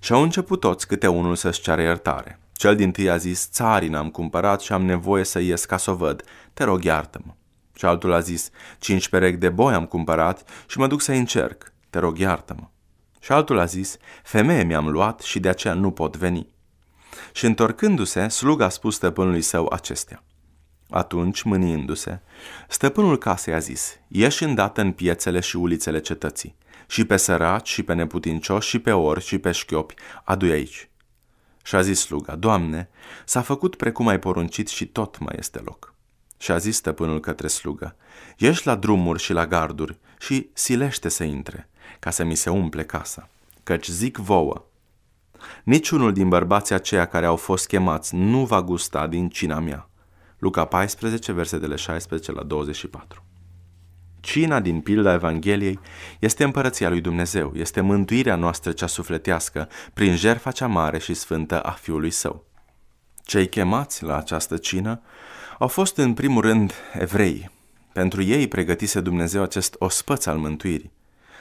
Și au început toți câte unul să-și ceară iertare. Cel din tâi a zis, țarina am cumpărat și am nevoie să ies ca să o văd, te rog iartă-mă. Și altul a zis, cinci perechi de boi am cumpărat și mă duc să încerc, te rog iartă-mă. Și altul a zis, femeie mi-am luat și de aceea nu pot veni. Și întorcându-se, sluga a spus stăpânului său acestea. Atunci, mâniindu-se, stăpânul casei a zis, ieși îndată în piețele și ulițele cetății, și pe săraci, și pe neputincioși, și pe ori, și pe șchiopi, adu aici. Și a zis sluga, Doamne, s-a făcut precum ai poruncit și tot mai este loc. Și a zis stăpânul către slugă, ieși la drumuri și la garduri și silește să intre, ca să mi se umple casa, căci zic vouă, niciunul din bărbații aceia care au fost chemați nu va gusta din cina mea. Luca 14, versetele 16 la 24. Cina din pilda Evangheliei este împărăția lui Dumnezeu, este mântuirea noastră cea sufletească prin jertfa cea mare și sfântă a Fiului Său. Cei chemați la această cină au fost în primul rând evrei. Pentru ei pregătise Dumnezeu acest ospăț al mântuirii,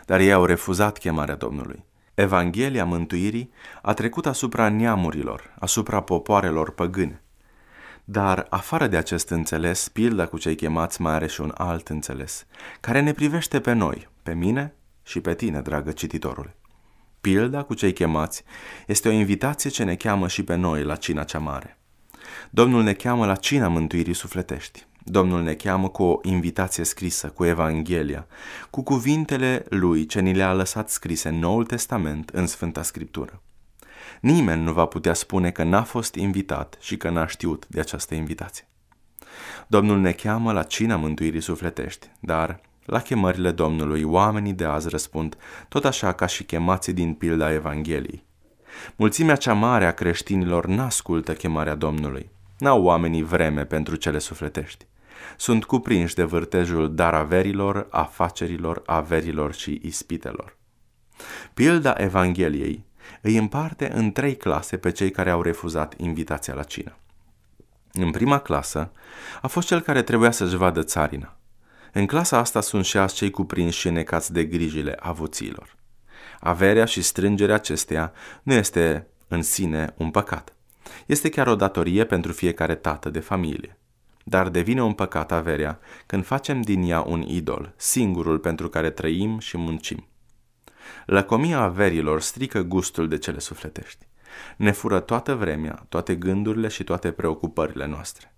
dar ei au refuzat chemarea Domnului. Evanghelia mântuirii a trecut asupra neamurilor, asupra popoarelor păgâne. Dar, afară de acest înțeles, pilda cu cei chemați mai are și un alt înțeles, care ne privește pe noi, pe mine și pe tine, dragă cititorule. Pilda cu cei chemați este o invitație ce ne cheamă și pe noi la cina cea mare. Domnul ne cheamă la cina mântuirii sufletești. Domnul ne cheamă cu o invitație scrisă, cu Evanghelia, cu cuvintele Lui ce ni le-a lăsat scrise în Noul Testament, în Sfânta Scriptură. Nimeni nu va putea spune că n-a fost invitat și că n-a știut de această invitație. Domnul ne cheamă la cina mântuirii sufletești, dar la chemările Domnului, oamenii de azi răspund, tot așa ca și chemații din pilda Evangheliei. Mulțimea cea mare a creștinilor n-ascultă chemarea Domnului. N-au oamenii vreme pentru cele sufletești. Sunt cuprinși de vârtejul daraverilor, afacerilor, averilor și ispitelor. Pilda Evangheliei îi împarte în trei clase pe cei care au refuzat invitația la cină. În prima clasă a fost cel care trebuia să-și vadă țarina. În clasa asta sunt și azi cei cuprinși și necați de grijile avuților. Averea și strângerea acesteia nu este în sine un păcat. Este chiar o datorie pentru fiecare tată de familie. Dar devine un păcat averea când facem din ea un idol, singurul pentru care trăim și muncim. Lăcomia averilor strică gustul de cele sufletești. Ne fură toată vremea, toate gândurile și toate preocupările noastre.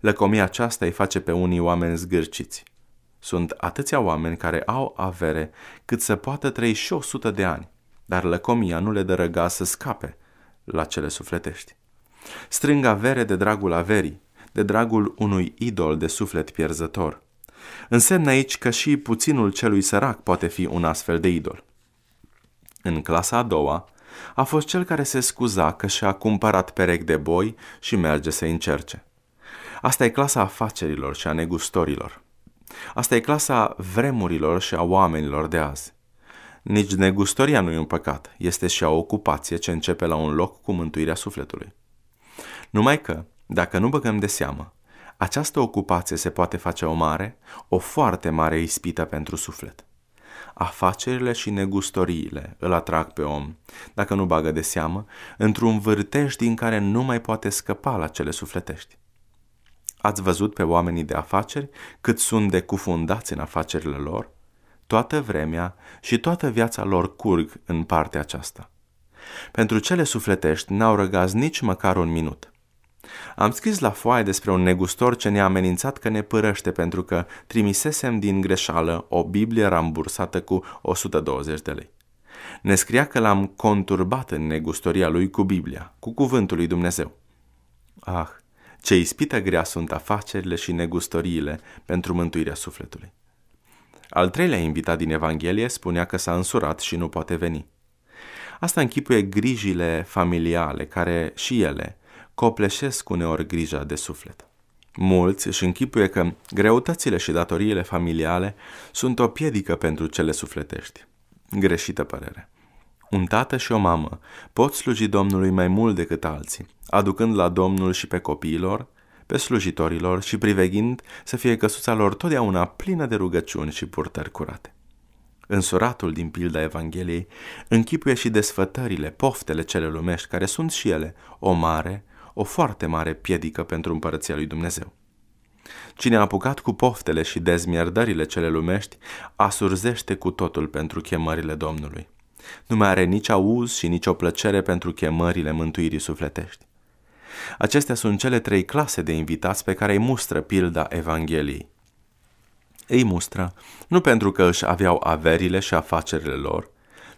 Lăcomia aceasta îi face pe unii oameni zgârciți. Sunt atâția oameni care au avere cât să poată trăi și o sută de ani, dar lăcomia nu le dă răga să scape la cele sufletești. Strâng avere de dragul averii, de dragul unui idol de suflet pierzător. Însemnă aici că și puținul celui sărac poate fi un astfel de idol în clasa a doua, a fost cel care se scuza că și-a cumpărat perechi de boi și merge să încerce. Asta e clasa afacerilor și a negustorilor. Asta e clasa vremurilor și a oamenilor de azi. Nici negustoria nu e un păcat, este și a ocupație ce începe la un loc cu mântuirea sufletului. Numai că, dacă nu băgăm de seamă, această ocupație se poate face o mare, o foarte mare ispită pentru suflet afacerile și negustoriile îl atrag pe om, dacă nu bagă de seamă, într-un vârtej din care nu mai poate scăpa la cele sufletești. Ați văzut pe oamenii de afaceri cât sunt de cufundați în afacerile lor? Toată vremea și toată viața lor curg în partea aceasta. Pentru cele sufletești n-au răgaz nici măcar un minut. Am scris la foaie despre un negustor ce ne-a amenințat că ne părăște pentru că trimisesem din greșeală o Biblie rambursată cu 120 de lei. Ne scria că l-am conturbat în negustoria lui cu Biblia, cu cuvântul lui Dumnezeu. Ah, ce ispită grea sunt afacerile și negustoriile pentru mântuirea sufletului. Al treilea invitat din Evanghelie spunea că s-a însurat și nu poate veni. Asta închipuie grijile familiale, care și ele copleșesc uneori grija de suflet. Mulți își închipuie că greutățile și datoriile familiale sunt o piedică pentru cele sufletești. Greșită părere. Un tată și o mamă pot sluji Domnului mai mult decât alții, aducând la Domnul și pe copiilor, pe slujitorilor și priveghind să fie căsuța lor totdeauna plină de rugăciuni și purtări curate. Însuratul din pilda Evangheliei închipuie și desfătările, poftele cele lumești, care sunt și ele o mare, o foarte mare piedică pentru împărăția lui Dumnezeu. Cine a apucat cu poftele și dezmierdările cele lumești, asurzește cu totul pentru chemările Domnului. Nu mai are nici auz și nicio plăcere pentru chemările mântuirii sufletești. Acestea sunt cele trei clase de invitați pe care îi mustră pilda Evangheliei. Ei mustră nu pentru că își aveau averile și afacerile lor,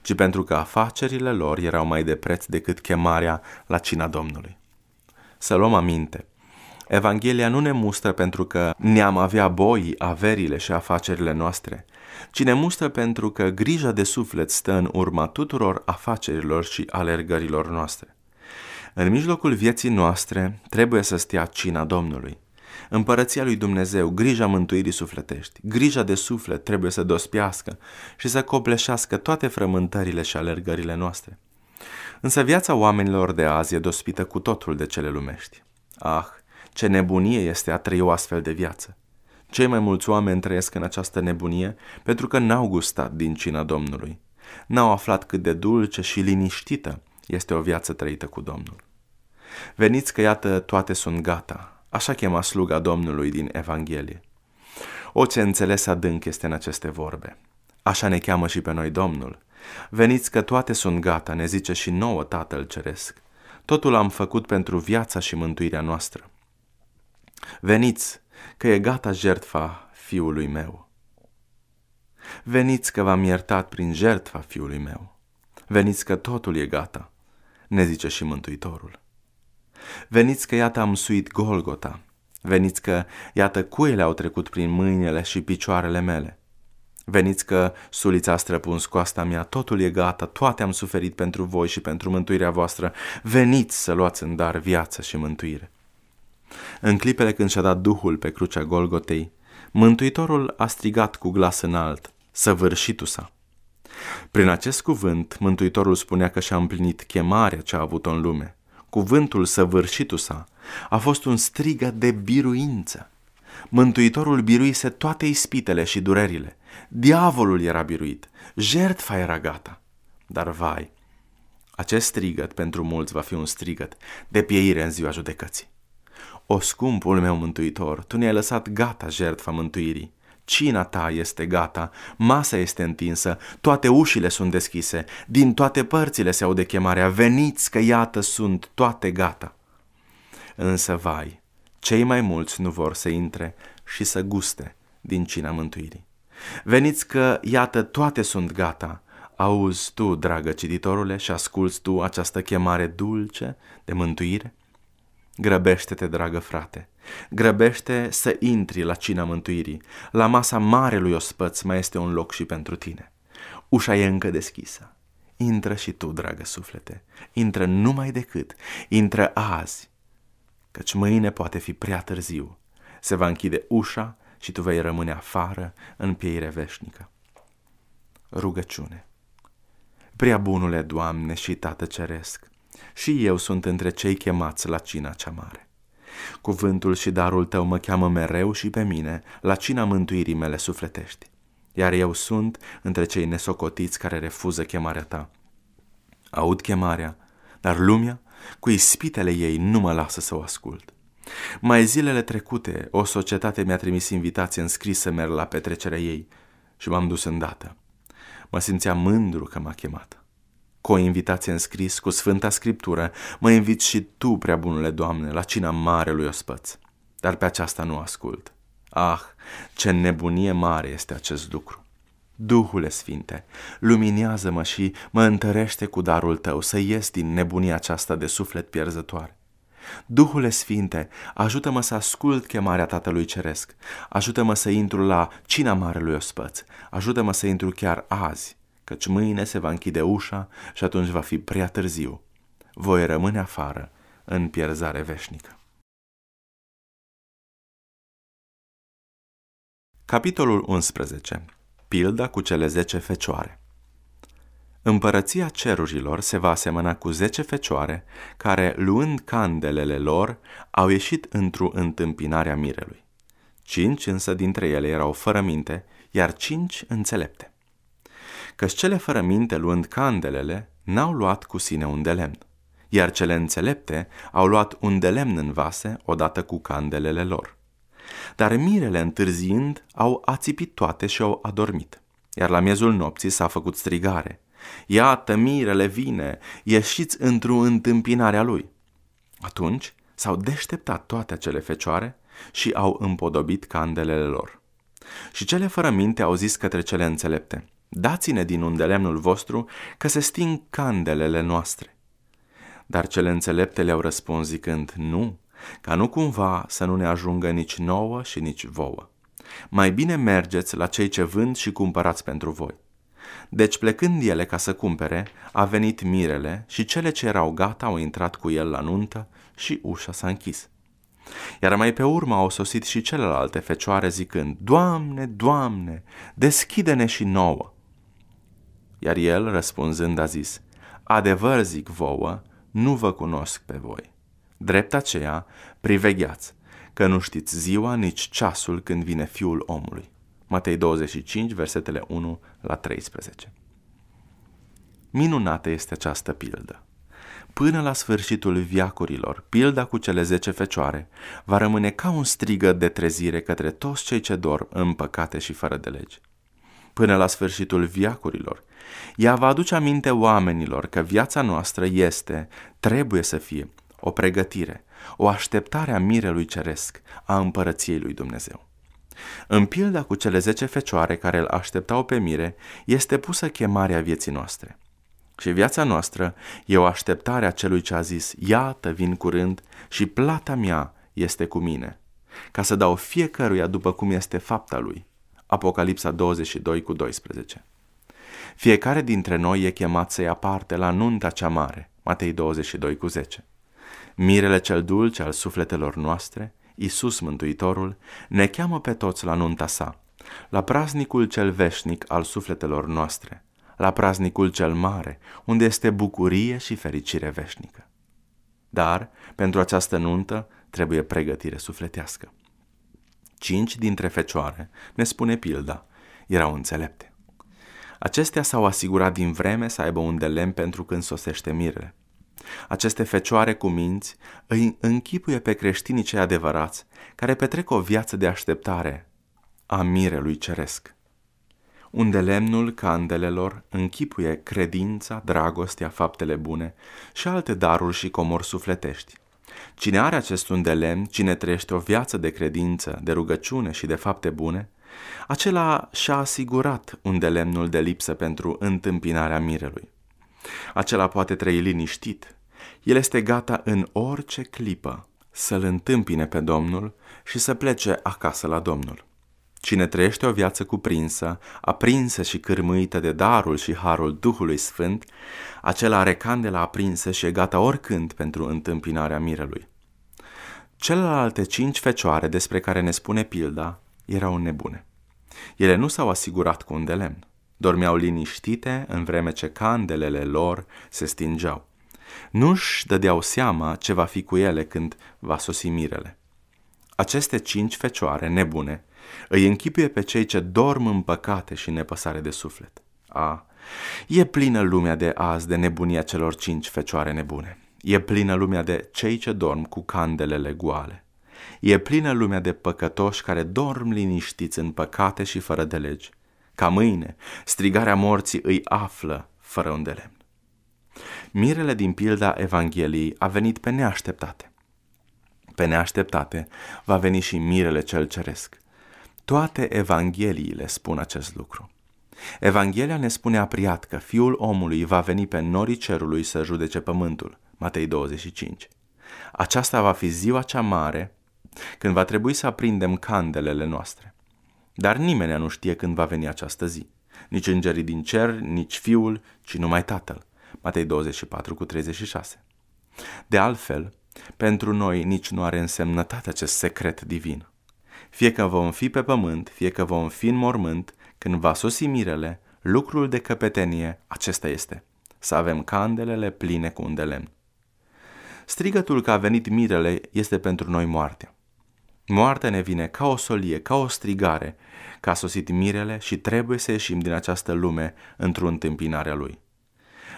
ci pentru că afacerile lor erau mai de preț decât chemarea la cina Domnului. Să luăm aminte. Evanghelia nu ne mustră pentru că ne-am avea boii, averile și afacerile noastre, ci ne mustră pentru că grija de suflet stă în urma tuturor afacerilor și alergărilor noastre. În mijlocul vieții noastre trebuie să stea cina Domnului. Împărăția lui Dumnezeu, grija mântuirii sufletești, grija de suflet trebuie să dospiască și să copleșească toate frământările și alergările noastre. Însă viața oamenilor de azi e dospită cu totul de cele lumești. Ah, ce nebunie este a trăi o astfel de viață! Cei mai mulți oameni trăiesc în această nebunie pentru că n-au gustat din cina Domnului. N-au aflat cât de dulce și liniștită este o viață trăită cu Domnul. Veniți că iată toate sunt gata, așa chema sluga Domnului din Evanghelie. O ce înțeles adânc este în aceste vorbe. Așa ne cheamă și pe noi Domnul – Veniți că toate sunt gata, ne zice și nouă Tatăl Ceresc. Totul am făcut pentru viața și mântuirea noastră. Veniți, că e gata jertfa fiului meu. Veniți că v-am iertat prin jertfa fiului meu. Veniți că totul e gata, ne zice și Mântuitorul. Veniți că iată am suit Golgota. Veniți că iată cuiele au trecut prin mâinile și picioarele mele. Veniți că sulița a străpuns coasta mea, totul e gata, toate am suferit pentru voi și pentru mântuirea voastră. Veniți să luați în dar viață și mântuire. În clipele când și-a dat Duhul pe crucea Golgotei, Mântuitorul a strigat cu glas înalt, săvârșitul sa. Prin acest cuvânt, Mântuitorul spunea că și-a împlinit chemarea ce a avut-o în lume. Cuvântul săvârșitul sa a fost un strigă de biruință. Mântuitorul biruise toate ispitele și durerile – Diavolul era biruit, jertfa era gata. Dar vai, acest strigăt pentru mulți va fi un strigăt de pieire în ziua judecății. O scumpul meu mântuitor, tu ne-ai lăsat gata jertfa mântuirii. Cina ta este gata, masa este întinsă, toate ușile sunt deschise, din toate părțile se aude chemarea, veniți că iată sunt toate gata. Însă vai, cei mai mulți nu vor să intre și să guste din cina mântuirii. Veniți că, iată, toate sunt gata. Auzi tu, dragă cititorule, și asculți tu această chemare dulce de mântuire? Grăbește-te, dragă frate, grăbește să intri la cina mântuirii. La masa marelui ospăț mai este un loc și pentru tine. Ușa e încă deschisă. Intră și tu, dragă suflete, intră numai decât, intră azi, căci mâine poate fi prea târziu. Se va închide ușa și tu vei rămâne afară în pieire veșnică. Rugăciune Prea bunule Doamne și Tată Ceresc, și eu sunt între cei chemați la cina cea mare. Cuvântul și darul tău mă cheamă mereu și pe mine la cina mântuirii mele sufletești, iar eu sunt între cei nesocotiți care refuză chemarea ta. Aud chemarea, dar lumea, cu ispitele ei, nu mă lasă să o ascult. Mai zilele trecute, o societate mi-a trimis invitație în scris să merg la petrecerea ei și m-am dus în dată. Mă simțeam mândru că m-a chemat. Cu o invitație în scris, cu Sfânta Scriptură, mă invit și tu, prea bunule Doamne, la cina mare lui ospăț. Dar pe aceasta nu ascult. Ah, ce nebunie mare este acest lucru! Duhule Sfinte, luminează-mă și mă întărește cu darul tău să ies din nebunia aceasta de suflet pierzătoare. Duhule Sfinte, ajută-mă să ascult chemarea Tatălui Ceresc, ajută-mă să intru la cina Marelui Ospăț, ajută-mă să intru chiar azi, căci mâine se va închide ușa și atunci va fi prea târziu. Voi rămâne afară, în pierzare veșnică. Capitolul 11. Pilda cu cele 10 fecioare Împărăția cerurilor se va asemăna cu zece fecioare, care, luând candelele lor, au ieșit într-o întâmpinare a mirelui. Cinci însă dintre ele erau fără minte, iar cinci înțelepte. Căci cele fără minte, luând candelele, n-au luat cu sine un de lemn, iar cele înțelepte au luat un de lemn în vase odată cu candelele lor. Dar mirele întârziind au ațipit toate și au adormit, iar la miezul nopții s-a făcut strigare – Iată, mirele vine, ieșiți într-o întâmpinare a lui. Atunci s-au deșteptat toate acele fecioare și au împodobit candelele lor. Și cele fără minte au zis către cele înțelepte, dați-ne din unde lemnul vostru că se sting candelele noastre. Dar cele înțelepte le-au răspuns zicând, nu, ca nu cumva să nu ne ajungă nici nouă și nici vouă. Mai bine mergeți la cei ce vând și cumpărați pentru voi. Deci plecând ele ca să cumpere, a venit mirele și cele ce erau gata au intrat cu el la nuntă și ușa s-a închis. Iar mai pe urmă au sosit și celelalte fecioare zicând, Doamne, Doamne, deschide-ne și nouă! Iar el, răspunzând, a zis, Adevăr zic vouă, nu vă cunosc pe voi. Drept aceea, privegheați, că nu știți ziua nici ceasul când vine fiul omului. Matei 25, versetele 1 la 13. Minunată este această pildă. Până la sfârșitul viacurilor, pilda cu cele zece fecioare va rămâne ca un strigă de trezire către toți cei ce dorm în păcate și fără de legi. Până la sfârșitul viacurilor, ea va aduce aminte oamenilor că viața noastră este, trebuie să fie, o pregătire, o așteptare a mirelui ceresc, a împărăției lui Dumnezeu. În pilda cu cele zece fecioare care îl așteptau pe mire, este pusă chemarea vieții noastre. Și viața noastră e o așteptare a celui ce a zis, iată vin curând și plata mea este cu mine, ca să dau fiecăruia după cum este fapta lui. Apocalipsa 22 cu 12 Fiecare dintre noi e chemat să ia parte la nunta cea mare, Matei 22 cu 10. Mirele cel dulce al sufletelor noastre Isus Mântuitorul, ne cheamă pe toți la nunta sa, la praznicul cel veșnic al sufletelor noastre, la praznicul cel mare, unde este bucurie și fericire veșnică. Dar, pentru această nuntă, trebuie pregătire sufletească. Cinci dintre fecioare, ne spune pilda, erau înțelepte. Acestea s-au asigurat din vreme să aibă un de lemn pentru când sosește mirele. Aceste fecioare cu minți îi închipuie pe creștinii cei adevărați, care petrec o viață de așteptare a mirelui ceresc. Unde lemnul candelelor închipuie credința, dragostea, faptele bune și alte daruri și comori sufletești. Cine are acest undelemn, cine trăiește o viață de credință, de rugăciune și de fapte bune, acela și-a asigurat undelemnul de lipsă pentru întâmpinarea mirelui. Acela poate trăi liniștit. El este gata în orice clipă să-l întâmpine pe Domnul și să plece acasă la Domnul. Cine trăiește o viață cuprinsă, aprinsă și cârmuită de darul și harul Duhului Sfânt, acela are candela aprinsă și e gata oricând pentru întâmpinarea mirelui. Celelalte cinci fecioare despre care ne spune pilda erau nebune. Ele nu s-au asigurat cu un de lemn. Dormeau liniștite în vreme ce candelele lor se stingeau. Nu-și dădeau seama ce va fi cu ele când va sosi mirele. Aceste cinci fecioare nebune îi închipuie pe cei ce dorm în păcate și nepăsare de suflet. A, e plină lumea de azi de nebunia celor cinci fecioare nebune. E plină lumea de cei ce dorm cu candelele goale. E plină lumea de păcătoși care dorm liniștiți în păcate și fără de legi ca mâine, strigarea morții îi află fără un delemn. Mirele din pilda Evangheliei a venit pe neașteptate. Pe neașteptate va veni și mirele cel ceresc. Toate Evangheliile spun acest lucru. Evanghelia ne spune apriat că Fiul omului va veni pe norii cerului să judece pământul. Matei 25. Aceasta va fi ziua cea mare când va trebui să aprindem candelele noastre. Dar nimeni nu știe când va veni această zi. Nici îngerii din cer, nici fiul, ci numai tatăl. Matei 24 cu 36. De altfel, pentru noi nici nu are însemnătate acest secret divin. Fie că vom fi pe pământ, fie că vom fi în mormânt, când va sosi mirele, lucrul de căpetenie acesta este. Să avem candelele pline cu un de lemn. Strigătul că a venit mirele este pentru noi moartea. Moartea ne vine ca o solie, ca o strigare că a sosit mirele și trebuie să ieșim din această lume într-o întâmpinare a Lui.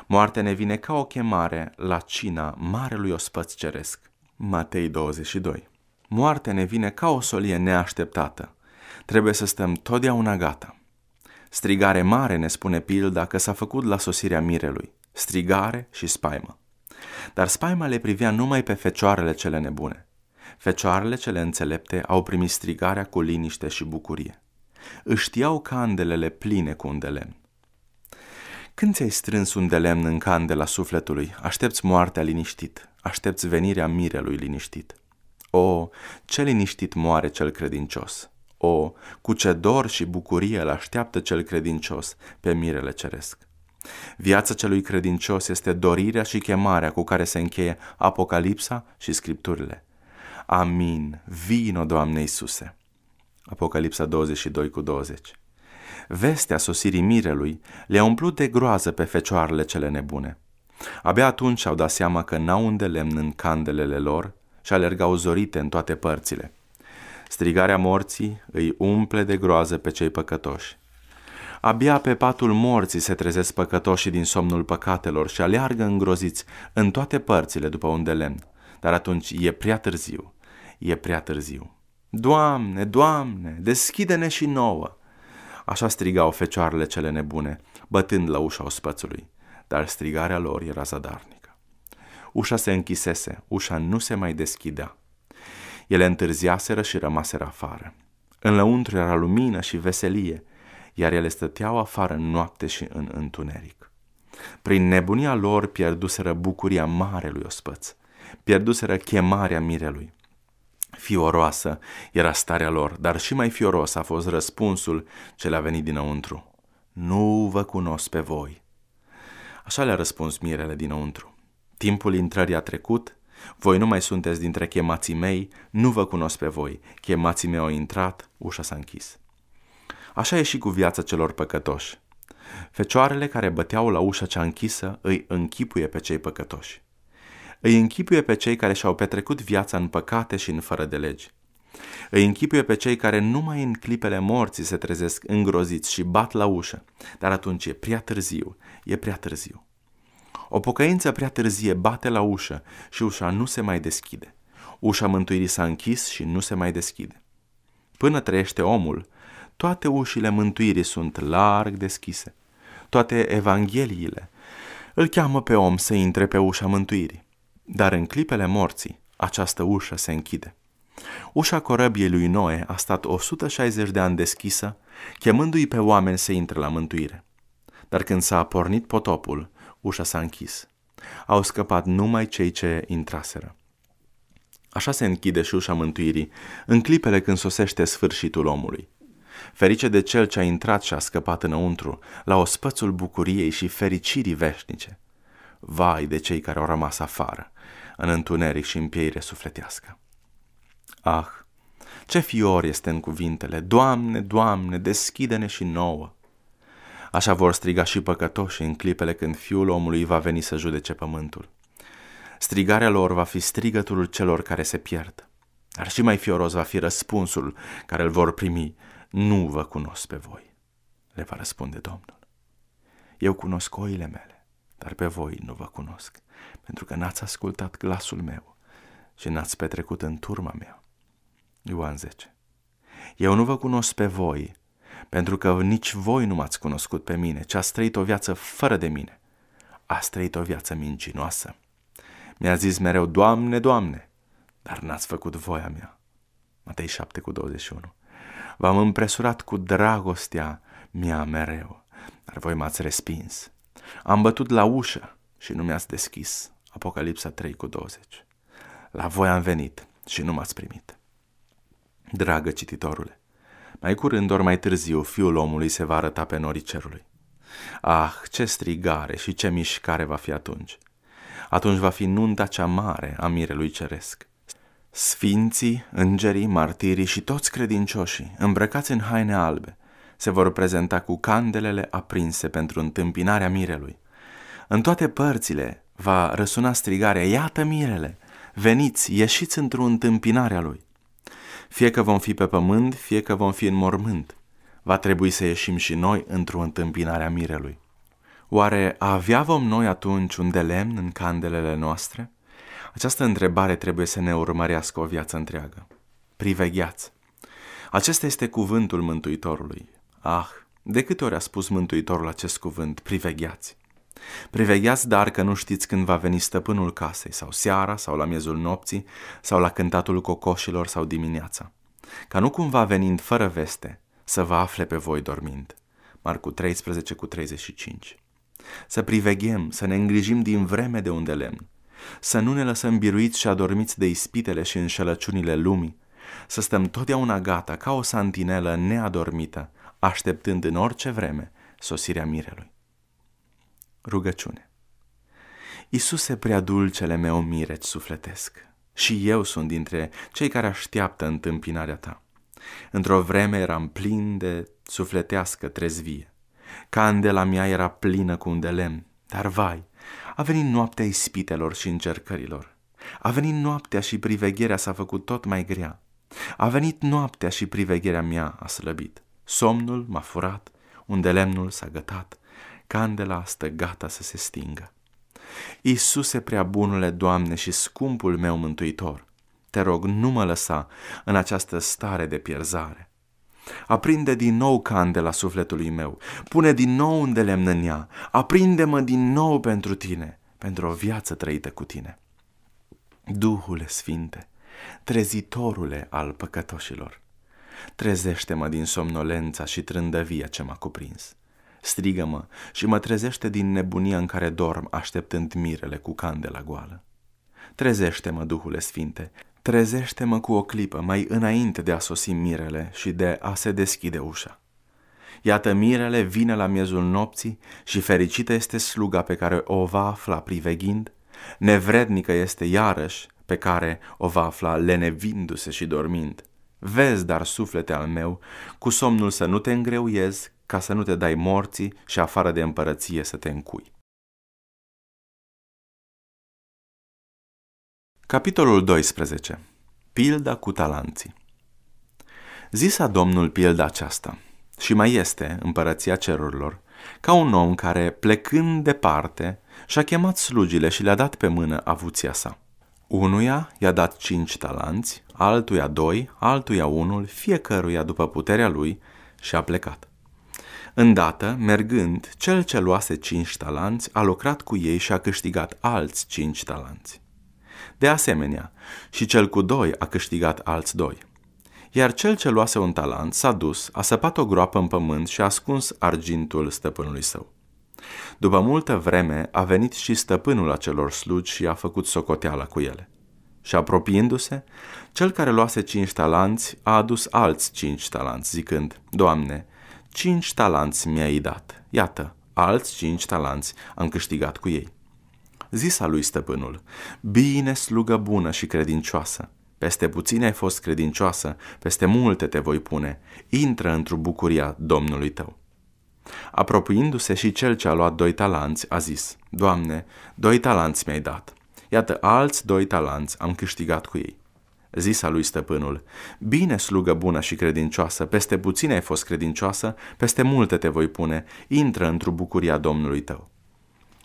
Moartea ne vine ca o chemare la cina Marelui Ospăț Ceresc. Matei 22 Moartea ne vine ca o solie neașteptată. Trebuie să stăm totdeauna gata. Strigare mare ne spune pilda că s-a făcut la sosirea mirelui. Strigare și spaimă. Dar spaima le privea numai pe fecioarele cele nebune. Fecioarele cele înțelepte au primit strigarea cu liniște și bucurie. Își iau candelele pline cu un de lemn. Când ți-ai strâns un de lemn în candela sufletului, aștepți moartea liniștit, aștepți venirea mirelui liniștit. O, ce liniștit moare cel credincios! O, cu ce dor și bucurie îl așteaptă cel credincios pe mirele ceresc! Viața celui credincios este dorirea și chemarea cu care se încheie Apocalipsa și Scripturile. Amin. Vino, Doamne Iisuse! Apocalipsa 22 cu 20. Vestea sosirii mirelui le-a umplut de groază pe fecioarele cele nebune. Abia atunci au dat seama că n-au unde lemn în candelele lor și alergau zorite în toate părțile. Strigarea morții îi umple de groază pe cei păcătoși. Abia pe patul morții se trezesc păcătoșii din somnul păcatelor și aleargă îngroziți în toate părțile după unde lemn. Dar atunci e prea târziu, e prea târziu. Doamne, Doamne, deschide-ne și nouă! Așa strigau fecioarele cele nebune, bătând la ușa ospățului, dar strigarea lor era zadarnică. Ușa se închisese, ușa nu se mai deschidea. Ele întârziaseră și rămaseră afară. Înăuntru era lumină și veselie, iar ele stăteau afară în noapte și în întuneric. Prin nebunia lor pierduseră bucuria marelui ospăț, pierduseră chemarea mirelui, Fioroasă era starea lor, dar și mai fioros a fost răspunsul ce le-a venit dinăuntru. Nu vă cunosc pe voi. Așa le-a răspuns mirele dinăuntru. Timpul intrării a trecut, voi nu mai sunteți dintre chemații mei, nu vă cunosc pe voi. Chemații mei au intrat, ușa s-a închis. Așa e și cu viața celor păcătoși. Fecioarele care băteau la ușa cea închisă îi închipuie pe cei păcătoși îi închipuie pe cei care și-au petrecut viața în păcate și în fără de legi. Îi închipuie pe cei care numai în clipele morții se trezesc îngroziți și bat la ușă, dar atunci e prea târziu, e prea târziu. O pocăință prea târzie bate la ușă și ușa nu se mai deschide. Ușa mântuirii s-a închis și nu se mai deschide. Până trăiește omul, toate ușile mântuirii sunt larg deschise. Toate evangheliile îl cheamă pe om să intre pe ușa mântuirii. Dar în clipele morții, această ușă se închide. Ușa corăbiei lui Noe a stat 160 de ani deschisă, chemându-i pe oameni să intre la mântuire. Dar când s-a pornit potopul, ușa s-a închis. Au scăpat numai cei ce intraseră. Așa se închide și ușa mântuirii, în clipele când sosește sfârșitul omului. Ferice de cel ce a intrat și a scăpat înăuntru, la ospățul bucuriei și fericirii veșnice. Vai de cei care au rămas afară! în întuneric și în pieire sufletească. Ah, ce fior este în cuvintele, Doamne, Doamne, deschide-ne și nouă! Așa vor striga și păcătoșii în clipele când fiul omului va veni să judece pământul. Strigarea lor va fi strigătul celor care se pierd. Dar și mai fioros va fi răspunsul care îl vor primi. Nu vă cunosc pe voi, le va răspunde Domnul. Eu cunosc oile mele, dar pe voi nu vă cunosc pentru că n-ați ascultat glasul meu și n-ați petrecut în turma mea. Ioan 10. Eu nu vă cunosc pe voi, pentru că nici voi nu m-ați cunoscut pe mine, ci ați trăit o viață fără de mine. Ați trăit o viață mincinoasă. Mi-a zis mereu, Doamne, Doamne, dar n-ați făcut voia mea. Matei 7 cu 21. V-am împresurat cu dragostea mea mereu, dar voi m-ați respins. Am bătut la ușă și nu mi-ați deschis. Apocalipsa 3 cu 20. La voi am venit și nu m-ați primit. Dragă cititorule, mai curând ori mai târziu fiul omului se va arăta pe norii cerului. Ah, ce strigare și ce mișcare va fi atunci! Atunci va fi nunta cea mare a mirelui ceresc. Sfinții, îngerii, martirii și toți credincioșii, îmbrăcați în haine albe, se vor prezenta cu candelele aprinse pentru întâmpinarea mirelui. În toate părțile va răsuna strigarea, iată mirele, veniți, ieșiți într-o întâmpinare a lui. Fie că vom fi pe pământ, fie că vom fi în mormânt, va trebui să ieșim și noi într-o întâmpinare a mirelui. Oare avea vom noi atunci un de lemn în candelele noastre? Această întrebare trebuie să ne urmărească o viață întreagă. Privegheați! Acesta este cuvântul Mântuitorului. Ah, de câte ori a spus Mântuitorul acest cuvânt, privegheați! Privegheați dar că nu știți când va veni stăpânul casei, sau seara, sau la miezul nopții, sau la cântatul cocoșilor, sau dimineața. Ca nu cumva venind fără veste, să vă afle pe voi dormind. Marcu 13 cu 35 Să priveghem, să ne îngrijim din vreme de unde lemn, să nu ne lăsăm biruiți și adormiți de ispitele și înșelăciunile lumii, să stăm totdeauna gata ca o santinelă neadormită, așteptând în orice vreme sosirea mirelui. Rugăciune Iisuse prea dulcele meu mireți sufletesc, și eu sunt dintre cei care așteaptă întâmpinarea ta. Într-o vreme eram plin de sufletească trezvie. Candela mea era plină cu un de lemn, dar vai, a venit noaptea ispitelor și încercărilor. A venit noaptea și privegherea s-a făcut tot mai grea. A venit noaptea și privegherea mea a slăbit. Somnul m-a furat, unde lemnul s-a gătat, candela stă gata să se stingă. Iisuse prea bunule Doamne și scumpul meu mântuitor, te rog, nu mă lăsa în această stare de pierzare. Aprinde din nou candela sufletului meu, pune din nou un lemn în ea, aprinde-mă din nou pentru tine, pentru o viață trăită cu tine. Duhule Sfinte, trezitorule al păcătoșilor, trezește-mă din somnolența și trândăvia ce m-a cuprins strigă-mă și mă trezește din nebunia în care dorm, așteptând mirele cu candela goală. Trezește-mă, Duhule Sfinte, trezește-mă cu o clipă mai înainte de a sosi mirele și de a se deschide ușa. Iată mirele vine la miezul nopții și fericită este sluga pe care o va afla priveghind, nevrednică este iarăși pe care o va afla lenevindu-se și dormind. Vezi, dar suflete al meu, cu somnul să nu te îngreuiezi, ca să nu te dai morții și afară de împărăție să te încui. Capitolul 12. Pilda cu talanții Zisa Domnul pilda aceasta, și mai este împărăția cerurilor, ca un om care, plecând departe, și-a chemat slugile și le-a dat pe mână avuția sa. Unuia i-a dat cinci talanți, altuia doi, altuia unul, fiecăruia după puterea lui și a plecat. Îndată, mergând, cel ce luase cinci talanți a lucrat cu ei și a câștigat alți cinci talanți. De asemenea, și cel cu doi a câștigat alți doi. Iar cel ce luase un talent s-a dus, a săpat o groapă în pământ și a ascuns argintul stăpânului său. După multă vreme a venit și stăpânul acelor slugi și a făcut socoteala cu ele. Și apropiindu-se, cel care luase cinci talanți a adus alți cinci talanți, zicând, Doamne, cinci talanți mi-ai dat. Iată, alți cinci talanți am câștigat cu ei. Zisa lui stăpânul, bine slugă bună și credincioasă, peste puține ai fost credincioasă, peste multe te voi pune, intră într-o bucuria Domnului tău. Apropiindu-se și cel ce a luat doi talanți, a zis, Doamne, doi talanți mi-ai dat, Iată, alți doi talanți am câștigat cu ei. Zisa lui stăpânul, bine slugă bună și credincioasă, peste puține ai fost credincioasă, peste multe te voi pune, intră într-o bucuria Domnului tău.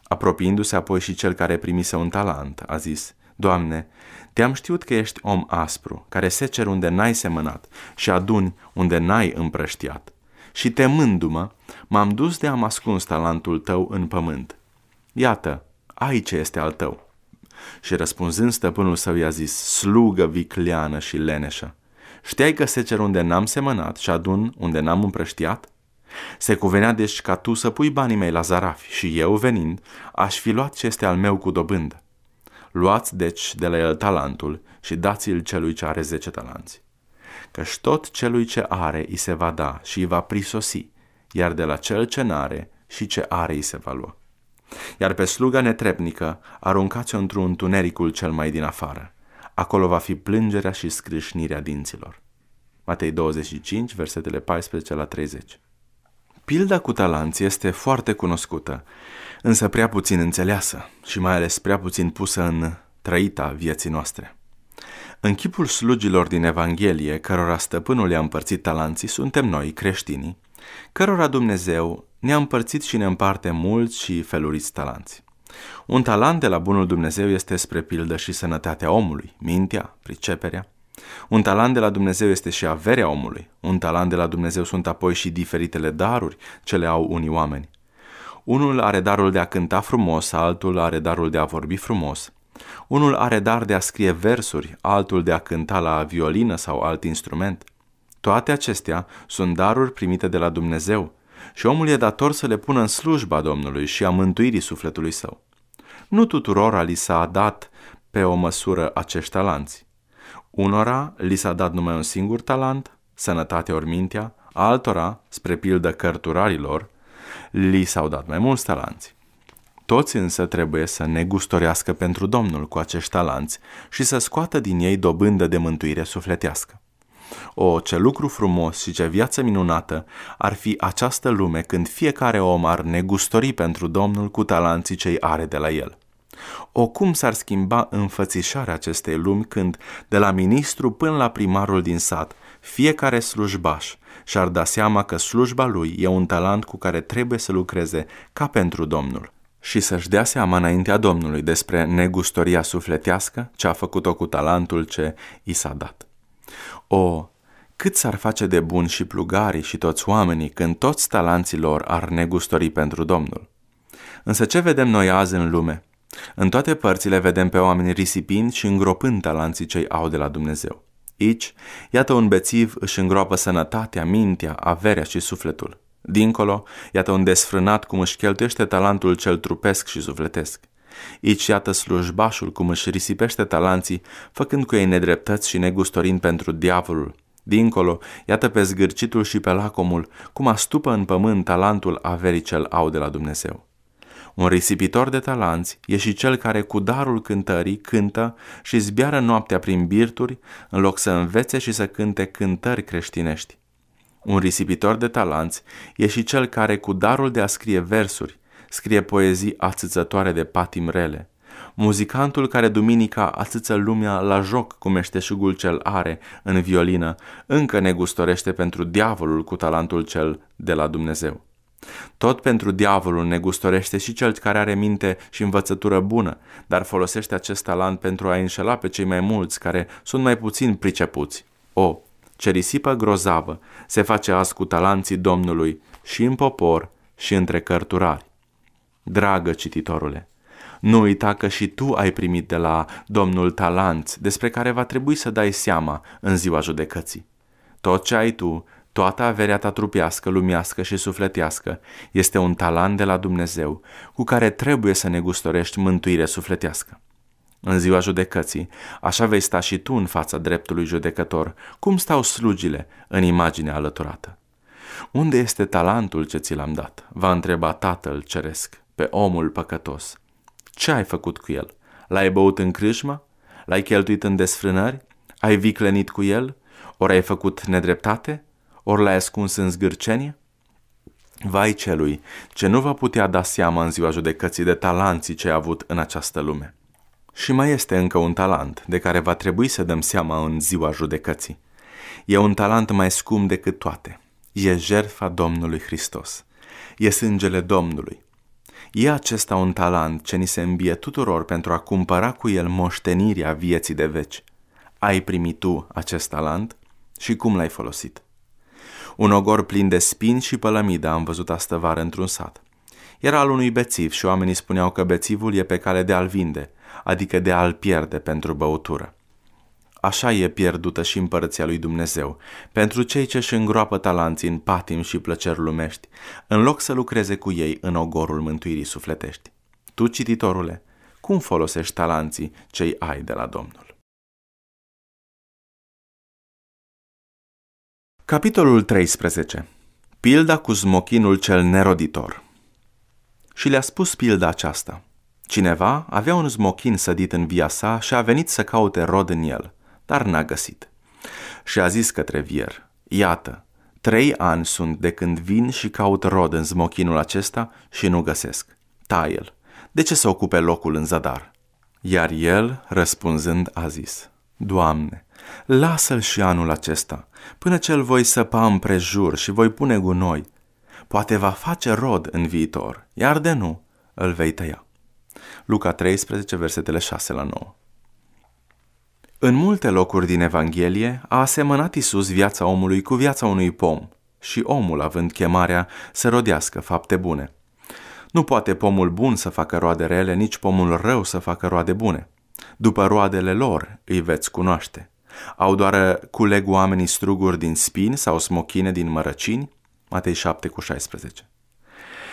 Apropiindu-se apoi și cel care primise un talent, a zis, Doamne, te-am știut că ești om aspru, care secer unde n-ai semănat și aduni unde n-ai împrăștiat. Și temându-mă, m-am dus de am ascuns talentul tău în pământ. Iată, aici este al tău. Și răspunzând stăpânul său i-a zis, slugă vicleană și leneșă, știai că secer unde n-am semănat și adun unde n-am împrăștiat? Se cuvenea deci ca tu să pui banii mei la zarafi și eu venind aș fi luat ce este al meu cu dobândă. Luați deci de la el talentul și dați-l celui ce are zece talanți. Căci tot celui ce are îi se va da și îi va prisosi, iar de la cel ce n-are și ce are îi se va lua iar pe sluga netrebnică aruncați-o într-un tunericul cel mai din afară. Acolo va fi plângerea și scrâșnirea dinților. Matei 25, versetele 14 la 30. Pilda cu talanți este foarte cunoscută, însă prea puțin înțeleasă și mai ales prea puțin pusă în trăita vieții noastre. În chipul slugilor din Evanghelie, cărora stăpânul le-a împărțit talanții, suntem noi, creștinii, cărora Dumnezeu ne-a împărțit și ne împarte mulți și feluriți talanți. Un talent de la bunul Dumnezeu este spre pildă și sănătatea omului, mintea, priceperea. Un talent de la Dumnezeu este și averea omului. Un talent de la Dumnezeu sunt apoi și diferitele daruri ce le au unii oameni. Unul are darul de a cânta frumos, altul are darul de a vorbi frumos. Unul are dar de a scrie versuri, altul de a cânta la violină sau alt instrument. Toate acestea sunt daruri primite de la Dumnezeu, și omul e dator să le pună în slujba Domnului și a mântuirii sufletului său. Nu tuturora li s-a dat pe o măsură acești talanți. Unora li s-a dat numai un singur talent, sănătate ori mintea, altora, spre pildă cărturarilor, li s-au dat mai mulți talanți. Toți însă trebuie să ne gustorească pentru Domnul cu acești talanți și să scoată din ei dobândă de mântuire sufletească. O, ce lucru frumos și ce viață minunată ar fi această lume când fiecare om ar negustori pentru Domnul cu talanții cei are de la el. O, cum s-ar schimba înfățișarea acestei lumi când, de la ministru până la primarul din sat, fiecare slujbaș și-ar da seama că slujba lui e un talent cu care trebuie să lucreze ca pentru Domnul și să-și dea seama înaintea Domnului despre negustoria sufletească ce a făcut-o cu talentul ce i s-a dat. O, cât s-ar face de bun și plugarii și toți oamenii când toți talanții lor ar negustori pentru Domnul. Însă ce vedem noi azi în lume? În toate părțile vedem pe oameni risipind și îngropând talanții cei au de la Dumnezeu. Aici, iată un bețiv își îngroapă sănătatea, mintea, averea și sufletul. Dincolo, iată un desfrânat cum își cheltuiește talentul cel trupesc și sufletesc. Ici iată slujbașul cum își risipește talanții, făcând cu ei nedreptăți și negustorin pentru diavolul. Dincolo, iată pe zgârcitul și pe lacomul, cum astupă în pământ talentul averii cel au de la Dumnezeu. Un risipitor de talanți e și cel care cu darul cântării cântă și zbiară noaptea prin birturi, în loc să învețe și să cânte cântări creștinești. Un risipitor de talanți e și cel care cu darul de a scrie versuri, scrie poezii ațățătoare de patim rele. Muzicantul care duminica atâță lumea la joc cu meșteșugul cel are în violină, încă ne gustorește pentru diavolul cu talentul cel de la Dumnezeu. Tot pentru diavolul ne gustorește și cel care are minte și învățătură bună, dar folosește acest talent pentru a înșela pe cei mai mulți care sunt mai puțin pricepuți. O, ce risipă grozavă se face azi cu talanții Domnului și în popor și între cărturari. Dragă cititorule, nu uita că și tu ai primit de la Domnul talanți, despre care va trebui să dai seama în ziua judecății. Tot ce ai tu, toată averea ta trupească, lumească și sufletească, este un talent de la Dumnezeu, cu care trebuie să negustorești mântuire sufletească. În ziua judecății, așa vei sta și tu în fața dreptului judecător, cum stau slugile în imaginea alăturată. Unde este talentul ce ți l-am dat? Va întreba Tatăl Ceresc pe omul păcătos. Ce ai făcut cu el? L-ai băut în crâșmă? L-ai cheltuit în desfrânări? Ai viclenit cu el? Ori ai făcut nedreptate? Ori l-ai ascuns în zgârcenie? Vai celui ce nu va putea da seama în ziua judecății de talanții ce ai avut în această lume. Și mai este încă un talent de care va trebui să dăm seama în ziua judecății. E un talent mai scump decât toate. E jertfa Domnului Hristos. E sângele Domnului. E acesta un talent ce ni se îmbie tuturor pentru a cumpăra cu el moștenirea vieții de veci. Ai primit tu acest talent și cum l-ai folosit? Un ogor plin de spin și pălămidă am văzut astăvară într-un sat. Era al unui bețiv și oamenii spuneau că bețivul e pe cale de a-l vinde, adică de a-l pierde pentru băutură. Așa e pierdută și împărăția lui Dumnezeu, pentru cei ce își îngroapă talanții în patim și plăceri lumești, în loc să lucreze cu ei în ogorul mântuirii sufletești. Tu, cititorule, cum folosești talanții cei ai de la Domnul? Capitolul 13. Pilda cu smochinul cel neroditor. Și le-a spus pilda aceasta. Cineva avea un smochin sădit în via sa și a venit să caute rod în el – dar n-a găsit. Și a zis către vier, iată, trei ani sunt de când vin și caut rod în zmochinul acesta și nu găsesc. Tai el. De ce să ocupe locul în zadar? Iar el, răspunzând, a zis, Doamne, lasă-l și anul acesta, până ce îl voi săpa împrejur și voi pune gunoi. Poate va face rod în viitor, iar de nu, îl vei tăia. Luca 13, versetele 6 la 9. În multe locuri din Evanghelie a asemănat Isus viața omului cu viața unui pom și omul, având chemarea, să rodească fapte bune. Nu poate pomul bun să facă roade rele, nici pomul rău să facă roade bune. După roadele lor îi veți cunoaște. Au doar culeg oamenii struguri din spini sau smochine din mărăcini? Matei 7 cu 16.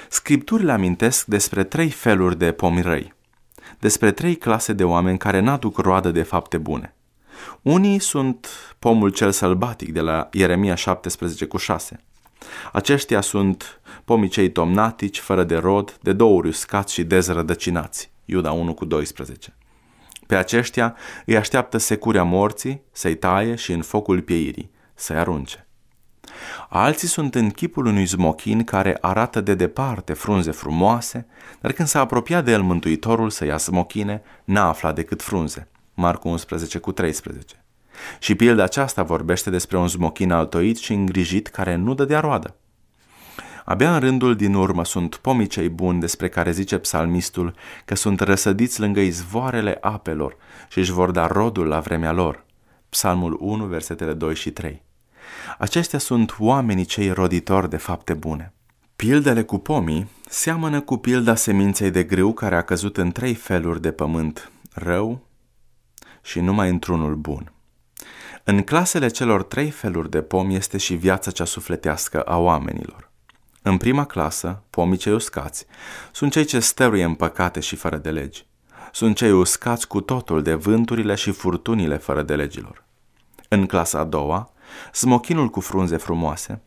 Scripturile amintesc despre trei feluri de pomi răi, despre trei clase de oameni care n-aduc roadă de fapte bune. Unii sunt pomul cel sălbatic de la Ieremia 17 cu 6. Aceștia sunt pomii cei tomnatici, fără de rod, de două ori uscați și dezrădăcinați. Iuda 1 cu 12. Pe aceștia îi așteaptă securea morții, să-i taie și în focul pieirii, să-i arunce. Alții sunt în chipul unui zmochin care arată de departe frunze frumoase, dar când s-a apropiat de el Mântuitorul să ia smochine, n-a aflat decât frunze. Marcu 11 cu 13. Și pilda aceasta vorbește despre un zmochin altoit și îngrijit care nu dădea roadă. Abia în rândul din urmă sunt pomii cei buni despre care zice psalmistul că sunt răsădiți lângă izvoarele apelor și își vor da rodul la vremea lor. Psalmul 1, versetele 2 și 3. Aceștia sunt oamenii cei roditori de fapte bune. Pildele cu pomii seamănă cu pilda seminței de grâu care a căzut în trei feluri de pământ, rău, și numai într-unul bun. În clasele celor trei feluri de pom este și viața cea sufletească a oamenilor. În prima clasă, pomii cei uscați sunt cei ce stăruie în păcate și fără de legi. Sunt cei uscați cu totul de vânturile și furtunile fără de legilor. În clasa a doua, smochinul cu frunze frumoase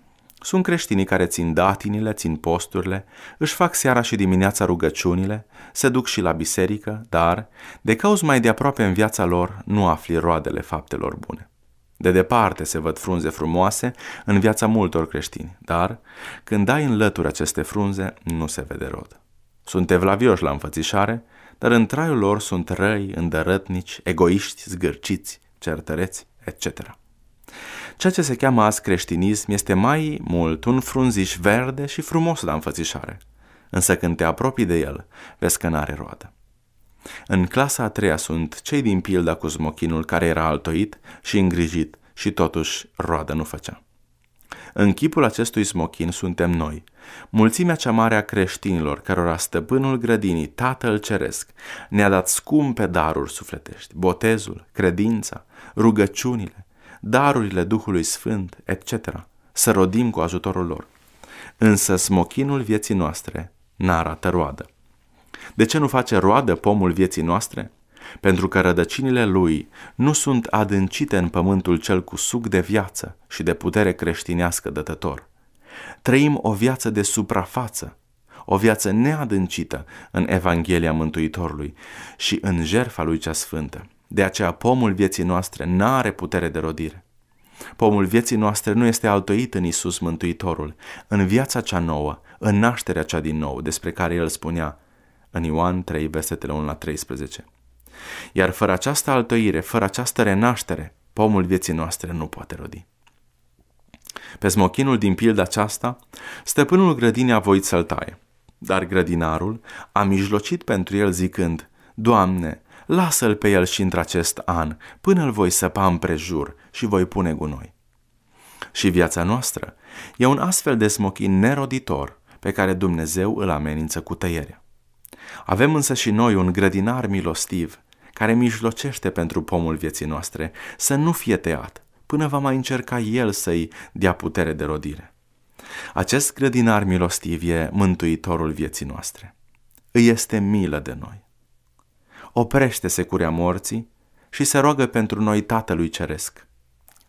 sunt creștinii care țin datinile, țin posturile, își fac seara și dimineața rugăciunile, se duc și la biserică, dar, de cauz mai de aproape în viața lor, nu afli roadele faptelor bune. De departe se văd frunze frumoase în viața multor creștini, dar, când ai în lături aceste frunze, nu se vede rod. Sunt evlavioși la înfățișare, dar în traiul lor sunt răi, îndărătnici, egoiști, zgârciți, certăreți, etc. Ceea ce se cheamă azi creștinism este mai mult un frunziș verde și frumos la înfățișare. Însă când te apropii de el, vezi că n-are roadă. În clasa a treia sunt cei din pilda cu smochinul care era altoit și îngrijit și totuși roadă nu făcea. În chipul acestui smochin suntem noi, mulțimea cea mare a creștinilor, cărora stăpânul grădinii, Tatăl Ceresc, ne-a dat scumpe daruri sufletești, botezul, credința, rugăciunile, darurile Duhului Sfânt, etc., să rodim cu ajutorul lor. Însă smochinul vieții noastre n-arată roadă. De ce nu face roadă pomul vieții noastre? Pentru că rădăcinile lui nu sunt adâncite în pământul cel cu suc de viață și de putere creștinească dătător. Trăim o viață de suprafață, o viață neadâncită în Evanghelia Mântuitorului și în jerfa lui cea sfântă. De aceea pomul vieții noastre n-are putere de rodire. Pomul vieții noastre nu este altoit în Isus Mântuitorul, în viața cea nouă, în nașterea cea din nou, despre care el spunea în Ioan 3, versetele 1 la 13. Iar fără această altoire, fără această renaștere, pomul vieții noastre nu poate rodi. Pe smochinul din pildă aceasta, stăpânul grădinii a voit să-l taie, dar grădinarul a mijlocit pentru el zicând, Doamne, lasă-l pe el și într-acest an, până îl voi săpa împrejur și voi pune gunoi. Și viața noastră e un astfel de smochin neroditor pe care Dumnezeu îl amenință cu tăierea. Avem însă și noi un grădinar milostiv care mijlocește pentru pomul vieții noastre să nu fie tăiat până va mai încerca el să-i dea putere de rodire. Acest grădinar milostiv e mântuitorul vieții noastre. Îi este milă de noi oprește securea morții și se roagă pentru noi Tatălui Ceresc,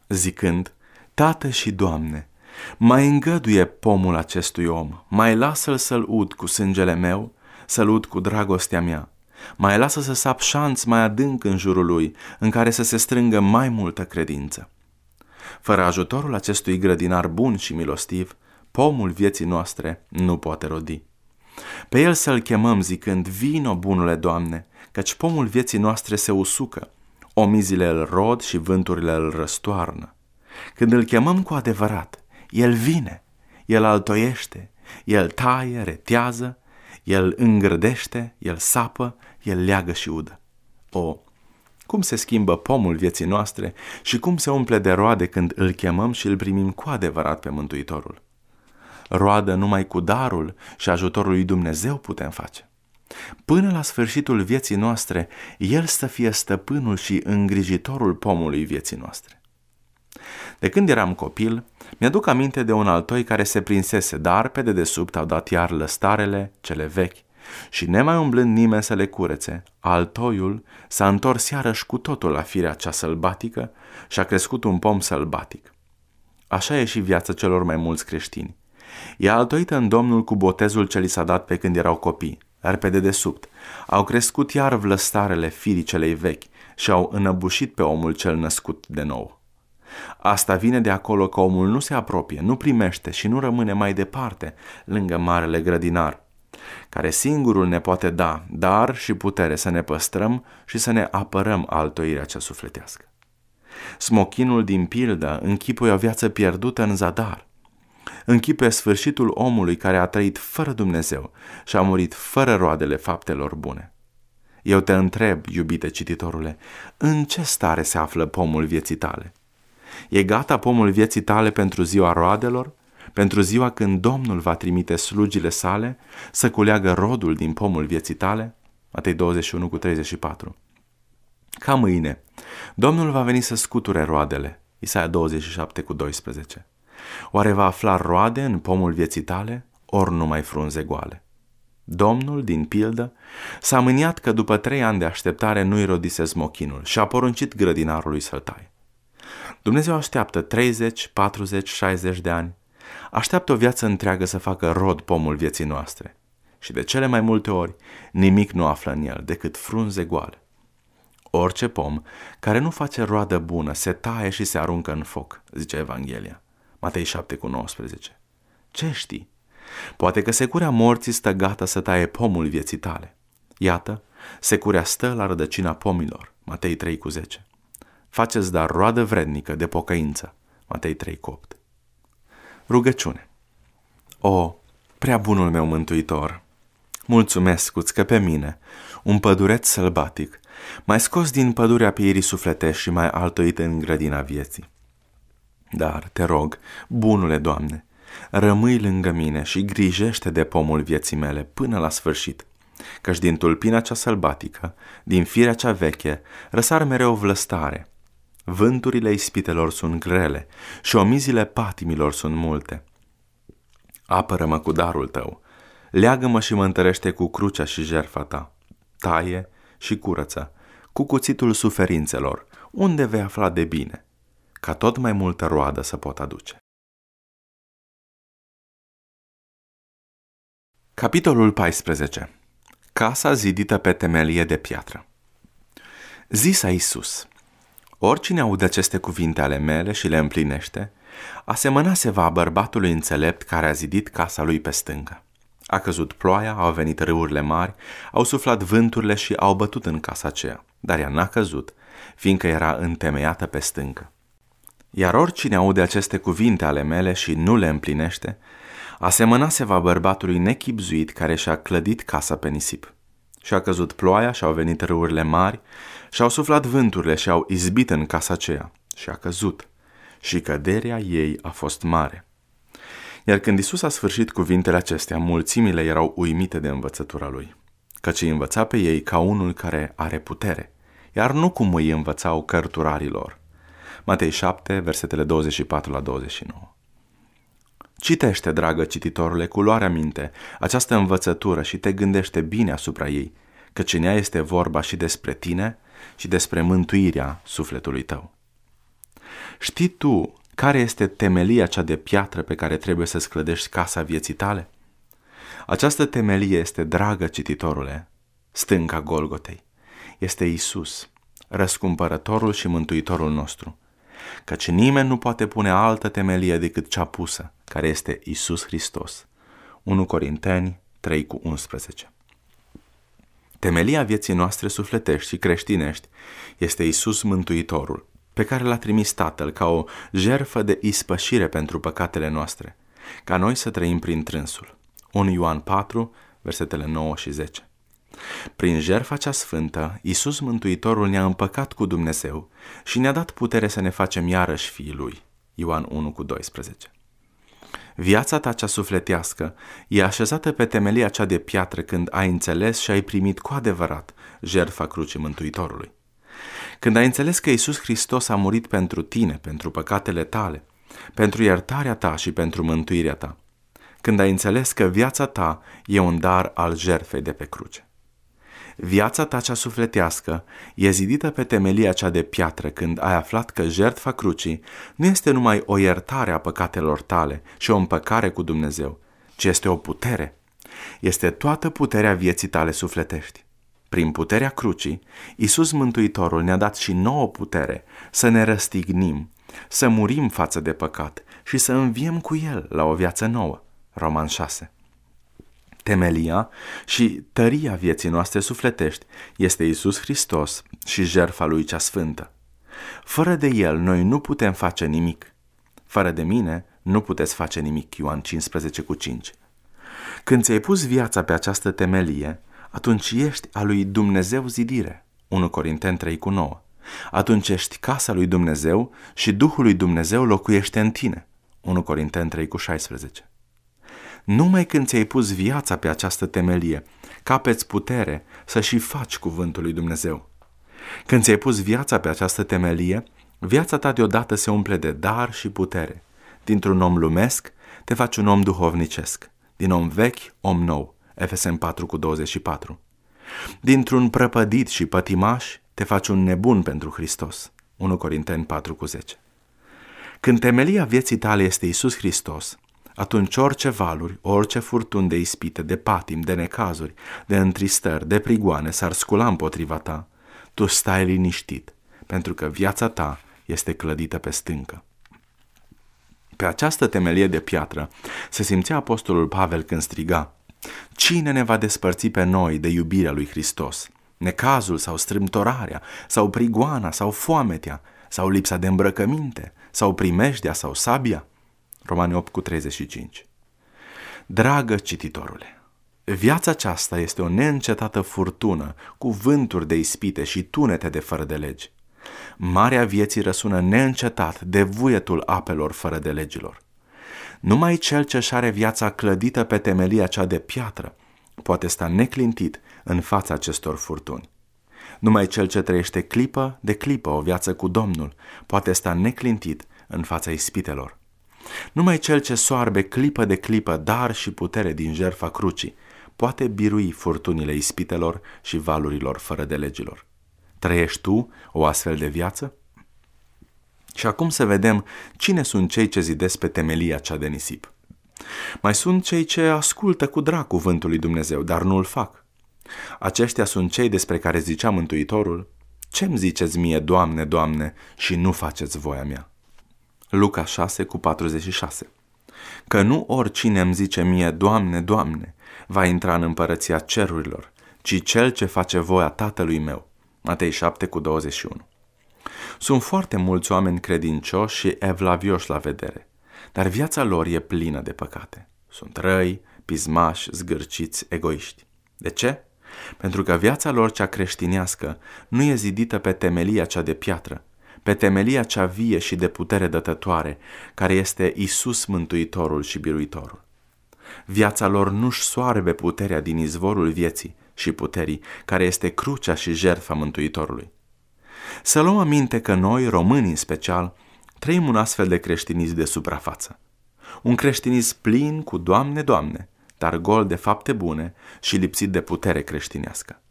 zicând, Tată și Doamne, mai îngăduie pomul acestui om, mai lasă-l să-l ud cu sângele meu, să-l ud cu dragostea mea, mai lasă să sap șanț mai adânc în jurul lui, în care să se strângă mai multă credință. Fără ajutorul acestui grădinar bun și milostiv, pomul vieții noastre nu poate rodi. Pe el să-l chemăm zicând, vino bunule Doamne, căci pomul vieții noastre se usucă, omizile îl rod și vânturile îl răstoarnă. Când îl chemăm cu adevărat, el vine, el altoiește, el taie, retează, el îngrădește, el sapă, el leagă și udă. O, cum se schimbă pomul vieții noastre și cum se umple de roade când îl chemăm și îl primim cu adevărat pe Mântuitorul. Roadă numai cu darul și ajutorul lui Dumnezeu putem face. Până la sfârșitul vieții noastre, El să fie stăpânul și îngrijitorul pomului vieții noastre. De când eram copil, mi-aduc aminte de un altoi care se prinsese, dar pe dedesubt au dat iar lăstarele, cele vechi, și nemai umblând nimeni să le curețe, altoiul s-a întors iarăși cu totul la firea cea sălbatică și a crescut un pom sălbatic. Așa e și viața celor mai mulți creștini. E altoită în Domnul cu botezul ce li s-a dat pe când erau copii – dar pe dedesubt. Au crescut iar vlăstarele firii celei vechi și au înăbușit pe omul cel născut de nou. Asta vine de acolo că omul nu se apropie, nu primește și nu rămâne mai departe, lângă marele grădinar, care singurul ne poate da dar și putere să ne păstrăm și să ne apărăm altoirea cea sufletească. Smochinul din pildă închipui o viață pierdută în zadar – închipe sfârșitul omului care a trăit fără Dumnezeu și a murit fără roadele faptelor bune. Eu te întreb, iubite cititorule, în ce stare se află pomul vieții tale? E gata pomul vieții tale pentru ziua roadelor? Pentru ziua când Domnul va trimite slugile sale să culeagă rodul din pomul vieții tale? Matei 21 cu 34 Ca mâine, Domnul va veni să scuture roadele. Isaia 27 cu 12 Oare va afla roade în pomul vieții tale, ori numai frunze goale? Domnul, din pildă, s-a mâniat că după trei ani de așteptare nu-i rodise smochinul și a poruncit grădinarului să-l taie. Dumnezeu așteaptă 30, 40, 60 de ani. Așteaptă o viață întreagă să facă rod pomul vieții noastre. Și de cele mai multe ori, nimic nu află în el decât frunze goale. Orice pom care nu face roadă bună se taie și se aruncă în foc, zice Evanghelia. Matei 7 cu 19. Ce știi? Poate că securea morții stă gata să taie pomul vieții tale. Iată, securea stă la rădăcina pomilor. Matei 3 cu 10. Faceți dar roadă vrednică de pocăință. Matei 3 cu 8. Rugăciune. O, prea bunul meu mântuitor, mulțumesc cu că pe mine, un pădureț sălbatic, mai scos din pădurea pieirii sufletești și mai altoit în grădina vieții. Dar, te rog, bunule Doamne, rămâi lângă mine și grijește de pomul vieții mele până la sfârșit, căci din tulpina cea sălbatică, din firea cea veche, răsar mereu vlăstare. Vânturile ispitelor sunt grele și omizile patimilor sunt multe. Apără-mă cu darul tău, leagă-mă și mă întărește cu crucea și jerfa ta. Taie și curăță, cu cuțitul suferințelor, unde vei afla de bine – ca tot mai multă roadă să pot aduce. Capitolul 14. Casa zidită pe temelie de piatră. Zisa Iisus, oricine aude aceste cuvinte ale mele și le împlinește, asemăna se va bărbatului înțelept care a zidit casa lui pe stângă. A căzut ploaia, au venit râurile mari, au suflat vânturile și au bătut în casa aceea, dar ea n-a căzut, fiindcă era întemeiată pe stâncă. Iar oricine aude aceste cuvinte ale mele și nu le împlinește, asemăna se va bărbatului nechipzuit care și-a clădit casa pe nisip. Și-a căzut ploaia și au venit râurile mari și-au suflat vânturile și au izbit în casa aceea și a căzut. Și căderea ei a fost mare. Iar când Isus a sfârșit cuvintele acestea, mulțimile erau uimite de învățătura lui, căci îi învăța pe ei ca unul care are putere, iar nu cum îi învățau cărturarilor, Matei 7, versetele 24 la 29. Citește, dragă cititorule, cu luarea minte această învățătură și te gândește bine asupra ei, că în ea este vorba și despre tine și despre mântuirea sufletului tău. Știi tu care este temelia cea de piatră pe care trebuie să-ți clădești casa vieții tale? Această temelie este, dragă cititorule, stânca Golgotei. Este Isus, răscumpărătorul și mântuitorul nostru căci nimeni nu poate pune altă temelie decât cea pusă, care este Isus Hristos. 1 Corinteni 3 cu 11 Temelia vieții noastre sufletești și creștinești este Isus Mântuitorul, pe care l-a trimis Tatăl ca o jerfă de ispășire pentru păcatele noastre, ca noi să trăim prin trânsul. 1 Ioan 4, versetele 9 și 10. Prin jertfa cea sfântă, Iisus Mântuitorul ne-a împăcat cu Dumnezeu și ne-a dat putere să ne facem iarăși fiii Lui. Ioan 1 cu 12 Viața ta cea sufletească e așezată pe temelia cea de piatră când ai înțeles și ai primit cu adevărat jertfa crucii Mântuitorului. Când ai înțeles că Iisus Hristos a murit pentru tine, pentru păcatele tale, pentru iertarea ta și pentru mântuirea ta. Când ai înțeles că viața ta e un dar al jertfei de pe cruce. Viața ta cea sufletească e zidită pe temelia cea de piatră când ai aflat că jertfa crucii nu este numai o iertare a păcatelor tale și o împăcare cu Dumnezeu, ci este o putere. Este toată puterea vieții tale sufletești. Prin puterea crucii, Isus Mântuitorul ne-a dat și nouă putere să ne răstignim, să murim față de păcat și să înviem cu El la o viață nouă. Roman 6 temelia și tăria vieții noastre sufletești este Isus Hristos și jertfa Lui cea sfântă. Fără de El noi nu putem face nimic. Fără de mine nu puteți face nimic, Ioan 15 cu 5. Când ți-ai pus viața pe această temelie, atunci ești a lui Dumnezeu zidire, 1 Corinteni 3 cu 9. Atunci ești casa lui Dumnezeu și Duhul lui Dumnezeu locuiește în tine, 1 Corinteni 3 cu 16 numai când ți-ai pus viața pe această temelie, capeți putere să și faci cuvântul lui Dumnezeu. Când ți-ai pus viața pe această temelie, viața ta deodată se umple de dar și putere. Dintr-un om lumesc, te faci un om duhovnicesc. Din om vechi, om nou. Efesem 4 cu 24. Dintr-un prăpădit și pătimaș, te faci un nebun pentru Hristos. 1 Corinteni 4 cu 10. Când temelia vieții tale este Isus Hristos, atunci orice valuri, orice furtun de ispite, de patim, de necazuri, de întristări, de prigoane s-ar scula împotriva ta, tu stai liniștit, pentru că viața ta este clădită pe stâncă. Pe această temelie de piatră se simțea apostolul Pavel când striga, Cine ne va despărți pe noi de iubirea lui Hristos? Necazul sau strâmtorarea, sau prigoana, sau foametea, sau lipsa de îmbrăcăminte, sau primejdea, sau sabia? Romani 8 cu 35. Dragă cititorule, viața aceasta este o neîncetată furtună, cu vânturi de ispite și tunete de fără de legi. Marea vieții răsună neîncetat de vuietul apelor fără de legilor. Numai cel ce și are viața clădită pe temelia cea de piatră poate sta neclintit în fața acestor furtuni. Numai cel ce trăiește clipă de clipă o viață cu Domnul poate sta neclintit în fața ispitelor. Numai cel ce soarbe clipă de clipă dar și putere din jertfa crucii poate birui furtunile ispitelor și valurilor fără de legilor. Trăiești tu o astfel de viață? Și acum să vedem cine sunt cei ce zidesc pe temelia cea de nisip. Mai sunt cei ce ascultă cu drag cuvântul lui Dumnezeu, dar nu-l fac. Aceștia sunt cei despre care zicea Mântuitorul, Ce-mi ziceți mie, Doamne, Doamne, și nu faceți voia mea? Luca 6 cu 46. Că nu oricine îmi zice mie, Doamne, Doamne, va intra în împărăția cerurilor, ci cel ce face voia Tatălui meu. Matei 7 cu 21. Sunt foarte mulți oameni credincioși și evlavioși la vedere, dar viața lor e plină de păcate. Sunt răi, pismași, zgârciți, egoiști. De ce? Pentru că viața lor cea creștinească nu e zidită pe temelia cea de piatră, pe temelia cea vie și de putere dătătoare, care este Isus Mântuitorul și Biruitorul. Viața lor nu-și soarbe puterea din izvorul vieții și puterii, care este crucea și jertfa Mântuitorului. Să luăm aminte că noi, românii în special, trăim un astfel de creștinism de suprafață. Un creștinism plin cu Doamne, Doamne, dar gol de fapte bune și lipsit de putere creștinească.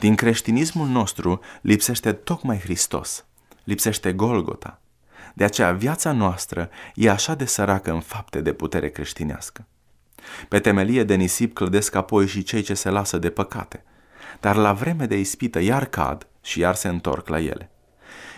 Din creștinismul nostru lipsește tocmai Hristos, lipsește Golgota. De aceea viața noastră e așa de săracă în fapte de putere creștinească. Pe temelie de nisip clădesc apoi și cei ce se lasă de păcate, dar la vreme de ispită iar cad și iar se întorc la ele.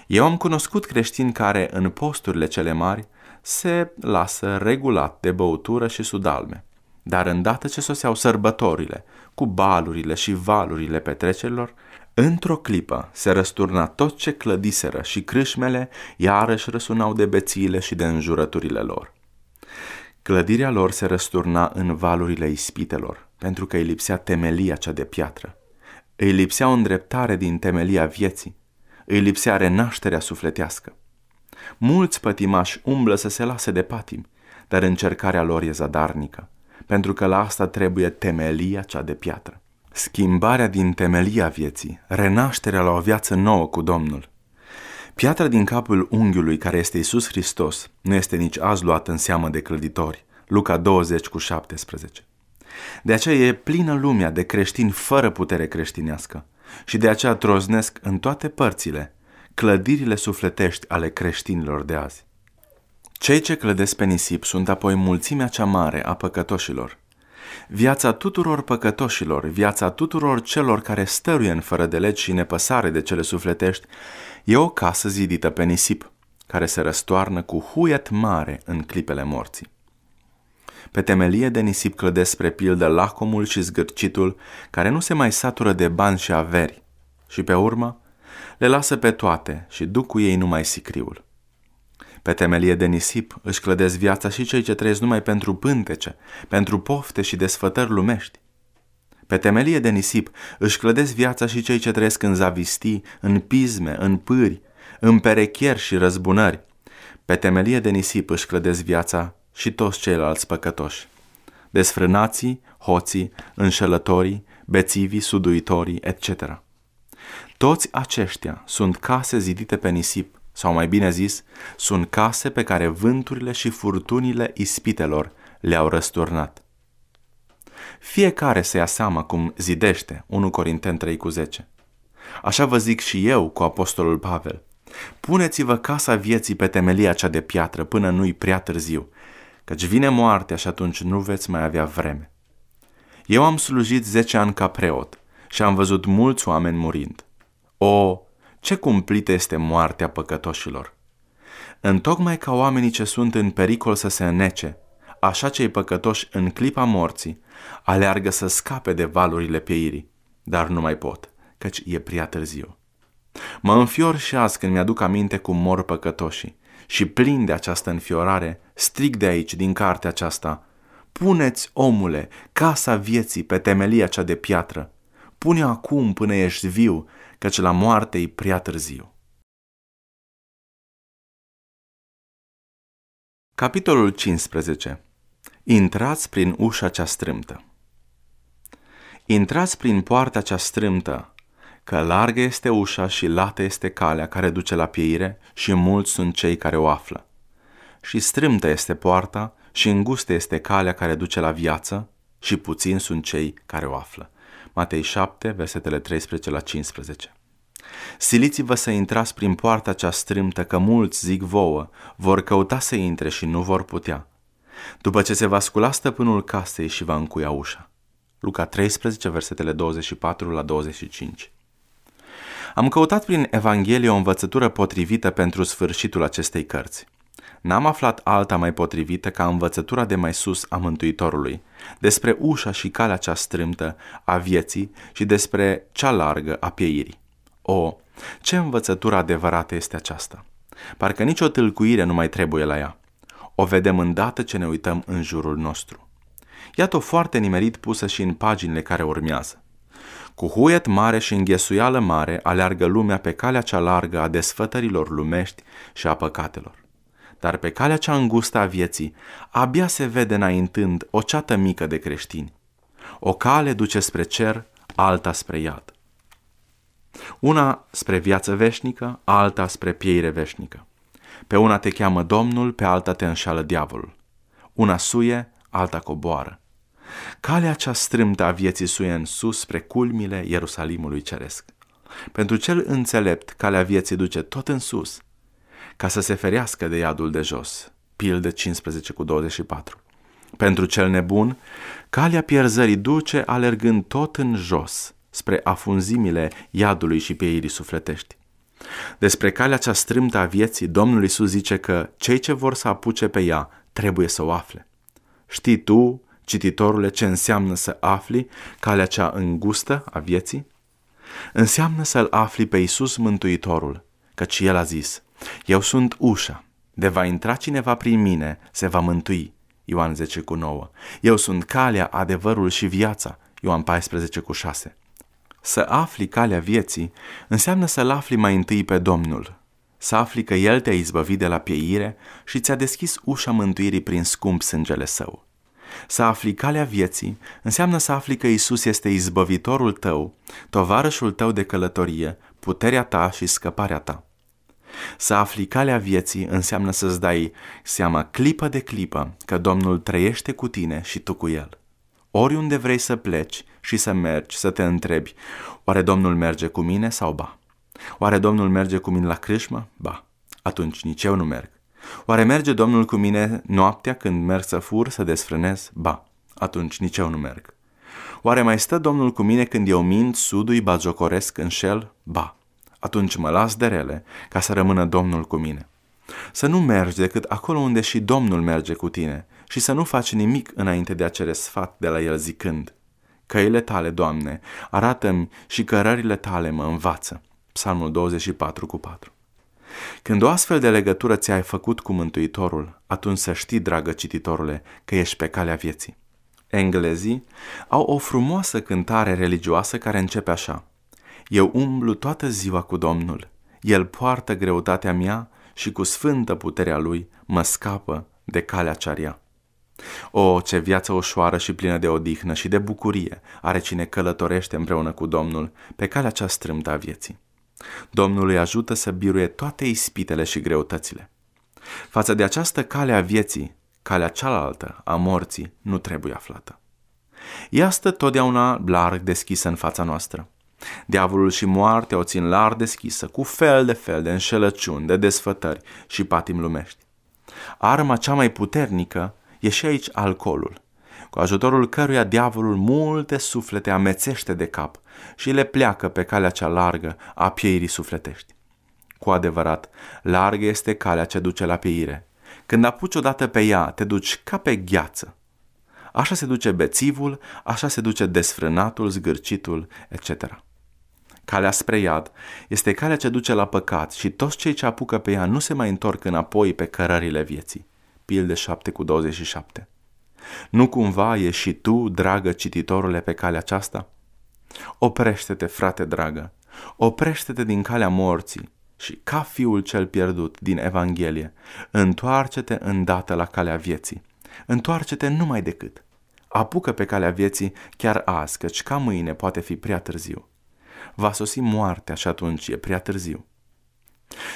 Eu am cunoscut creștini care, în posturile cele mari, se lasă regulat de băutură și sudalme, dar îndată ce soseau sărbătorile, cu balurile și valurile petrecerilor, Într-o clipă se răsturna tot ce clădiseră și crâșmele iarăși răsunau de bețiile și de înjurăturile lor. Clădirea lor se răsturna în valurile ispitelor, pentru că îi lipsea temelia cea de piatră. Îi lipsea o îndreptare din temelia vieții. Îi lipsea renașterea sufletească. Mulți pătimași umblă să se lase de patim, dar încercarea lor e zadarnică, pentru că la asta trebuie temelia cea de piatră schimbarea din temelia vieții, renașterea la o viață nouă cu Domnul. Piatra din capul unghiului care este Isus Hristos nu este nici azi luată în seamă de clăditori. Luca 20 cu 17. De aceea e plină lumea de creștini fără putere creștinească și de aceea troznesc în toate părțile clădirile sufletești ale creștinilor de azi. Cei ce clădesc pe nisip sunt apoi mulțimea cea mare a păcătoșilor, viața tuturor păcătoșilor, viața tuturor celor care stăruie în fără de legi și nepăsare de cele sufletești, e o casă zidită pe nisip, care se răstoarnă cu huiet mare în clipele morții. Pe temelie de nisip clădesc spre pildă lacomul și zgârcitul, care nu se mai satură de bani și averi, și pe urmă le lasă pe toate și duc cu ei numai sicriul. Pe temelie de nisip își clădesc viața și cei ce trăiesc numai pentru pântece, pentru pofte și desfătări lumești. Pe temelie de nisip își clădesc viața și cei ce trăiesc în zavistii, în pisme, în pâri, în perechieri și răzbunări. Pe temelie de nisip își clădesc viața și toți ceilalți păcătoși. Desfrânații, hoții, înșelătorii, bețivii, suduitorii, etc. Toți aceștia sunt case zidite pe nisip, sau mai bine zis, sunt case pe care vânturile și furtunile ispitelor le-au răsturnat. Fiecare se ia seama cum zidește 1 Corinten 3 cu 10. Așa vă zic și eu cu apostolul Pavel. Puneți-vă casa vieții pe temelia cea de piatră până nu-i prea târziu, căci vine moartea și atunci nu veți mai avea vreme. Eu am slujit 10 ani ca preot și am văzut mulți oameni murind. O, ce cumplită este moartea păcătoșilor. Întocmai ca oamenii ce sunt în pericol să se înnece, așa cei păcătoși în clipa morții aleargă să scape de valurile pieirii, dar nu mai pot, căci e prea târziu. Mă înfior și azi când mi-aduc aminte cum mor păcătoșii și plin de această înfiorare, strig de aici, din cartea aceasta, Puneți, omule, casa vieții pe temelia cea de piatră. Pune acum până ești viu căci la moarte e prea târziu. Capitolul 15. Intrați prin ușa cea strâmtă. Intrați prin poarta cea strâmtă, că largă este ușa și lată este calea care duce la pieire și mulți sunt cei care o află. Și strâmtă este poarta și îngustă este calea care duce la viață și puțini sunt cei care o află. Matei 7, versetele 13 la 15. Siliți-vă să intrați prin poarta cea strâmtă, că mulți, zic vouă, vor căuta să intre și nu vor putea. După ce se va scula stăpânul casei și va încuia ușa. Luca 13, versetele 24 la 25. Am căutat prin Evanghelie o învățătură potrivită pentru sfârșitul acestei cărți. N-am aflat alta mai potrivită ca învățătura de mai sus a Mântuitorului, despre ușa și calea cea strâmtă a vieții și despre cea largă a pieirii. O, ce învățătură adevărată este aceasta! Parcă nicio tâlcuire nu mai trebuie la ea. O vedem îndată ce ne uităm în jurul nostru. Iată-o foarte nimerit pusă și în paginile care urmează. Cu huiet mare și înghesuială mare aleargă lumea pe calea cea largă a desfătărilor lumești și a păcatelor dar pe calea cea îngustă a vieții abia se vede înaintând o ceată mică de creștini. O cale duce spre cer, alta spre iad. Una spre viață veșnică, alta spre pieire veșnică. Pe una te cheamă Domnul, pe alta te înșală diavolul. Una suie, alta coboară. Calea cea strâmtă a vieții suie în sus spre culmile Ierusalimului ceresc. Pentru cel înțelept, calea vieții duce tot în sus, ca să se ferească de iadul de jos. Pilde 15 cu 24. Pentru cel nebun, calea pierzării duce alergând tot în jos, spre afunzimile iadului și pieirii sufletești. Despre calea cea strâmtă a vieții, Domnul Isus zice că cei ce vor să apuce pe ea trebuie să o afle. Știi tu, cititorule, ce înseamnă să afli calea cea îngustă a vieții? Înseamnă să-L afli pe Isus Mântuitorul, căci El a zis, eu sunt ușa. De va intra cineva prin mine, se va mântui. Ioan 10 cu 9. Eu sunt calea, adevărul și viața. Ioan 14 cu 6. Să afli calea vieții înseamnă să-L afli mai întâi pe Domnul, să afli că El te-a izbăvit de la pieire și ți-a deschis ușa mântuirii prin scump sângele Său. Să afli calea vieții înseamnă să afli că Isus este izbăvitorul tău, tovarășul tău de călătorie, puterea ta și scăparea ta. Să afli calea vieții înseamnă să-ți dai seama clipă de clipă că Domnul trăiește cu tine și tu cu El. Oriunde vrei să pleci și să mergi, să te întrebi, oare Domnul merge cu mine sau ba? Oare Domnul merge cu mine la crâșmă? Ba, atunci nici eu nu merg. Oare merge Domnul cu mine noaptea când merg să fur, să desfrânez? Ba, atunci nici eu nu merg. Oare mai stă Domnul cu mine când eu mint, sudui, bazocoresc, înșel? Ba, atunci mă las de rele, ca să rămână Domnul cu mine. Să nu mergi decât acolo unde și Domnul merge cu tine și să nu faci nimic înainte de a cere sfat de la el zicând, Căile tale, Doamne, arată-mi și cărările tale mă învață. Psalmul 24 cu 4 Când o astfel de legătură ți-ai făcut cu Mântuitorul, atunci să știi, dragă cititorule, că ești pe calea vieții. Englezii au o frumoasă cântare religioasă care începe așa – eu umblu toată ziua cu Domnul. El poartă greutatea mea și cu sfântă puterea lui mă scapă de calea cearia. O, ce viață ușoară și plină de odihnă și de bucurie are cine călătorește împreună cu Domnul pe calea cea strâmtă a vieții. Domnul îi ajută să biruie toate ispitele și greutățile. Față de această cale a vieții, calea cealaltă a morții nu trebuie aflată. Ea stă totdeauna larg deschisă în fața noastră. Diavolul și moartea o țin larg deschisă, cu fel de fel de înșelăciuni, de desfătări și patim lumești. Arma cea mai puternică e și aici alcoolul, cu ajutorul căruia diavolul multe suflete amețește de cap și le pleacă pe calea cea largă a pieirii sufletești. Cu adevărat, largă este calea ce duce la pieire. Când apuci odată pe ea, te duci ca pe gheață. Așa se duce bețivul, așa se duce desfrânatul, zgârcitul, etc. Calea spre iad este calea ce duce la păcat și toți cei ce apucă pe ea nu se mai întorc înapoi pe cărările vieții. Pilde 7 cu 27 Nu cumva ești și tu, dragă cititorule, pe calea aceasta? Oprește-te, frate dragă, oprește-te din calea morții și, ca fiul cel pierdut din Evanghelie, întoarce-te îndată la calea vieții. Întoarce-te numai decât. Apucă pe calea vieții chiar azi, căci ca mâine poate fi prea târziu va sosi moartea și atunci e prea târziu.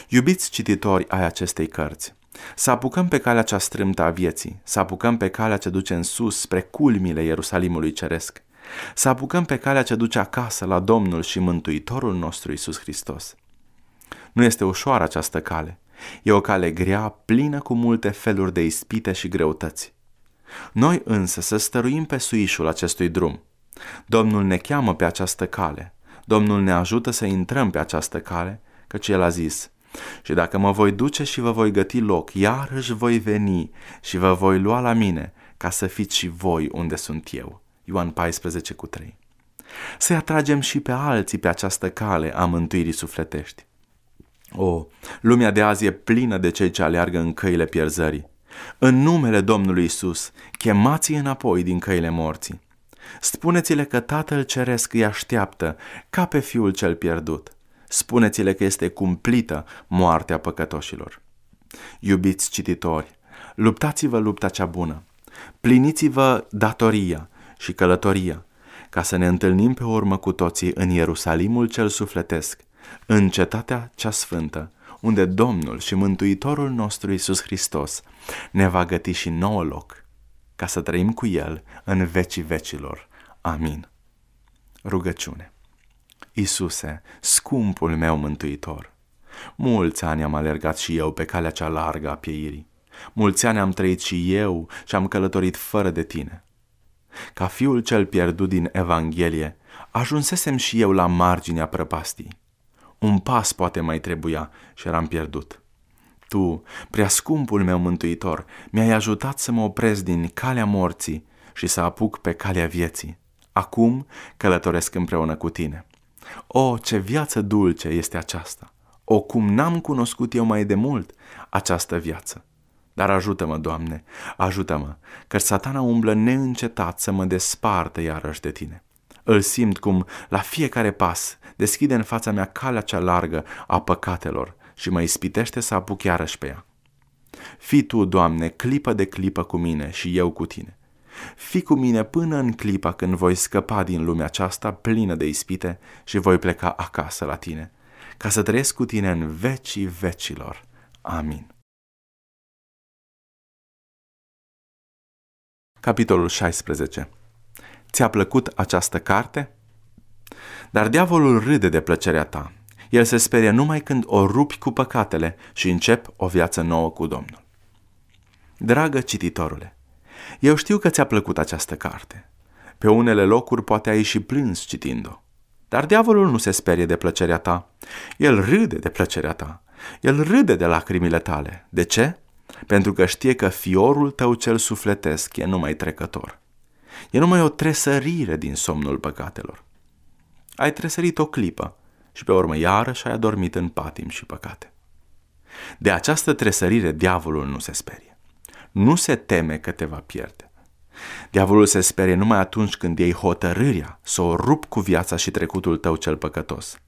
Iubiți cititori ai acestei cărți, să apucăm pe calea cea strâmtă a vieții, să apucăm pe calea ce duce în sus spre culmile Ierusalimului Ceresc, să apucăm pe calea ce duce acasă la Domnul și Mântuitorul nostru Isus Hristos. Nu este ușoară această cale. E o cale grea, plină cu multe feluri de ispite și greutăți. Noi însă să stăruim pe suișul acestui drum. Domnul ne cheamă pe această cale. Domnul ne ajută să intrăm pe această cale, căci El a zis, și dacă mă voi duce și vă voi găti loc, iarăși voi veni și vă voi lua la mine, ca să fiți și voi unde sunt eu. Ioan 14 cu 3 Să-i atragem și pe alții pe această cale a mântuirii sufletești. O, lumea de azi e plină de cei ce aleargă în căile pierzării. În numele Domnului Isus, chemați înapoi din căile morții. Spuneți-le că Tatăl Ceresc îi așteaptă, ca pe Fiul cel pierdut. Spuneți-le că este cumplită moartea păcătoșilor. Iubiți cititori, luptați-vă lupta cea bună. Pliniți-vă datoria și călătoria, ca să ne întâlnim pe urmă cu toții în Ierusalimul cel sufletesc, în cetatea cea sfântă, unde Domnul și Mântuitorul nostru Isus Hristos ne va găti și nouă loc ca să trăim cu El în vecii vecilor. Amin. Rugăciune Isuse, scumpul meu mântuitor, mulți ani am alergat și eu pe calea cea largă a pieirii. Mulți ani am trăit și eu și am călătorit fără de tine. Ca fiul cel pierdut din Evanghelie, ajunsesem și eu la marginea prăpastii. Un pas poate mai trebuia și eram pierdut. Tu, scumpul meu mântuitor, mi-ai ajutat să mă opresc din calea morții și să apuc pe calea vieții. Acum călătoresc împreună cu tine. O, ce viață dulce este aceasta! O, cum n-am cunoscut eu mai de mult această viață! Dar ajută-mă, Doamne, ajută-mă, că satana umblă neîncetat să mă despartă iarăși de Tine. Îl simt cum, la fiecare pas, deschide în fața mea calea cea largă a păcatelor, și mă ispitește să apuc iarăși pe ea. Fii tu, Doamne, clipă de clipă cu mine și eu cu tine. Fii cu mine până în clipa când voi scăpa din lumea aceasta plină de ispite și voi pleca acasă la tine, ca să trăiesc cu tine în vecii vecilor. Amin. Capitolul 16. Ți-a plăcut această carte? Dar diavolul râde de plăcerea ta el se sperie numai când o rupi cu păcatele și încep o viață nouă cu Domnul. Dragă cititorule, eu știu că ți-a plăcut această carte. Pe unele locuri poate ai și plâns citind-o. Dar diavolul nu se sperie de plăcerea ta. El râde de plăcerea ta. El râde de lacrimile tale. De ce? Pentru că știe că fiorul tău cel sufletesc e numai trecător. E numai o tresărire din somnul păcatelor. Ai tresărit o clipă, și pe urmă iarăși ai adormit în patim și păcate. De această tresărire diavolul nu se sperie. Nu se teme că te va pierde. Diavolul se sperie numai atunci când iei hotărârea să o rup cu viața și trecutul tău cel păcătos.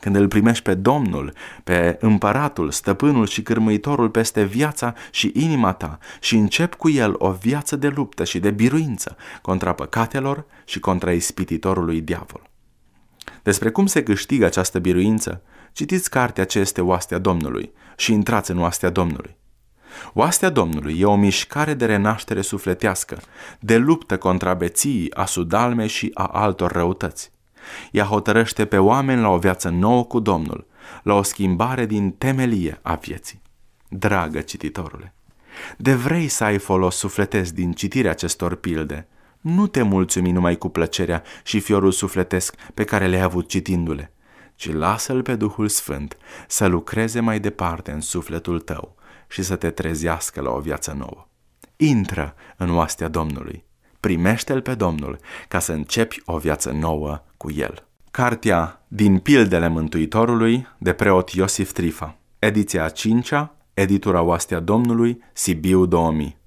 Când îl primești pe Domnul, pe împăratul, stăpânul și cârmâitorul peste viața și inima ta și încep cu el o viață de luptă și de biruință contra păcatelor și contra ispititorului diavol. Despre cum se câștigă această biruință, citiți cartea ce este oastea Domnului și intrați în oastea Domnului. Oastea Domnului e o mișcare de renaștere sufletească, de luptă contra beției, a sudalme și a altor răutăți. Ea hotărăște pe oameni la o viață nouă cu Domnul, la o schimbare din temelie a vieții. Dragă cititorule, de vrei să ai folos sufletesc din citirea acestor pilde – nu te mulțumi numai cu plăcerea și fiorul sufletesc pe care le-ai avut citindu-le, ci lasă-l pe Duhul Sfânt să lucreze mai departe în sufletul tău și să te trezească la o viață nouă. Intră în oastea Domnului. Primește-l pe Domnul ca să începi o viață nouă cu el. Cartea Din pildele Mântuitorului de preot Iosif Trifa. Ediția a cincea, editura Oastea Domnului, Sibiu 2000.